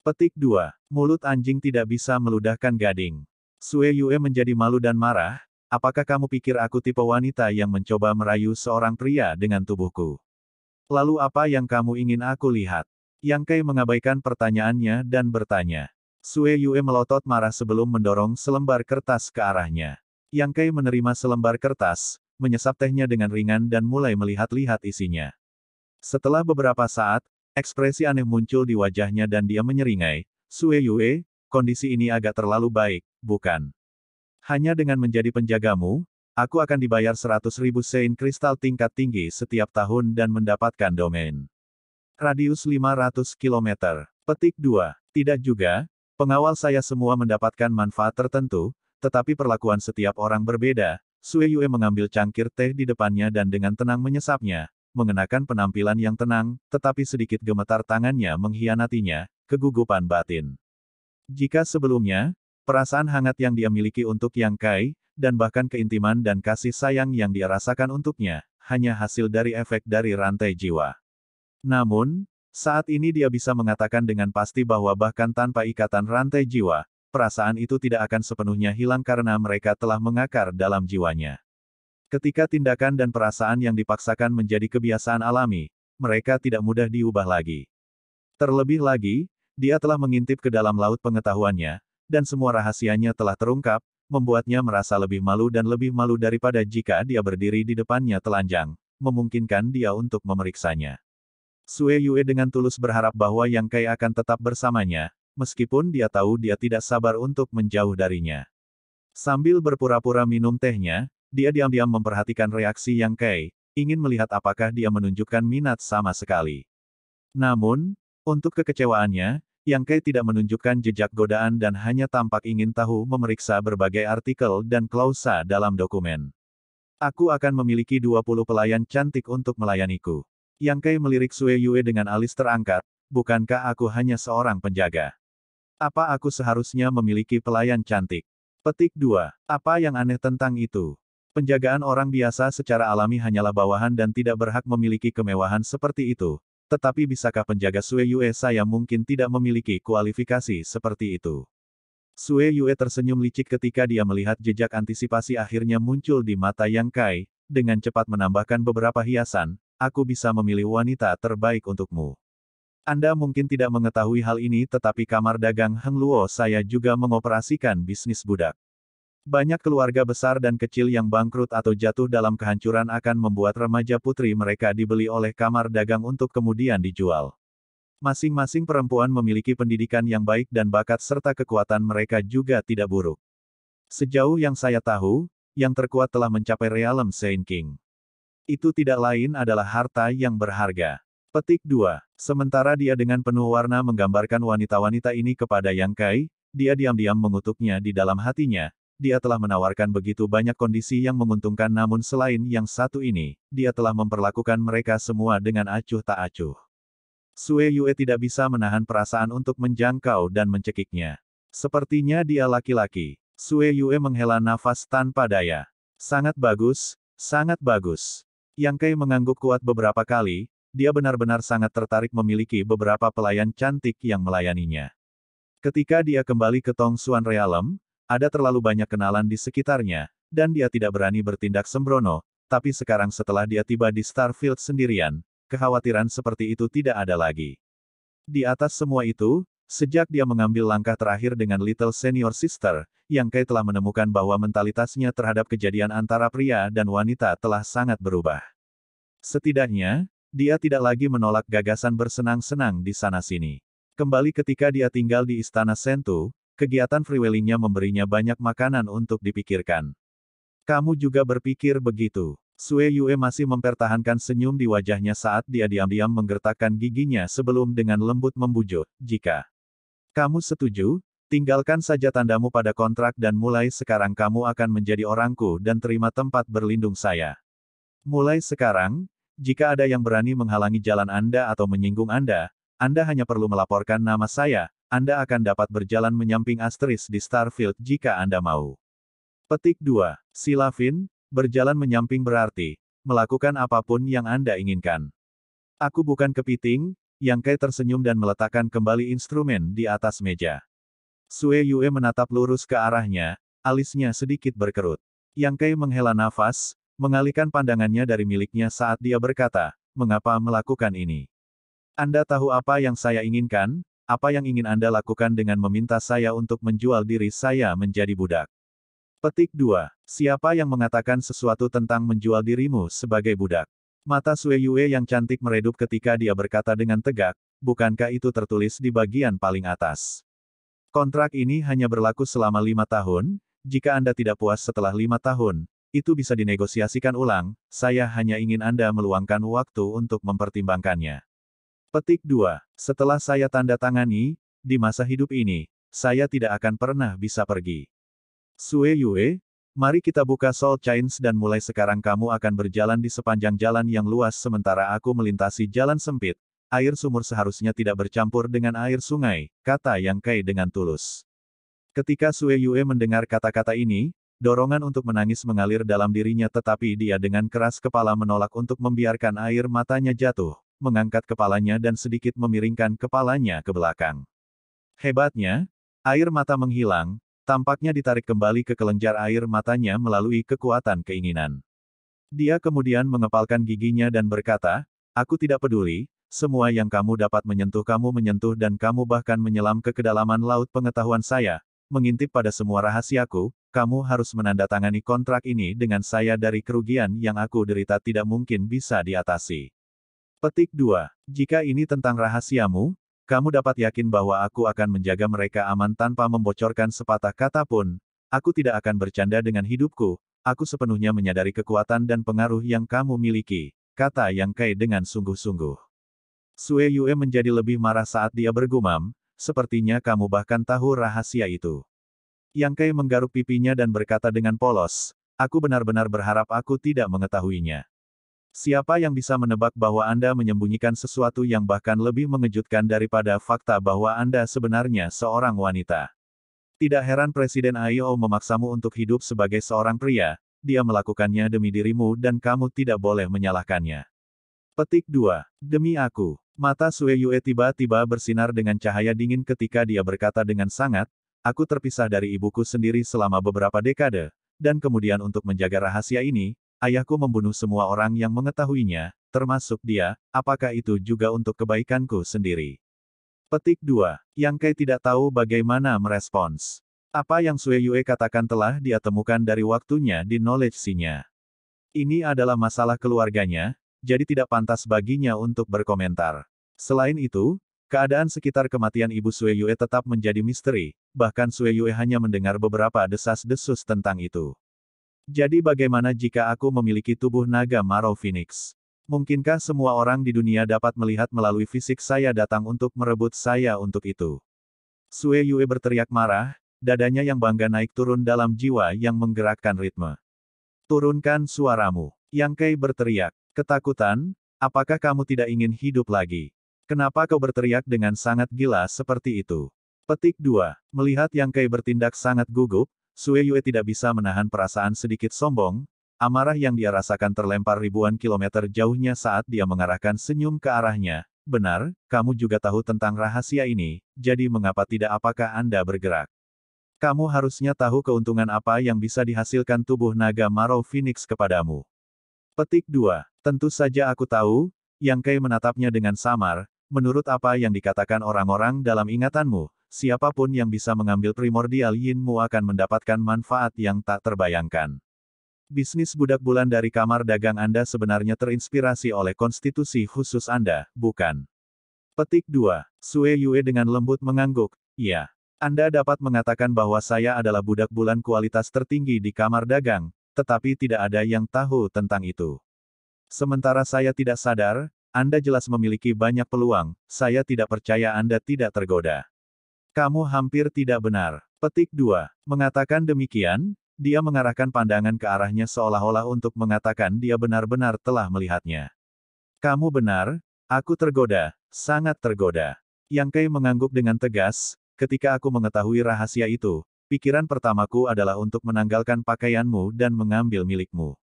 Petik 2. Mulut anjing tidak bisa meludahkan gading. Sue Yue menjadi malu dan marah, apakah kamu pikir aku tipe wanita yang mencoba merayu seorang pria dengan tubuhku? Lalu apa yang kamu ingin aku lihat? Yang Kei mengabaikan pertanyaannya dan bertanya. Sue Yue melotot marah sebelum mendorong selembar kertas ke arahnya. Yang Kei menerima selembar kertas, menyesap tehnya dengan ringan dan mulai melihat-lihat isinya. Setelah beberapa saat, Ekspresi aneh muncul di wajahnya dan dia menyeringai. Sue Yue, kondisi ini agak terlalu baik, bukan? Hanya dengan menjadi penjagamu, aku akan dibayar 100 ribu sein kristal tingkat tinggi setiap tahun dan mendapatkan domain. Radius 500 km. Petik 2. Tidak juga, pengawal saya semua mendapatkan manfaat tertentu, tetapi perlakuan setiap orang berbeda. Sue Yue mengambil cangkir teh di depannya dan dengan tenang menyesapnya mengenakan penampilan yang tenang, tetapi sedikit gemetar tangannya mengkhianatinya, kegugupan batin. Jika sebelumnya, perasaan hangat yang dia miliki untuk Yang Kai, dan bahkan keintiman dan kasih sayang yang dia rasakan untuknya, hanya hasil dari efek dari rantai jiwa. Namun, saat ini dia bisa mengatakan dengan pasti bahwa bahkan tanpa ikatan rantai jiwa, perasaan itu tidak akan sepenuhnya hilang karena mereka telah mengakar dalam jiwanya. Ketika tindakan dan perasaan yang dipaksakan menjadi kebiasaan alami, mereka tidak mudah diubah lagi. Terlebih lagi, dia telah mengintip ke dalam laut pengetahuannya, dan semua rahasianya telah terungkap, membuatnya merasa lebih malu dan lebih malu daripada jika dia berdiri di depannya telanjang, memungkinkan dia untuk memeriksanya. Sue Yue dengan tulus berharap bahwa Yang Kai akan tetap bersamanya, meskipun dia tahu dia tidak sabar untuk menjauh darinya. Sambil berpura-pura minum tehnya, dia diam-diam memperhatikan reaksi Yang Kai, ingin melihat apakah dia menunjukkan minat sama sekali. Namun, untuk kekecewaannya, Yang Kai tidak menunjukkan jejak godaan dan hanya tampak ingin tahu memeriksa berbagai artikel dan klausa dalam dokumen. Aku akan memiliki 20 pelayan cantik untuk melayaniku. Yang Kai melirik Sue Yue dengan alis terangkat, bukankah aku hanya seorang penjaga? Apa aku seharusnya memiliki pelayan cantik? Petik 2. Apa yang aneh tentang itu? Penjagaan orang biasa secara alami hanyalah bawahan dan tidak berhak memiliki kemewahan seperti itu. Tetapi bisakah penjaga Sue Yue saya mungkin tidak memiliki kualifikasi seperti itu? Sue Yue tersenyum licik ketika dia melihat jejak antisipasi akhirnya muncul di mata Yang Kai, dengan cepat menambahkan beberapa hiasan, aku bisa memilih wanita terbaik untukmu. Anda mungkin tidak mengetahui hal ini tetapi kamar dagang Heng Luo saya juga mengoperasikan bisnis budak. Banyak keluarga besar dan kecil yang bangkrut atau jatuh dalam kehancuran akan membuat remaja putri mereka dibeli oleh kamar dagang untuk kemudian dijual. Masing-masing perempuan memiliki pendidikan yang baik dan bakat serta kekuatan mereka juga tidak buruk. Sejauh yang saya tahu, yang terkuat telah mencapai realm Saint King. Itu tidak lain adalah harta yang berharga. Petik 2. Sementara dia dengan penuh warna menggambarkan wanita-wanita ini kepada Yang Kai, dia diam-diam mengutuknya di dalam hatinya, dia telah menawarkan begitu banyak kondisi yang menguntungkan namun selain yang satu ini, dia telah memperlakukan mereka semua dengan acuh tak acuh. Sue Yue tidak bisa menahan perasaan untuk menjangkau dan mencekiknya. Sepertinya dia laki-laki. Sue Yue menghela nafas tanpa daya. Sangat bagus, sangat bagus. Yang Kei mengangguk kuat beberapa kali, dia benar-benar sangat tertarik memiliki beberapa pelayan cantik yang melayaninya. Ketika dia kembali ke Tong Suan Realem, ada terlalu banyak kenalan di sekitarnya, dan dia tidak berani bertindak sembrono, tapi sekarang setelah dia tiba di Starfield sendirian, kekhawatiran seperti itu tidak ada lagi. Di atas semua itu, sejak dia mengambil langkah terakhir dengan Little Senior Sister, yang Kay telah menemukan bahwa mentalitasnya terhadap kejadian antara pria dan wanita telah sangat berubah. Setidaknya, dia tidak lagi menolak gagasan bersenang-senang di sana-sini. Kembali ketika dia tinggal di Istana Sentu, Kegiatan freewheelingnya memberinya banyak makanan untuk dipikirkan. Kamu juga berpikir begitu. Sue Yue masih mempertahankan senyum di wajahnya saat dia diam-diam menggertakkan giginya sebelum dengan lembut membujuk, jika kamu setuju, tinggalkan saja tandamu pada kontrak dan mulai sekarang kamu akan menjadi orangku dan terima tempat berlindung saya. Mulai sekarang, jika ada yang berani menghalangi jalan Anda atau menyinggung Anda, Anda hanya perlu melaporkan nama saya, anda akan dapat berjalan menyamping asteris di Starfield jika Anda mau. Petik 2. Silafin, berjalan menyamping berarti, melakukan apapun yang Anda inginkan. Aku bukan kepiting, Yang Kai tersenyum dan meletakkan kembali instrumen di atas meja. Sue Yue menatap lurus ke arahnya, alisnya sedikit berkerut. Yang Kai menghela nafas, mengalihkan pandangannya dari miliknya saat dia berkata, mengapa melakukan ini? Anda tahu apa yang saya inginkan? Apa yang ingin Anda lakukan dengan meminta saya untuk menjual diri saya menjadi budak? Petik 2. Siapa yang mengatakan sesuatu tentang menjual dirimu sebagai budak? Mata Sue Yue yang cantik meredup ketika dia berkata dengan tegak, bukankah itu tertulis di bagian paling atas? Kontrak ini hanya berlaku selama lima tahun, jika Anda tidak puas setelah lima tahun, itu bisa dinegosiasikan ulang, saya hanya ingin Anda meluangkan waktu untuk mempertimbangkannya. Petik 2. Setelah saya tanda tangani, di masa hidup ini, saya tidak akan pernah bisa pergi. Sue Yue, mari kita buka Soul Chains dan mulai sekarang kamu akan berjalan di sepanjang jalan yang luas sementara aku melintasi jalan sempit. Air sumur seharusnya tidak bercampur dengan air sungai, kata Yang Kai dengan tulus. Ketika Sue Yue mendengar kata-kata ini, dorongan untuk menangis mengalir dalam dirinya tetapi dia dengan keras kepala menolak untuk membiarkan air matanya jatuh, mengangkat kepalanya dan sedikit memiringkan kepalanya ke belakang. Hebatnya, air mata menghilang, tampaknya ditarik kembali ke kelenjar air matanya melalui kekuatan keinginan. Dia kemudian mengepalkan giginya dan berkata, Aku tidak peduli, semua yang kamu dapat menyentuh kamu menyentuh dan kamu bahkan menyelam ke kedalaman laut pengetahuan saya, mengintip pada semua rahasiaku, kamu harus menandatangani kontrak ini dengan saya dari kerugian yang aku derita tidak mungkin bisa diatasi. Petik 2. Jika ini tentang rahasiamu, kamu dapat yakin bahwa aku akan menjaga mereka aman tanpa membocorkan sepatah kata pun. Aku tidak akan bercanda dengan hidupku. Aku sepenuhnya menyadari kekuatan dan pengaruh yang kamu miliki, kata Yang Kai dengan sungguh-sungguh. Sue Yue menjadi lebih marah saat dia bergumam, sepertinya kamu bahkan tahu rahasia itu. Yang Kai menggaruk pipinya dan berkata dengan polos, aku benar-benar berharap aku tidak mengetahuinya. Siapa yang bisa menebak bahwa Anda menyembunyikan sesuatu yang bahkan lebih mengejutkan daripada fakta bahwa Anda sebenarnya seorang wanita? Tidak heran Presiden Ayo memaksamu untuk hidup sebagai seorang pria, dia melakukannya demi dirimu dan kamu tidak boleh menyalahkannya. Petik 2. Demi aku. Mata Sue Yue tiba-tiba bersinar dengan cahaya dingin ketika dia berkata dengan sangat, aku terpisah dari ibuku sendiri selama beberapa dekade, dan kemudian untuk menjaga rahasia ini, Ayahku membunuh semua orang yang mengetahuinya, termasuk dia, apakah itu juga untuk kebaikanku sendiri? Petik 2. Yang Kai tidak tahu bagaimana merespons. Apa yang Sue Yue katakan telah dia temukan dari waktunya di knowledge sinya. Ini adalah masalah keluarganya, jadi tidak pantas baginya untuk berkomentar. Selain itu, keadaan sekitar kematian ibu Sue Yue tetap menjadi misteri, bahkan Sue Yue hanya mendengar beberapa desas-desus tentang itu. Jadi bagaimana jika aku memiliki tubuh naga Maro Phoenix? Mungkinkah semua orang di dunia dapat melihat melalui fisik saya datang untuk merebut saya untuk itu? Sue Yue berteriak marah, dadanya yang bangga naik turun dalam jiwa yang menggerakkan ritme. Turunkan suaramu. Yang Kei berteriak, ketakutan, apakah kamu tidak ingin hidup lagi? Kenapa kau berteriak dengan sangat gila seperti itu? Petik 2. Melihat Yang Kei bertindak sangat gugup, Sue Yue tidak bisa menahan perasaan sedikit sombong, amarah yang dia rasakan terlempar ribuan kilometer jauhnya saat dia mengarahkan senyum ke arahnya. Benar, kamu juga tahu tentang rahasia ini, jadi mengapa tidak apakah Anda bergerak? Kamu harusnya tahu keuntungan apa yang bisa dihasilkan tubuh naga Marrow Phoenix kepadamu. Petik 2. Tentu saja aku tahu, Yang Kai menatapnya dengan samar, menurut apa yang dikatakan orang-orang dalam ingatanmu, siapapun yang bisa mengambil primordial Yinmu akan mendapatkan manfaat yang tak terbayangkan. Bisnis budak bulan dari kamar dagang Anda sebenarnya terinspirasi oleh konstitusi khusus Anda, bukan? Petik 2. Sue Yue dengan lembut mengangguk, iya. Anda dapat mengatakan bahwa saya adalah budak bulan kualitas tertinggi di kamar dagang, tetapi tidak ada yang tahu tentang itu. Sementara saya tidak sadar, Anda jelas memiliki banyak peluang, saya tidak percaya Anda tidak tergoda. Kamu hampir tidak benar. Petik 2. Mengatakan demikian, dia mengarahkan pandangan ke arahnya seolah-olah untuk mengatakan dia benar-benar telah melihatnya. Kamu benar, aku tergoda, sangat tergoda. Yang Kei mengangguk dengan tegas, ketika aku mengetahui rahasia itu, pikiran pertamaku adalah untuk menanggalkan pakaianmu dan mengambil milikmu.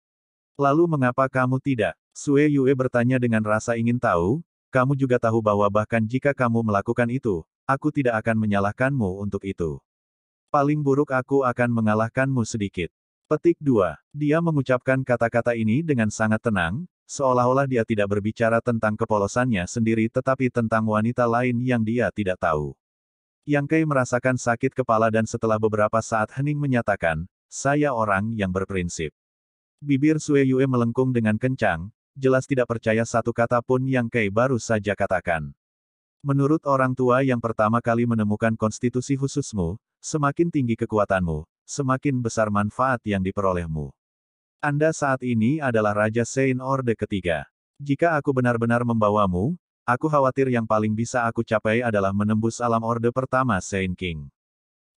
Lalu mengapa kamu tidak? Sue Yue bertanya dengan rasa ingin tahu, kamu juga tahu bahwa bahkan jika kamu melakukan itu, Aku tidak akan menyalahkanmu untuk itu. Paling buruk aku akan mengalahkanmu sedikit. Petik 2. Dia mengucapkan kata-kata ini dengan sangat tenang, seolah-olah dia tidak berbicara tentang kepolosannya sendiri tetapi tentang wanita lain yang dia tidak tahu. Yang Kei merasakan sakit kepala dan setelah beberapa saat hening menyatakan, saya orang yang berprinsip. Bibir Sue Yue melengkung dengan kencang, jelas tidak percaya satu kata pun yang Kei baru saja katakan. Menurut orang tua yang pertama kali menemukan konstitusi khususmu, semakin tinggi kekuatanmu, semakin besar manfaat yang diperolehmu. Anda saat ini adalah Raja Sein Orde ketiga. Jika aku benar-benar membawamu, aku khawatir yang paling bisa aku capai adalah menembus alam Orde pertama Sein King.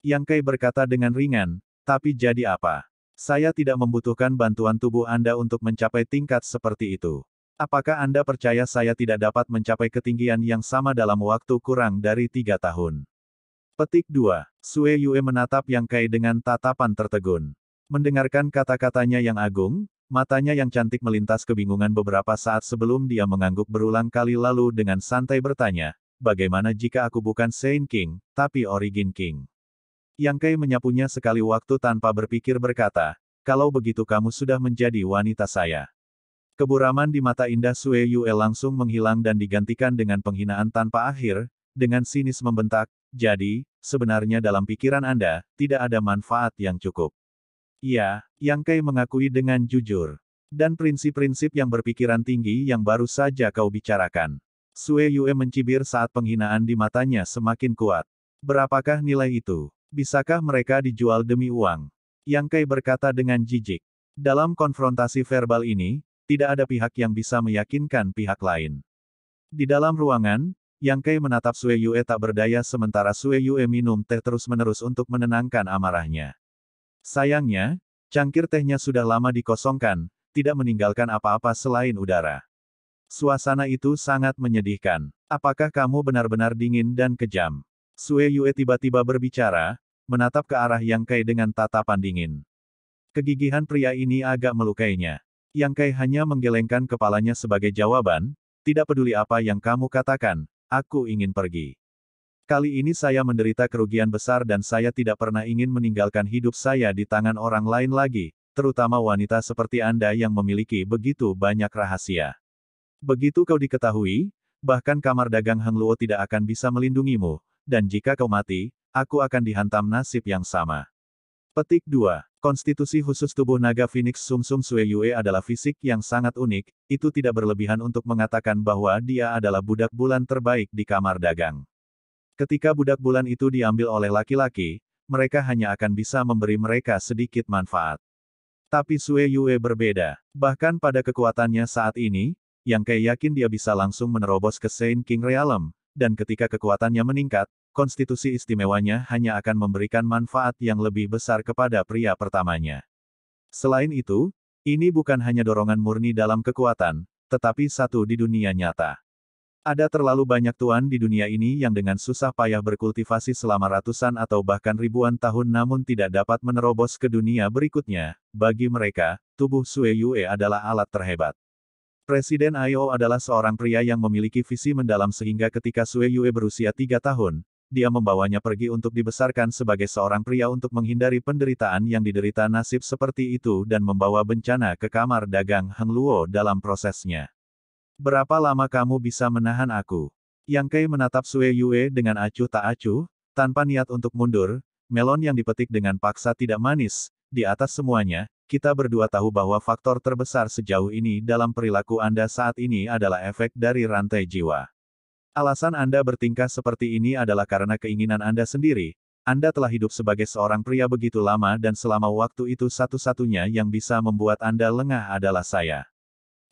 Yang Kai berkata dengan ringan, tapi jadi apa? Saya tidak membutuhkan bantuan tubuh Anda untuk mencapai tingkat seperti itu. Apakah Anda percaya saya tidak dapat mencapai ketinggian yang sama dalam waktu kurang dari tiga tahun? Petik 2. Sue Yue menatap Yang Kai dengan tatapan tertegun. Mendengarkan kata-katanya yang agung, matanya yang cantik melintas kebingungan beberapa saat sebelum dia mengangguk berulang kali lalu dengan santai bertanya, bagaimana jika aku bukan Saint King, tapi Origin King? Yang Kai menyapunya sekali waktu tanpa berpikir berkata, kalau begitu kamu sudah menjadi wanita saya. Keburaman di mata indah Sue Yue langsung menghilang dan digantikan dengan penghinaan tanpa akhir, dengan sinis membentak, jadi, sebenarnya dalam pikiran Anda, tidak ada manfaat yang cukup. Ya, Yang Kei mengakui dengan jujur. Dan prinsip-prinsip yang berpikiran tinggi yang baru saja kau bicarakan. Sue Yue mencibir saat penghinaan di matanya semakin kuat. Berapakah nilai itu? Bisakah mereka dijual demi uang? Yang Kei berkata dengan jijik. Dalam konfrontasi verbal ini, tidak ada pihak yang bisa meyakinkan pihak lain. Di dalam ruangan, Yang Kei menatap Sue Yue tak berdaya sementara Sue Yue minum teh terus-menerus untuk menenangkan amarahnya. Sayangnya, cangkir tehnya sudah lama dikosongkan, tidak meninggalkan apa-apa selain udara. Suasana itu sangat menyedihkan. Apakah kamu benar-benar dingin dan kejam? Sue Yue tiba-tiba berbicara, menatap ke arah Yang Kei dengan tatapan dingin. Kegigihan pria ini agak melukainya. Yang Kai hanya menggelengkan kepalanya sebagai jawaban, tidak peduli apa yang kamu katakan, aku ingin pergi. Kali ini saya menderita kerugian besar dan saya tidak pernah ingin meninggalkan hidup saya di tangan orang lain lagi, terutama wanita seperti Anda yang memiliki begitu banyak rahasia. Begitu kau diketahui, bahkan kamar dagang Hang Luo tidak akan bisa melindungimu, dan jika kau mati, aku akan dihantam nasib yang sama. Petik 2. Konstitusi khusus tubuh naga Phoenix Sumsum Sum Sue Yue adalah fisik yang sangat unik, itu tidak berlebihan untuk mengatakan bahwa dia adalah budak bulan terbaik di kamar dagang. Ketika budak bulan itu diambil oleh laki-laki, mereka hanya akan bisa memberi mereka sedikit manfaat. Tapi Sue Yue berbeda. Bahkan pada kekuatannya saat ini, Yang kayak yakin dia bisa langsung menerobos ke Saint King Realm, dan ketika kekuatannya meningkat, konstitusi istimewanya hanya akan memberikan manfaat yang lebih besar kepada pria pertamanya. Selain itu, ini bukan hanya dorongan murni dalam kekuatan, tetapi satu di dunia nyata. Ada terlalu banyak tuan di dunia ini yang dengan susah payah berkultivasi selama ratusan atau bahkan ribuan tahun namun tidak dapat menerobos ke dunia berikutnya. Bagi mereka, tubuh Sue Yue adalah alat terhebat. Presiden Ayo adalah seorang pria yang memiliki visi mendalam sehingga ketika Sue Yue berusia tiga tahun, dia membawanya pergi untuk dibesarkan sebagai seorang pria untuk menghindari penderitaan yang diderita nasib seperti itu dan membawa bencana ke kamar dagang Heng Luo dalam prosesnya. Berapa lama kamu bisa menahan aku? Yang Kei menatap Sue Yue dengan acuh tak acuh, tanpa niat untuk mundur, melon yang dipetik dengan paksa tidak manis, di atas semuanya, kita berdua tahu bahwa faktor terbesar sejauh ini dalam perilaku Anda saat ini adalah efek dari rantai jiwa. Alasan Anda bertingkah seperti ini adalah karena keinginan Anda sendiri. Anda telah hidup sebagai seorang pria begitu lama dan selama waktu itu satu-satunya yang bisa membuat Anda lengah adalah saya.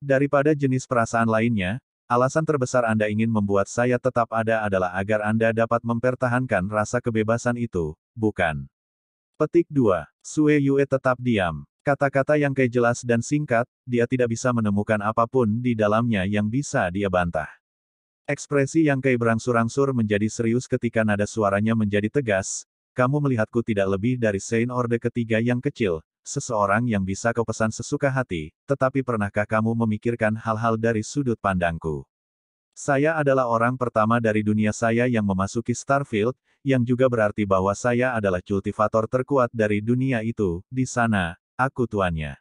Daripada jenis perasaan lainnya, alasan terbesar Anda ingin membuat saya tetap ada adalah agar Anda dapat mempertahankan rasa kebebasan itu, bukan? Petik 2. Sue Yue tetap diam. Kata-kata yang kejelas dan singkat, dia tidak bisa menemukan apapun di dalamnya yang bisa dia bantah. Ekspresi yang Kei berangsur-angsur menjadi serius ketika nada suaranya menjadi tegas, kamu melihatku tidak lebih dari Saint Orde ketiga yang kecil, seseorang yang bisa kau pesan sesuka hati, tetapi pernahkah kamu memikirkan hal-hal dari sudut pandangku? Saya adalah orang pertama dari dunia saya yang memasuki Starfield, yang juga berarti bahwa saya adalah kultivator terkuat dari dunia itu, di sana, aku tuannya.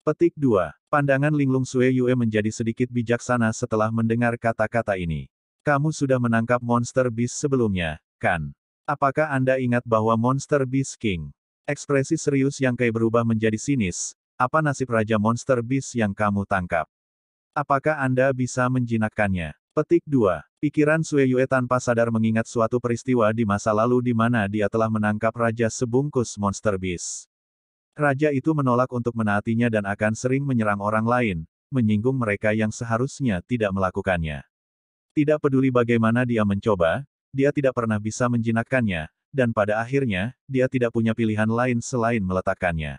Petik 2. Pandangan Linglung Sue Yue menjadi sedikit bijaksana setelah mendengar kata-kata ini. Kamu sudah menangkap Monster Beast sebelumnya, kan? Apakah Anda ingat bahwa Monster Beast King? Ekspresi serius yang kai berubah menjadi sinis. Apa nasib Raja Monster Beast yang kamu tangkap? Apakah Anda bisa menjinakkannya? Petik 2. Pikiran Sue Yue tanpa sadar mengingat suatu peristiwa di masa lalu di mana dia telah menangkap Raja Sebungkus Monster Beast. Raja itu menolak untuk menaatinya dan akan sering menyerang orang lain, menyinggung mereka yang seharusnya tidak melakukannya. Tidak peduli bagaimana dia mencoba, dia tidak pernah bisa menjinakkannya, dan pada akhirnya, dia tidak punya pilihan lain selain meletakkannya.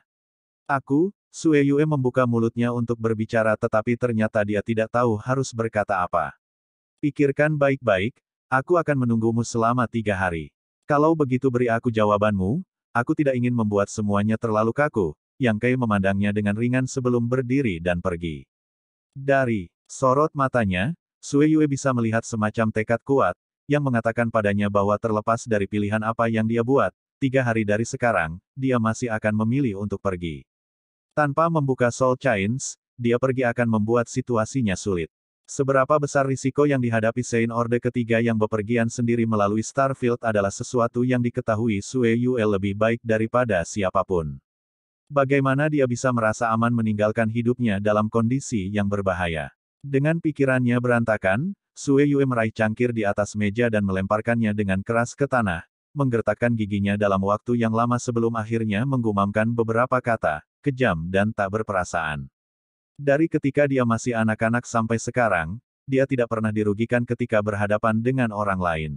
Aku, Sue Yue membuka mulutnya untuk berbicara tetapi ternyata dia tidak tahu harus berkata apa. Pikirkan baik-baik, aku akan menunggumu selama tiga hari. Kalau begitu beri aku jawabanmu, Aku tidak ingin membuat semuanya terlalu kaku, Yang Kei memandangnya dengan ringan sebelum berdiri dan pergi. Dari sorot matanya, Sue Yue bisa melihat semacam tekad kuat, yang mengatakan padanya bahwa terlepas dari pilihan apa yang dia buat, tiga hari dari sekarang, dia masih akan memilih untuk pergi. Tanpa membuka Soul Chains, dia pergi akan membuat situasinya sulit. Seberapa besar risiko yang dihadapi Sein Orde ketiga yang bepergian sendiri melalui Starfield adalah sesuatu yang diketahui Sue Yue lebih baik daripada siapapun. Bagaimana dia bisa merasa aman meninggalkan hidupnya dalam kondisi yang berbahaya? Dengan pikirannya berantakan, Sue Yue meraih cangkir di atas meja dan melemparkannya dengan keras ke tanah, menggertakkan giginya dalam waktu yang lama sebelum akhirnya menggumamkan beberapa kata, kejam dan tak berperasaan. Dari ketika dia masih anak-anak sampai sekarang, dia tidak pernah dirugikan ketika berhadapan dengan orang lain.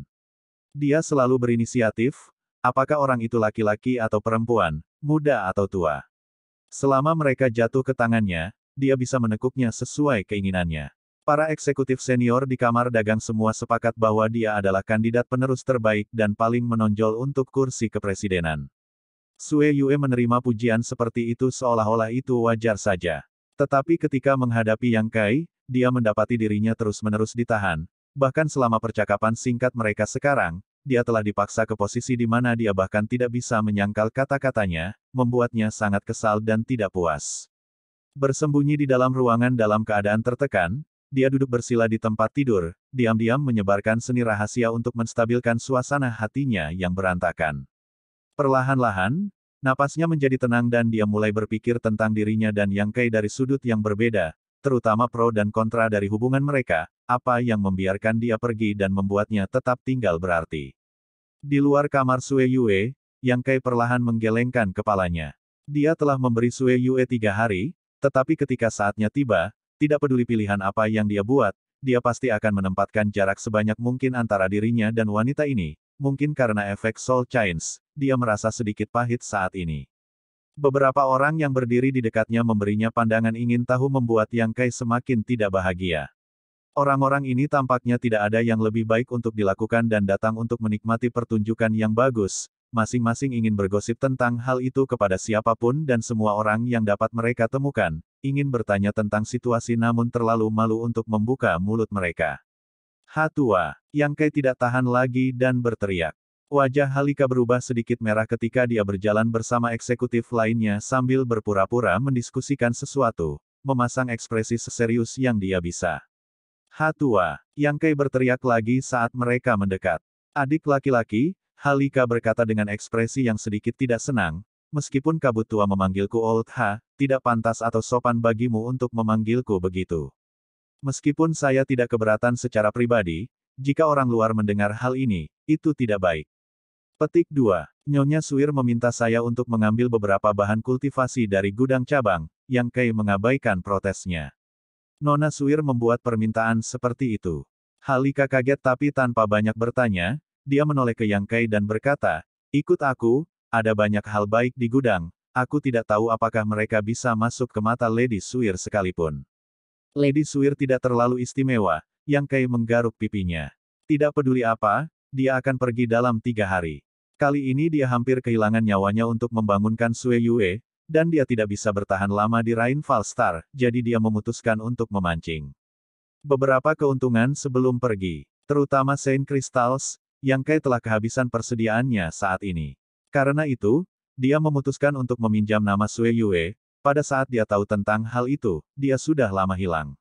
Dia selalu berinisiatif, apakah orang itu laki-laki atau perempuan, muda atau tua. Selama mereka jatuh ke tangannya, dia bisa menekuknya sesuai keinginannya. Para eksekutif senior di kamar dagang semua sepakat bahwa dia adalah kandidat penerus terbaik dan paling menonjol untuk kursi kepresidenan. Sue Yue menerima pujian seperti itu seolah-olah itu wajar saja. Tetapi ketika menghadapi Yang Kai, dia mendapati dirinya terus-menerus ditahan. Bahkan selama percakapan singkat mereka sekarang, dia telah dipaksa ke posisi di mana dia bahkan tidak bisa menyangkal kata-katanya, membuatnya sangat kesal dan tidak puas. Bersembunyi di dalam ruangan dalam keadaan tertekan, dia duduk bersila di tempat tidur, diam-diam menyebarkan seni rahasia untuk menstabilkan suasana hatinya yang berantakan. Perlahan-lahan, Napasnya menjadi tenang dan dia mulai berpikir tentang dirinya dan Yang Kei dari sudut yang berbeda, terutama pro dan kontra dari hubungan mereka, apa yang membiarkan dia pergi dan membuatnya tetap tinggal berarti. Di luar kamar Sue Yue, Yang Kai perlahan menggelengkan kepalanya. Dia telah memberi Sue Yue tiga hari, tetapi ketika saatnya tiba, tidak peduli pilihan apa yang dia buat, dia pasti akan menempatkan jarak sebanyak mungkin antara dirinya dan wanita ini, mungkin karena efek soul chains, dia merasa sedikit pahit saat ini. Beberapa orang yang berdiri di dekatnya memberinya pandangan ingin tahu membuat Yang Kai semakin tidak bahagia. Orang-orang ini tampaknya tidak ada yang lebih baik untuk dilakukan dan datang untuk menikmati pertunjukan yang bagus, masing-masing ingin bergosip tentang hal itu kepada siapapun dan semua orang yang dapat mereka temukan, ingin bertanya tentang situasi namun terlalu malu untuk membuka mulut mereka. Hatua, yang Kai tidak tahan lagi dan berteriak. Wajah Halika berubah sedikit merah ketika dia berjalan bersama eksekutif lainnya sambil berpura-pura mendiskusikan sesuatu, memasang ekspresi seserius yang dia bisa. Hatua, yang Kai berteriak lagi saat mereka mendekat. Adik laki-laki, Halika berkata dengan ekspresi yang sedikit tidak senang, meskipun kabut tua memanggilku Old Ha, tidak pantas atau sopan bagimu untuk memanggilku begitu. Meskipun saya tidak keberatan secara pribadi, jika orang luar mendengar hal ini, itu tidak baik. Petik 2. Nyonya Suir meminta saya untuk mengambil beberapa bahan kultivasi dari gudang cabang, yang Kei mengabaikan protesnya. Nona Suir membuat permintaan seperti itu. Halika kaget tapi tanpa banyak bertanya, dia menoleh ke Yang Kei dan berkata, ikut aku, ada banyak hal baik di gudang, aku tidak tahu apakah mereka bisa masuk ke mata Lady Suir sekalipun. Lady Suir tidak terlalu istimewa, Yang Kei menggaruk pipinya. Tidak peduli apa, dia akan pergi dalam tiga hari. Kali ini dia hampir kehilangan nyawanya untuk membangunkan Sue Yue, dan dia tidak bisa bertahan lama di Rainfall Star, jadi dia memutuskan untuk memancing. Beberapa keuntungan sebelum pergi, terutama Saint Crystals, yang Kei telah kehabisan persediaannya saat ini. Karena itu, dia memutuskan untuk meminjam nama Sue Yue, pada saat dia tahu tentang hal itu, dia sudah lama hilang.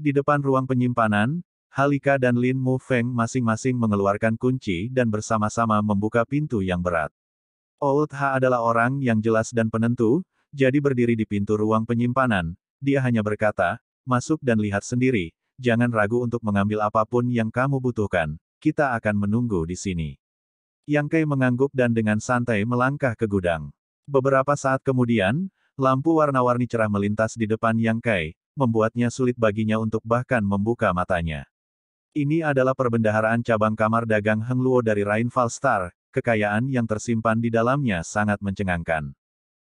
Di depan ruang penyimpanan, Halika dan Lin Mu Feng masing-masing mengeluarkan kunci dan bersama-sama membuka pintu yang berat. Old Ha adalah orang yang jelas dan penentu, jadi berdiri di pintu ruang penyimpanan, dia hanya berkata, masuk dan lihat sendiri, jangan ragu untuk mengambil apapun yang kamu butuhkan, kita akan menunggu di sini. Yang Kei mengangguk dan dengan santai melangkah ke gudang. Beberapa saat kemudian, Lampu warna-warni cerah melintas di depan Yang Kai, membuatnya sulit baginya untuk bahkan membuka matanya. Ini adalah perbendaharaan cabang kamar dagang Heng Luo dari Rainfall Star, kekayaan yang tersimpan di dalamnya sangat mencengangkan.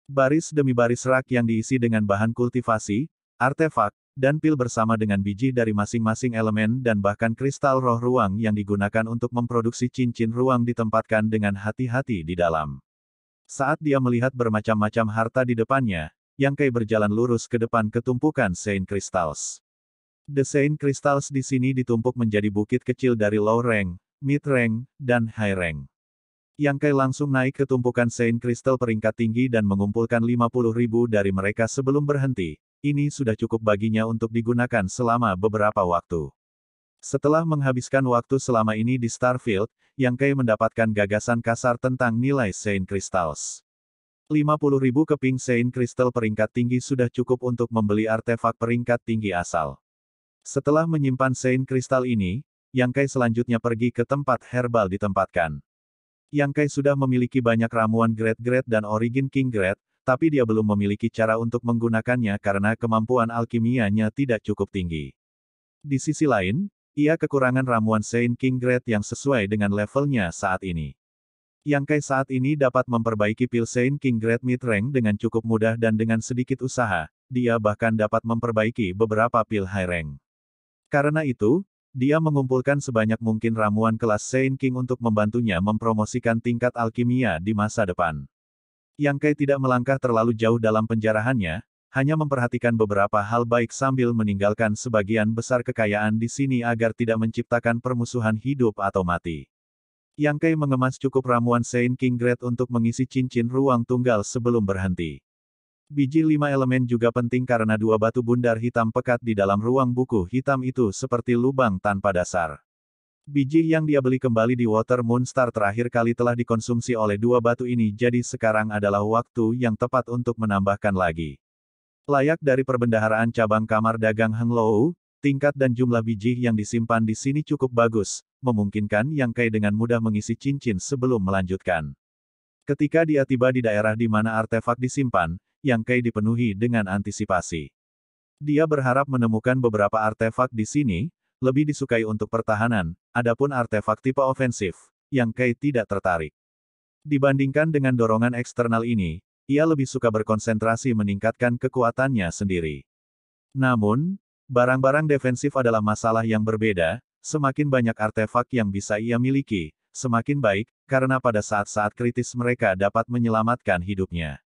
Baris demi baris rak yang diisi dengan bahan kultivasi, artefak, dan pil bersama dengan biji dari masing-masing elemen dan bahkan kristal roh ruang yang digunakan untuk memproduksi cincin ruang ditempatkan dengan hati-hati di dalam. Saat dia melihat bermacam-macam harta di depannya, Yang Kei berjalan lurus ke depan ketumpukan Saint Crystals. The Saint Crystals di sini ditumpuk menjadi bukit kecil dari low rank, mid rank, dan high rank. Yang Kai langsung naik ke tumpukan Saint Crystal peringkat tinggi dan mengumpulkan 50 ribu dari mereka sebelum berhenti. Ini sudah cukup baginya untuk digunakan selama beberapa waktu. Setelah menghabiskan waktu selama ini di Starfield, yang Kai mendapatkan gagasan kasar tentang nilai Saint Crystals. 50.000 keping Saint Crystal peringkat tinggi sudah cukup untuk membeli artefak peringkat tinggi asal. Setelah menyimpan Saint Crystal ini, Yang Kai selanjutnya pergi ke tempat herbal ditempatkan. Yang Kai sudah memiliki banyak ramuan Great Great dan Origin King Great, tapi dia belum memiliki cara untuk menggunakannya karena kemampuan alkimianya tidak cukup tinggi. Di sisi lain, ia kekurangan ramuan Saint King Grade yang sesuai dengan levelnya saat ini. Yang Kai saat ini dapat memperbaiki pil Saint King Grade mid rank dengan cukup mudah dan dengan sedikit usaha, dia bahkan dapat memperbaiki beberapa pil high rank. Karena itu, dia mengumpulkan sebanyak mungkin ramuan kelas Saint King untuk membantunya mempromosikan tingkat alkimia di masa depan. Yang Kai tidak melangkah terlalu jauh dalam penjarahannya, hanya memperhatikan beberapa hal baik sambil meninggalkan sebagian besar kekayaan di sini agar tidak menciptakan permusuhan hidup atau mati. Yang Kei mengemas cukup ramuan Saint King Great untuk mengisi cincin ruang tunggal sebelum berhenti. Biji lima elemen juga penting karena dua batu bundar hitam pekat di dalam ruang buku hitam itu seperti lubang tanpa dasar. Biji yang dia beli kembali di Water Moon Star terakhir kali telah dikonsumsi oleh dua batu ini jadi sekarang adalah waktu yang tepat untuk menambahkan lagi. Layak dari perbendaharaan cabang kamar dagang Heng Lou, tingkat dan jumlah biji yang disimpan di sini cukup bagus, memungkinkan Yang Kai dengan mudah mengisi cincin sebelum melanjutkan. Ketika dia tiba di daerah di mana artefak disimpan, Yang Kai dipenuhi dengan antisipasi. Dia berharap menemukan beberapa artefak di sini, lebih disukai untuk pertahanan, adapun artefak tipe ofensif, Yang Kai tidak tertarik. Dibandingkan dengan dorongan eksternal ini, ia lebih suka berkonsentrasi meningkatkan kekuatannya sendiri. Namun, barang-barang defensif adalah masalah yang berbeda, semakin banyak artefak yang bisa ia miliki, semakin baik, karena pada saat-saat kritis mereka dapat menyelamatkan hidupnya.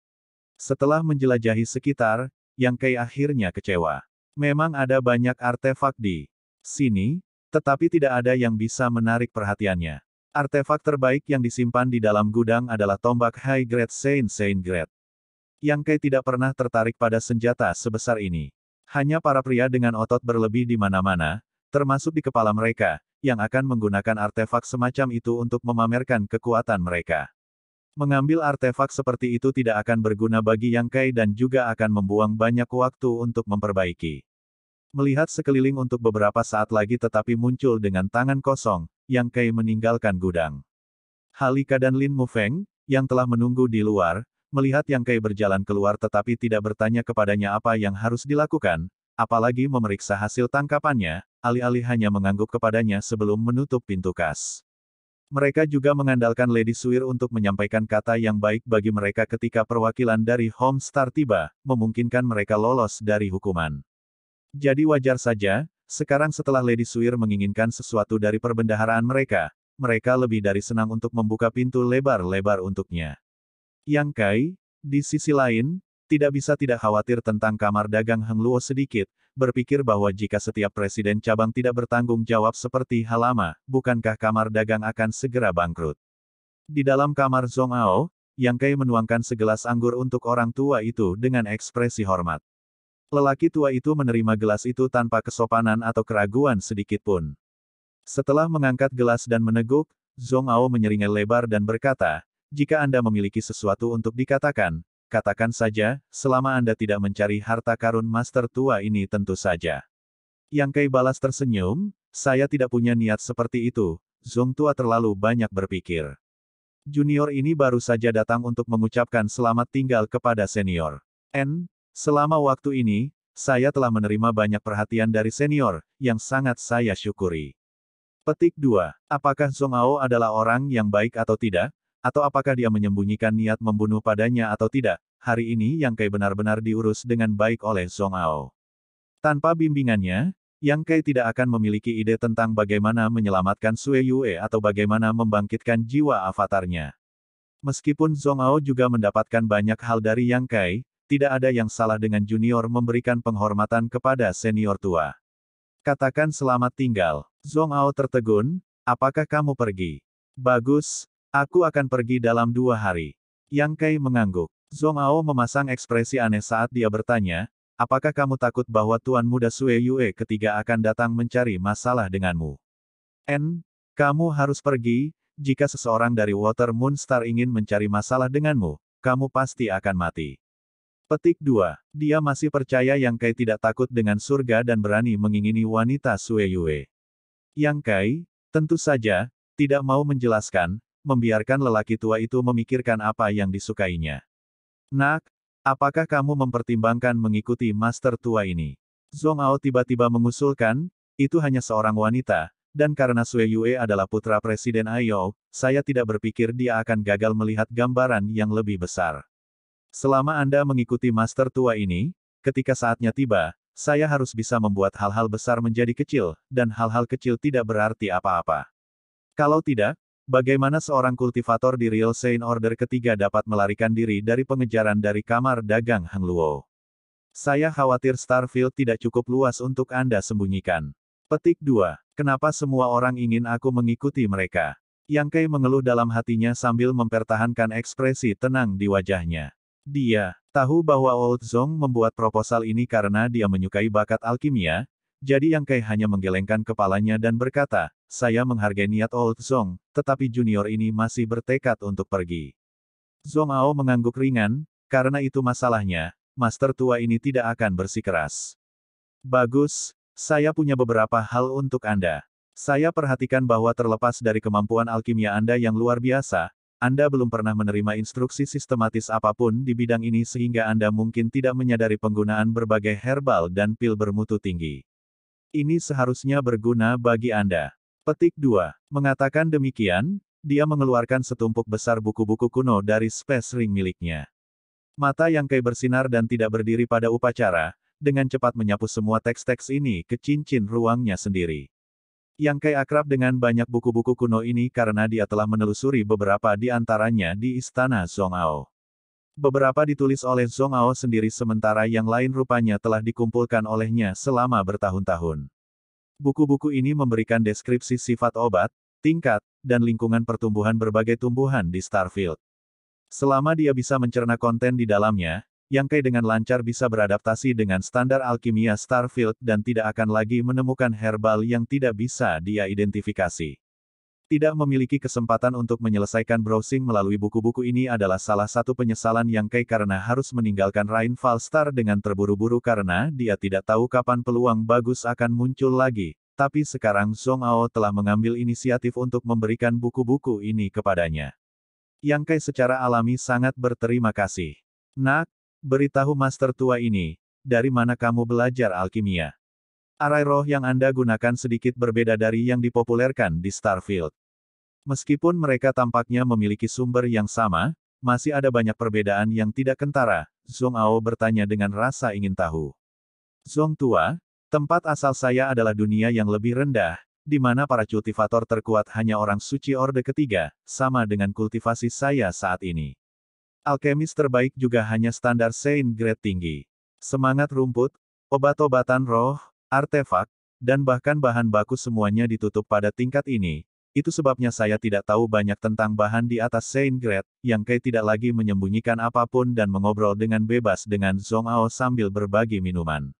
Setelah menjelajahi sekitar, yang Kei akhirnya kecewa. Memang ada banyak artefak di sini, tetapi tidak ada yang bisa menarik perhatiannya. Artefak terbaik yang disimpan di dalam gudang adalah tombak High Grade Saint Saint Grade. Yang Kai tidak pernah tertarik pada senjata sebesar ini. Hanya para pria dengan otot berlebih di mana-mana, termasuk di kepala mereka, yang akan menggunakan artefak semacam itu untuk memamerkan kekuatan mereka. Mengambil artefak seperti itu tidak akan berguna bagi Yang Kai dan juga akan membuang banyak waktu untuk memperbaiki. Melihat sekeliling untuk beberapa saat lagi tetapi muncul dengan tangan kosong, yang Kai meninggalkan gudang. Halika dan Lin Mufeng, yang telah menunggu di luar, melihat Yang Kai berjalan keluar tetapi tidak bertanya kepadanya apa yang harus dilakukan, apalagi memeriksa hasil tangkapannya, alih-alih hanya mengangguk kepadanya sebelum menutup pintu kas. Mereka juga mengandalkan Lady Suir untuk menyampaikan kata yang baik bagi mereka ketika perwakilan dari Homestar tiba, memungkinkan mereka lolos dari hukuman. Jadi wajar saja, sekarang setelah Lady Suir menginginkan sesuatu dari perbendaharaan mereka, mereka lebih dari senang untuk membuka pintu lebar-lebar untuknya. Yang Kai, di sisi lain, tidak bisa tidak khawatir tentang kamar dagang Heng Luo sedikit, berpikir bahwa jika setiap presiden cabang tidak bertanggung jawab seperti Halama, bukankah kamar dagang akan segera bangkrut? Di dalam kamar Zong Ao, Yang Kai menuangkan segelas anggur untuk orang tua itu dengan ekspresi hormat. Lelaki tua itu menerima gelas itu tanpa kesopanan atau keraguan sedikit pun. Setelah mengangkat gelas dan meneguk, Zong Ao menyeringai lebar dan berkata, jika Anda memiliki sesuatu untuk dikatakan, katakan saja, selama Anda tidak mencari harta karun master tua ini tentu saja. Yang Kai balas tersenyum, saya tidak punya niat seperti itu, Zong tua terlalu banyak berpikir. Junior ini baru saja datang untuk mengucapkan selamat tinggal kepada senior. N, Selama waktu ini, saya telah menerima banyak perhatian dari senior, yang sangat saya syukuri. Petik 2. Apakah Song Ao adalah orang yang baik atau tidak? Atau apakah dia menyembunyikan niat membunuh padanya atau tidak? Hari ini Yang Kai benar-benar diurus dengan baik oleh Song Ao. Tanpa bimbingannya, Yang Kai tidak akan memiliki ide tentang bagaimana menyelamatkan Sue Yue atau bagaimana membangkitkan jiwa avatarnya. Meskipun Zhong Ao juga mendapatkan banyak hal dari Yang Kai, tidak ada yang salah dengan junior memberikan penghormatan kepada senior tua. Katakan selamat tinggal. Zong Ao tertegun, apakah kamu pergi? Bagus, aku akan pergi dalam dua hari. Yang Kai mengangguk. Zong Ao memasang ekspresi aneh saat dia bertanya, apakah kamu takut bahwa Tuan Muda Sue Yue ketiga akan datang mencari masalah denganmu? N, kamu harus pergi, jika seseorang dari Water Moon Star ingin mencari masalah denganmu, kamu pasti akan mati. Petik 2. Dia masih percaya Yang Kai tidak takut dengan surga dan berani mengingini wanita Sue Yue. Yang Kai, tentu saja, tidak mau menjelaskan, membiarkan lelaki tua itu memikirkan apa yang disukainya. Nak, apakah kamu mempertimbangkan mengikuti master tua ini? Zong Ao tiba-tiba mengusulkan, itu hanya seorang wanita, dan karena Sue Yue adalah putra Presiden Ayo, saya tidak berpikir dia akan gagal melihat gambaran yang lebih besar. Selama Anda mengikuti master tua ini, ketika saatnya tiba, saya harus bisa membuat hal-hal besar menjadi kecil, dan hal-hal kecil tidak berarti apa-apa. Kalau tidak, bagaimana seorang kultivator di Real Saint Order ketiga dapat melarikan diri dari pengejaran dari kamar dagang Hang Luo? Saya khawatir Starfield tidak cukup luas untuk Anda sembunyikan. Petik 2. Kenapa semua orang ingin aku mengikuti mereka? Yang Kei mengeluh dalam hatinya sambil mempertahankan ekspresi tenang di wajahnya. Dia tahu bahwa Old Zong membuat proposal ini karena dia menyukai bakat alkimia, jadi Yang Kai hanya menggelengkan kepalanya dan berkata, saya menghargai niat Old Zong, tetapi junior ini masih bertekad untuk pergi. Zong Ao mengangguk ringan, karena itu masalahnya, master tua ini tidak akan bersikeras. Bagus, saya punya beberapa hal untuk Anda. Saya perhatikan bahwa terlepas dari kemampuan alkimia Anda yang luar biasa, anda belum pernah menerima instruksi sistematis apapun di bidang ini sehingga Anda mungkin tidak menyadari penggunaan berbagai herbal dan pil bermutu tinggi. Ini seharusnya berguna bagi Anda. Petik 2. Mengatakan demikian, dia mengeluarkan setumpuk besar buku-buku kuno dari space ring miliknya. Mata yang kei bersinar dan tidak berdiri pada upacara, dengan cepat menyapu semua teks-teks ini ke cincin ruangnya sendiri. Yang Kai akrab dengan banyak buku-buku kuno ini karena dia telah menelusuri beberapa di antaranya di Istana Ao. Beberapa ditulis oleh Ao sendiri sementara yang lain rupanya telah dikumpulkan olehnya selama bertahun-tahun. Buku-buku ini memberikan deskripsi sifat obat, tingkat, dan lingkungan pertumbuhan berbagai tumbuhan di Starfield. Selama dia bisa mencerna konten di dalamnya, yang Kei dengan lancar bisa beradaptasi dengan standar alkimia Starfield dan tidak akan lagi menemukan herbal yang tidak bisa dia identifikasi. Tidak memiliki kesempatan untuk menyelesaikan browsing melalui buku-buku ini adalah salah satu penyesalan yang Kai karena harus meninggalkan Rainfall Star dengan terburu-buru karena dia tidak tahu kapan peluang bagus akan muncul lagi. Tapi sekarang Song Ao telah mengambil inisiatif untuk memberikan buku-buku ini kepadanya. Yang Kai secara alami sangat berterima kasih. Nak, Beritahu master tua ini, dari mana kamu belajar alkimia? Arai roh yang Anda gunakan sedikit berbeda dari yang dipopulerkan di Starfield. Meskipun mereka tampaknya memiliki sumber yang sama, masih ada banyak perbedaan yang tidak kentara, Zhong Ao bertanya dengan rasa ingin tahu. Zhong Tua, tempat asal saya adalah dunia yang lebih rendah, di mana para kultivator terkuat hanya orang suci orde ketiga, sama dengan kultivasi saya saat ini. Alkemis terbaik juga hanya standar Saint Grade tinggi. Semangat rumput, obat-obatan roh, artefak, dan bahkan bahan baku semuanya ditutup pada tingkat ini. Itu sebabnya saya tidak tahu banyak tentang bahan di atas Saint Grade, yang Kei tidak lagi menyembunyikan apapun dan mengobrol dengan bebas dengan Zong Ao sambil berbagi minuman.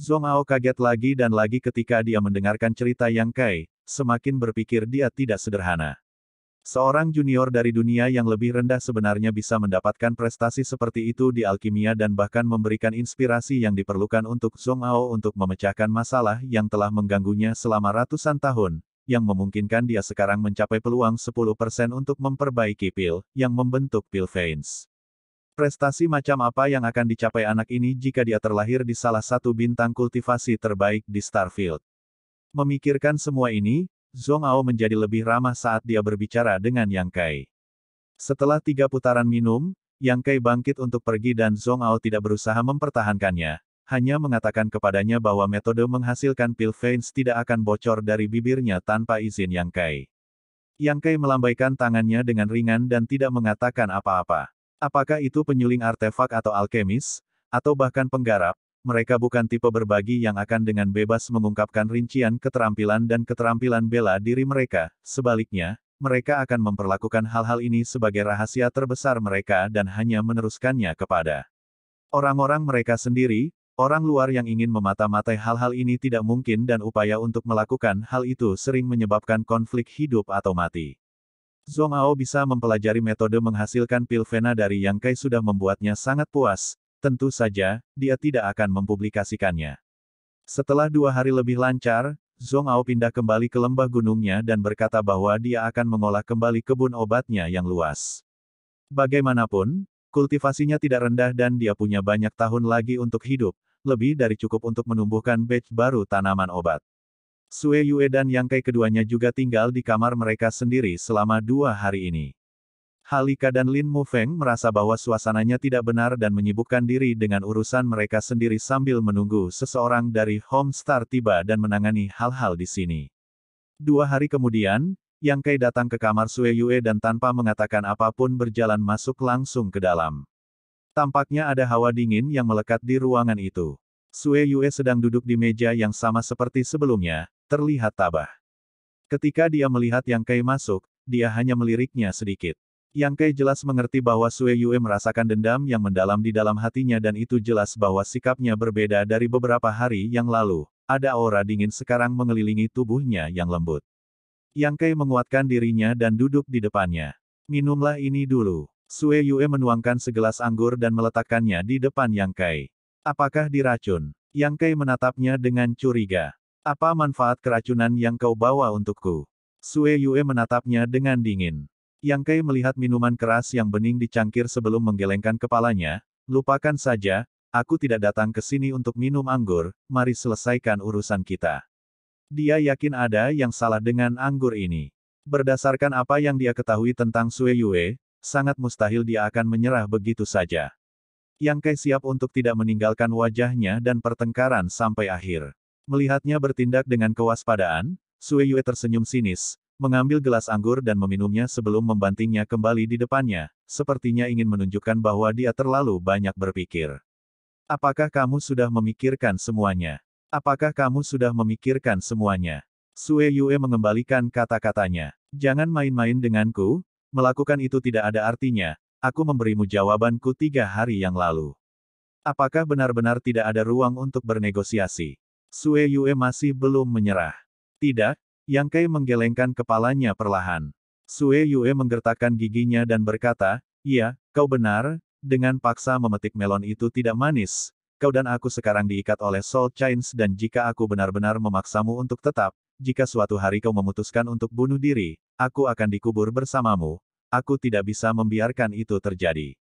Zong Ao kaget lagi dan lagi ketika dia mendengarkan cerita Yang Kai, semakin berpikir dia tidak sederhana. Seorang junior dari dunia yang lebih rendah sebenarnya bisa mendapatkan prestasi seperti itu di alkimia dan bahkan memberikan inspirasi yang diperlukan untuk Zhong Ao untuk memecahkan masalah yang telah mengganggunya selama ratusan tahun, yang memungkinkan dia sekarang mencapai peluang 10% untuk memperbaiki pil, yang membentuk pil veins. Prestasi macam apa yang akan dicapai anak ini jika dia terlahir di salah satu bintang kultivasi terbaik di Starfield? Memikirkan semua ini, Zong Ao menjadi lebih ramah saat dia berbicara dengan Yang Kai. Setelah tiga putaran minum, Yang Kai bangkit untuk pergi dan Zong Ao tidak berusaha mempertahankannya, hanya mengatakan kepadanya bahwa metode menghasilkan pil veins tidak akan bocor dari bibirnya tanpa izin Yang Kai. Yang Kai melambaikan tangannya dengan ringan dan tidak mengatakan apa-apa. Apakah itu penyuling artefak atau alkemis, atau bahkan penggarap, mereka bukan tipe berbagi yang akan dengan bebas mengungkapkan rincian keterampilan dan keterampilan bela diri mereka. Sebaliknya, mereka akan memperlakukan hal-hal ini sebagai rahasia terbesar mereka dan hanya meneruskannya kepada orang-orang mereka sendiri. Orang luar yang ingin memata-matai hal-hal ini tidak mungkin dan upaya untuk melakukan hal itu sering menyebabkan konflik hidup atau mati. Zhong Ao bisa mempelajari metode menghasilkan pil vena dari yang Kai sudah membuatnya sangat puas, Tentu saja, dia tidak akan mempublikasikannya. Setelah dua hari lebih lancar, Zhong Ao pindah kembali ke lembah gunungnya dan berkata bahwa dia akan mengolah kembali kebun obatnya yang luas. Bagaimanapun, kultivasinya tidak rendah dan dia punya banyak tahun lagi untuk hidup, lebih dari cukup untuk menumbuhkan batch baru tanaman obat. Sue Yue dan Yang Kai keduanya juga tinggal di kamar mereka sendiri selama dua hari ini. Halika dan Lin Mufeng merasa bahwa suasananya tidak benar dan menyibukkan diri dengan urusan mereka sendiri sambil menunggu seseorang dari Homestar tiba dan menangani hal-hal di sini. Dua hari kemudian, Yang Kai datang ke kamar Sue Yue dan tanpa mengatakan apapun berjalan masuk langsung ke dalam. Tampaknya ada hawa dingin yang melekat di ruangan itu. Sue Yue sedang duduk di meja yang sama seperti sebelumnya, terlihat tabah. Ketika dia melihat Yang Kai masuk, dia hanya meliriknya sedikit. Yang Kei jelas mengerti bahwa Sue Yue merasakan dendam yang mendalam di dalam hatinya dan itu jelas bahwa sikapnya berbeda dari beberapa hari yang lalu. Ada aura dingin sekarang mengelilingi tubuhnya yang lembut. Yang Kei menguatkan dirinya dan duduk di depannya. Minumlah ini dulu. Sue Yue menuangkan segelas anggur dan meletakkannya di depan Yang Kai. Apakah diracun? Yang Kai menatapnya dengan curiga. Apa manfaat keracunan yang kau bawa untukku? Sue Yue menatapnya dengan dingin. Yang Kei melihat minuman keras yang bening di cangkir sebelum menggelengkan kepalanya, lupakan saja, aku tidak datang ke sini untuk minum anggur, mari selesaikan urusan kita. Dia yakin ada yang salah dengan anggur ini. Berdasarkan apa yang dia ketahui tentang Sue Yue, sangat mustahil dia akan menyerah begitu saja. Yang Kai siap untuk tidak meninggalkan wajahnya dan pertengkaran sampai akhir. Melihatnya bertindak dengan kewaspadaan, Sue Yue tersenyum sinis, mengambil gelas anggur dan meminumnya sebelum membantingnya kembali di depannya, sepertinya ingin menunjukkan bahwa dia terlalu banyak berpikir. Apakah kamu sudah memikirkan semuanya? Apakah kamu sudah memikirkan semuanya? Sue Yue mengembalikan kata-katanya. Jangan main-main denganku, melakukan itu tidak ada artinya, aku memberimu jawabanku tiga hari yang lalu. Apakah benar-benar tidak ada ruang untuk bernegosiasi? Sue Yue masih belum menyerah. Tidak, yang Kai menggelengkan kepalanya perlahan. Sue Yue menggertakkan giginya dan berkata, Iya, kau benar, dengan paksa memetik melon itu tidak manis. Kau dan aku sekarang diikat oleh Soul Chains dan jika aku benar-benar memaksamu untuk tetap, jika suatu hari kau memutuskan untuk bunuh diri, aku akan dikubur bersamamu. Aku tidak bisa membiarkan itu terjadi.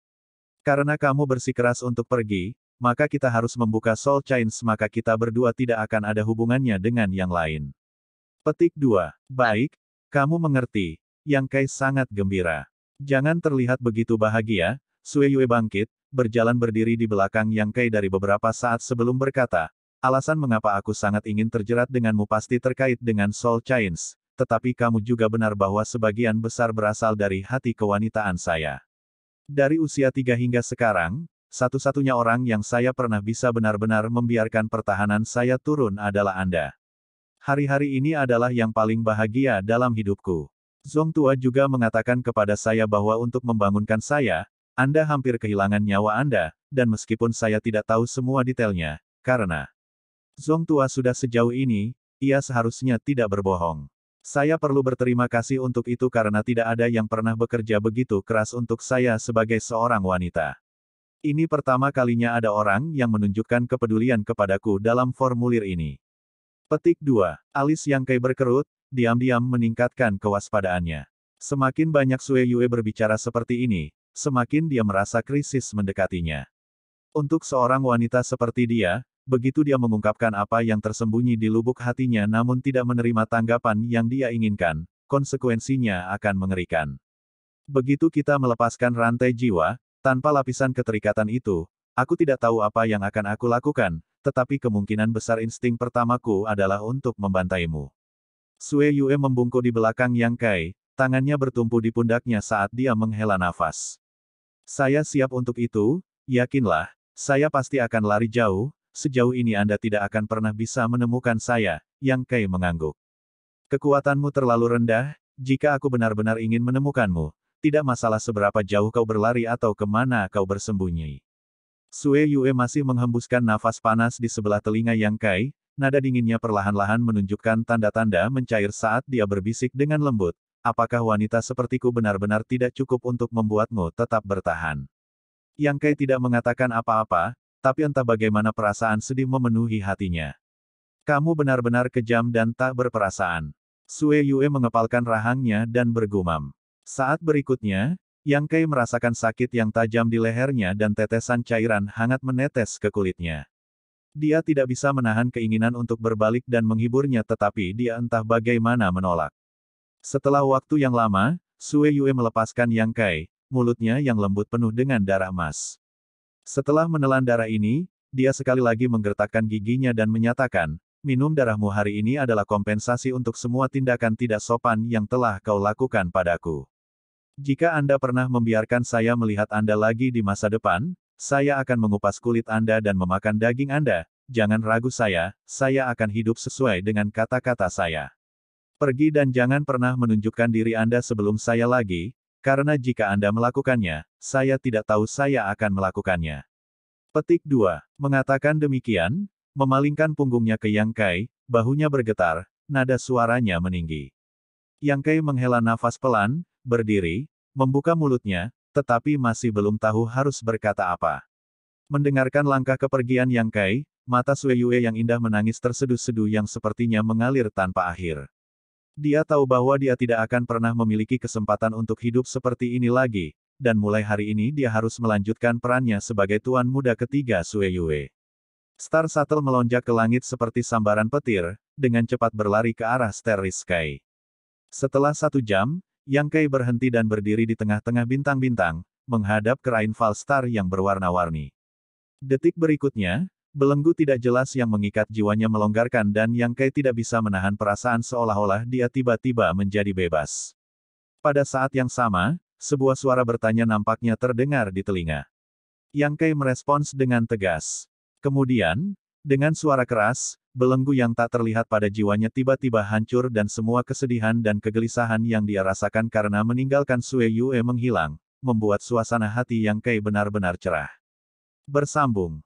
Karena kamu bersikeras untuk pergi, maka kita harus membuka Soul Chains maka kita berdua tidak akan ada hubungannya dengan yang lain. Petik 2. Baik, kamu mengerti. Yang Kai sangat gembira. Jangan terlihat begitu bahagia, Sue Yue bangkit, berjalan berdiri di belakang Yang Kai dari beberapa saat sebelum berkata, alasan mengapa aku sangat ingin terjerat denganmu pasti terkait dengan Soul Chains, tetapi kamu juga benar bahwa sebagian besar berasal dari hati kewanitaan saya. Dari usia tiga hingga sekarang, satu-satunya orang yang saya pernah bisa benar-benar membiarkan pertahanan saya turun adalah Anda. Hari-hari ini adalah yang paling bahagia dalam hidupku. Zong Tua juga mengatakan kepada saya bahwa untuk membangunkan saya, Anda hampir kehilangan nyawa Anda, dan meskipun saya tidak tahu semua detailnya, karena Zong Tua sudah sejauh ini, ia seharusnya tidak berbohong. Saya perlu berterima kasih untuk itu karena tidak ada yang pernah bekerja begitu keras untuk saya sebagai seorang wanita. Ini pertama kalinya ada orang yang menunjukkan kepedulian kepadaku dalam formulir ini. Petik 2. Alis yang Kai berkerut, diam-diam meningkatkan kewaspadaannya. Semakin banyak Sue Yue berbicara seperti ini, semakin dia merasa krisis mendekatinya. Untuk seorang wanita seperti dia, begitu dia mengungkapkan apa yang tersembunyi di lubuk hatinya namun tidak menerima tanggapan yang dia inginkan, konsekuensinya akan mengerikan. Begitu kita melepaskan rantai jiwa, tanpa lapisan keterikatan itu, aku tidak tahu apa yang akan aku lakukan, tetapi kemungkinan besar insting pertamaku adalah untuk membantaimu. Sue Yue membungkuk di belakang Yang Kai, tangannya bertumpu di pundaknya saat dia menghela nafas. Saya siap untuk itu, yakinlah, saya pasti akan lari jauh, sejauh ini Anda tidak akan pernah bisa menemukan saya, Yang Kai mengangguk. Kekuatanmu terlalu rendah, jika aku benar-benar ingin menemukanmu, tidak masalah seberapa jauh kau berlari atau kemana kau bersembunyi. Sue Yue masih menghembuskan nafas panas di sebelah telinga Yang Kai, nada dinginnya perlahan-lahan menunjukkan tanda-tanda mencair saat dia berbisik dengan lembut, apakah wanita sepertiku benar-benar tidak cukup untuk membuatmu tetap bertahan? Yang Kai tidak mengatakan apa-apa, tapi entah bagaimana perasaan sedih memenuhi hatinya. Kamu benar-benar kejam dan tak berperasaan. Sue Yue mengepalkan rahangnya dan bergumam. Saat berikutnya, yang Kei merasakan sakit yang tajam di lehernya dan tetesan cairan hangat menetes ke kulitnya. Dia tidak bisa menahan keinginan untuk berbalik dan menghiburnya tetapi dia entah bagaimana menolak. Setelah waktu yang lama, Sue Yue melepaskan Yang Kai, mulutnya yang lembut penuh dengan darah emas. Setelah menelan darah ini, dia sekali lagi menggertakkan giginya dan menyatakan, minum darahmu hari ini adalah kompensasi untuk semua tindakan tidak sopan yang telah kau lakukan padaku. Jika Anda pernah membiarkan saya melihat Anda lagi di masa depan, saya akan mengupas kulit Anda dan memakan daging Anda. Jangan ragu saya, saya akan hidup sesuai dengan kata-kata saya. Pergi dan jangan pernah menunjukkan diri Anda sebelum saya lagi, karena jika Anda melakukannya, saya tidak tahu saya akan melakukannya. Petik 2. Mengatakan demikian, memalingkan punggungnya ke Yang Kai, bahunya bergetar, nada suaranya meninggi. Yang Kai menghela nafas pelan, berdiri, membuka mulutnya, tetapi masih belum tahu harus berkata apa. Mendengarkan langkah kepergian Yang Kai, mata Sue Yue yang indah menangis terseduh-seduh yang sepertinya mengalir tanpa akhir. Dia tahu bahwa dia tidak akan pernah memiliki kesempatan untuk hidup seperti ini lagi, dan mulai hari ini dia harus melanjutkan perannya sebagai tuan muda ketiga Sue Yue. Star Shuttle melonjak ke langit seperti sambaran petir, dengan cepat berlari ke arah Starry Sky. Setelah satu jam, yang Kei berhenti dan berdiri di tengah-tengah bintang-bintang, menghadap ke Rainfall Star yang berwarna-warni. Detik berikutnya, belenggu tidak jelas yang mengikat jiwanya melonggarkan dan Yang Kei tidak bisa menahan perasaan seolah-olah dia tiba-tiba menjadi bebas. Pada saat yang sama, sebuah suara bertanya nampaknya terdengar di telinga. Yang Kei merespons dengan tegas. Kemudian, dengan suara keras, belenggu yang tak terlihat pada jiwanya tiba-tiba hancur dan semua kesedihan dan kegelisahan yang dia rasakan karena meninggalkan Sue Yue menghilang, membuat suasana hati yang Kei benar-benar cerah. Bersambung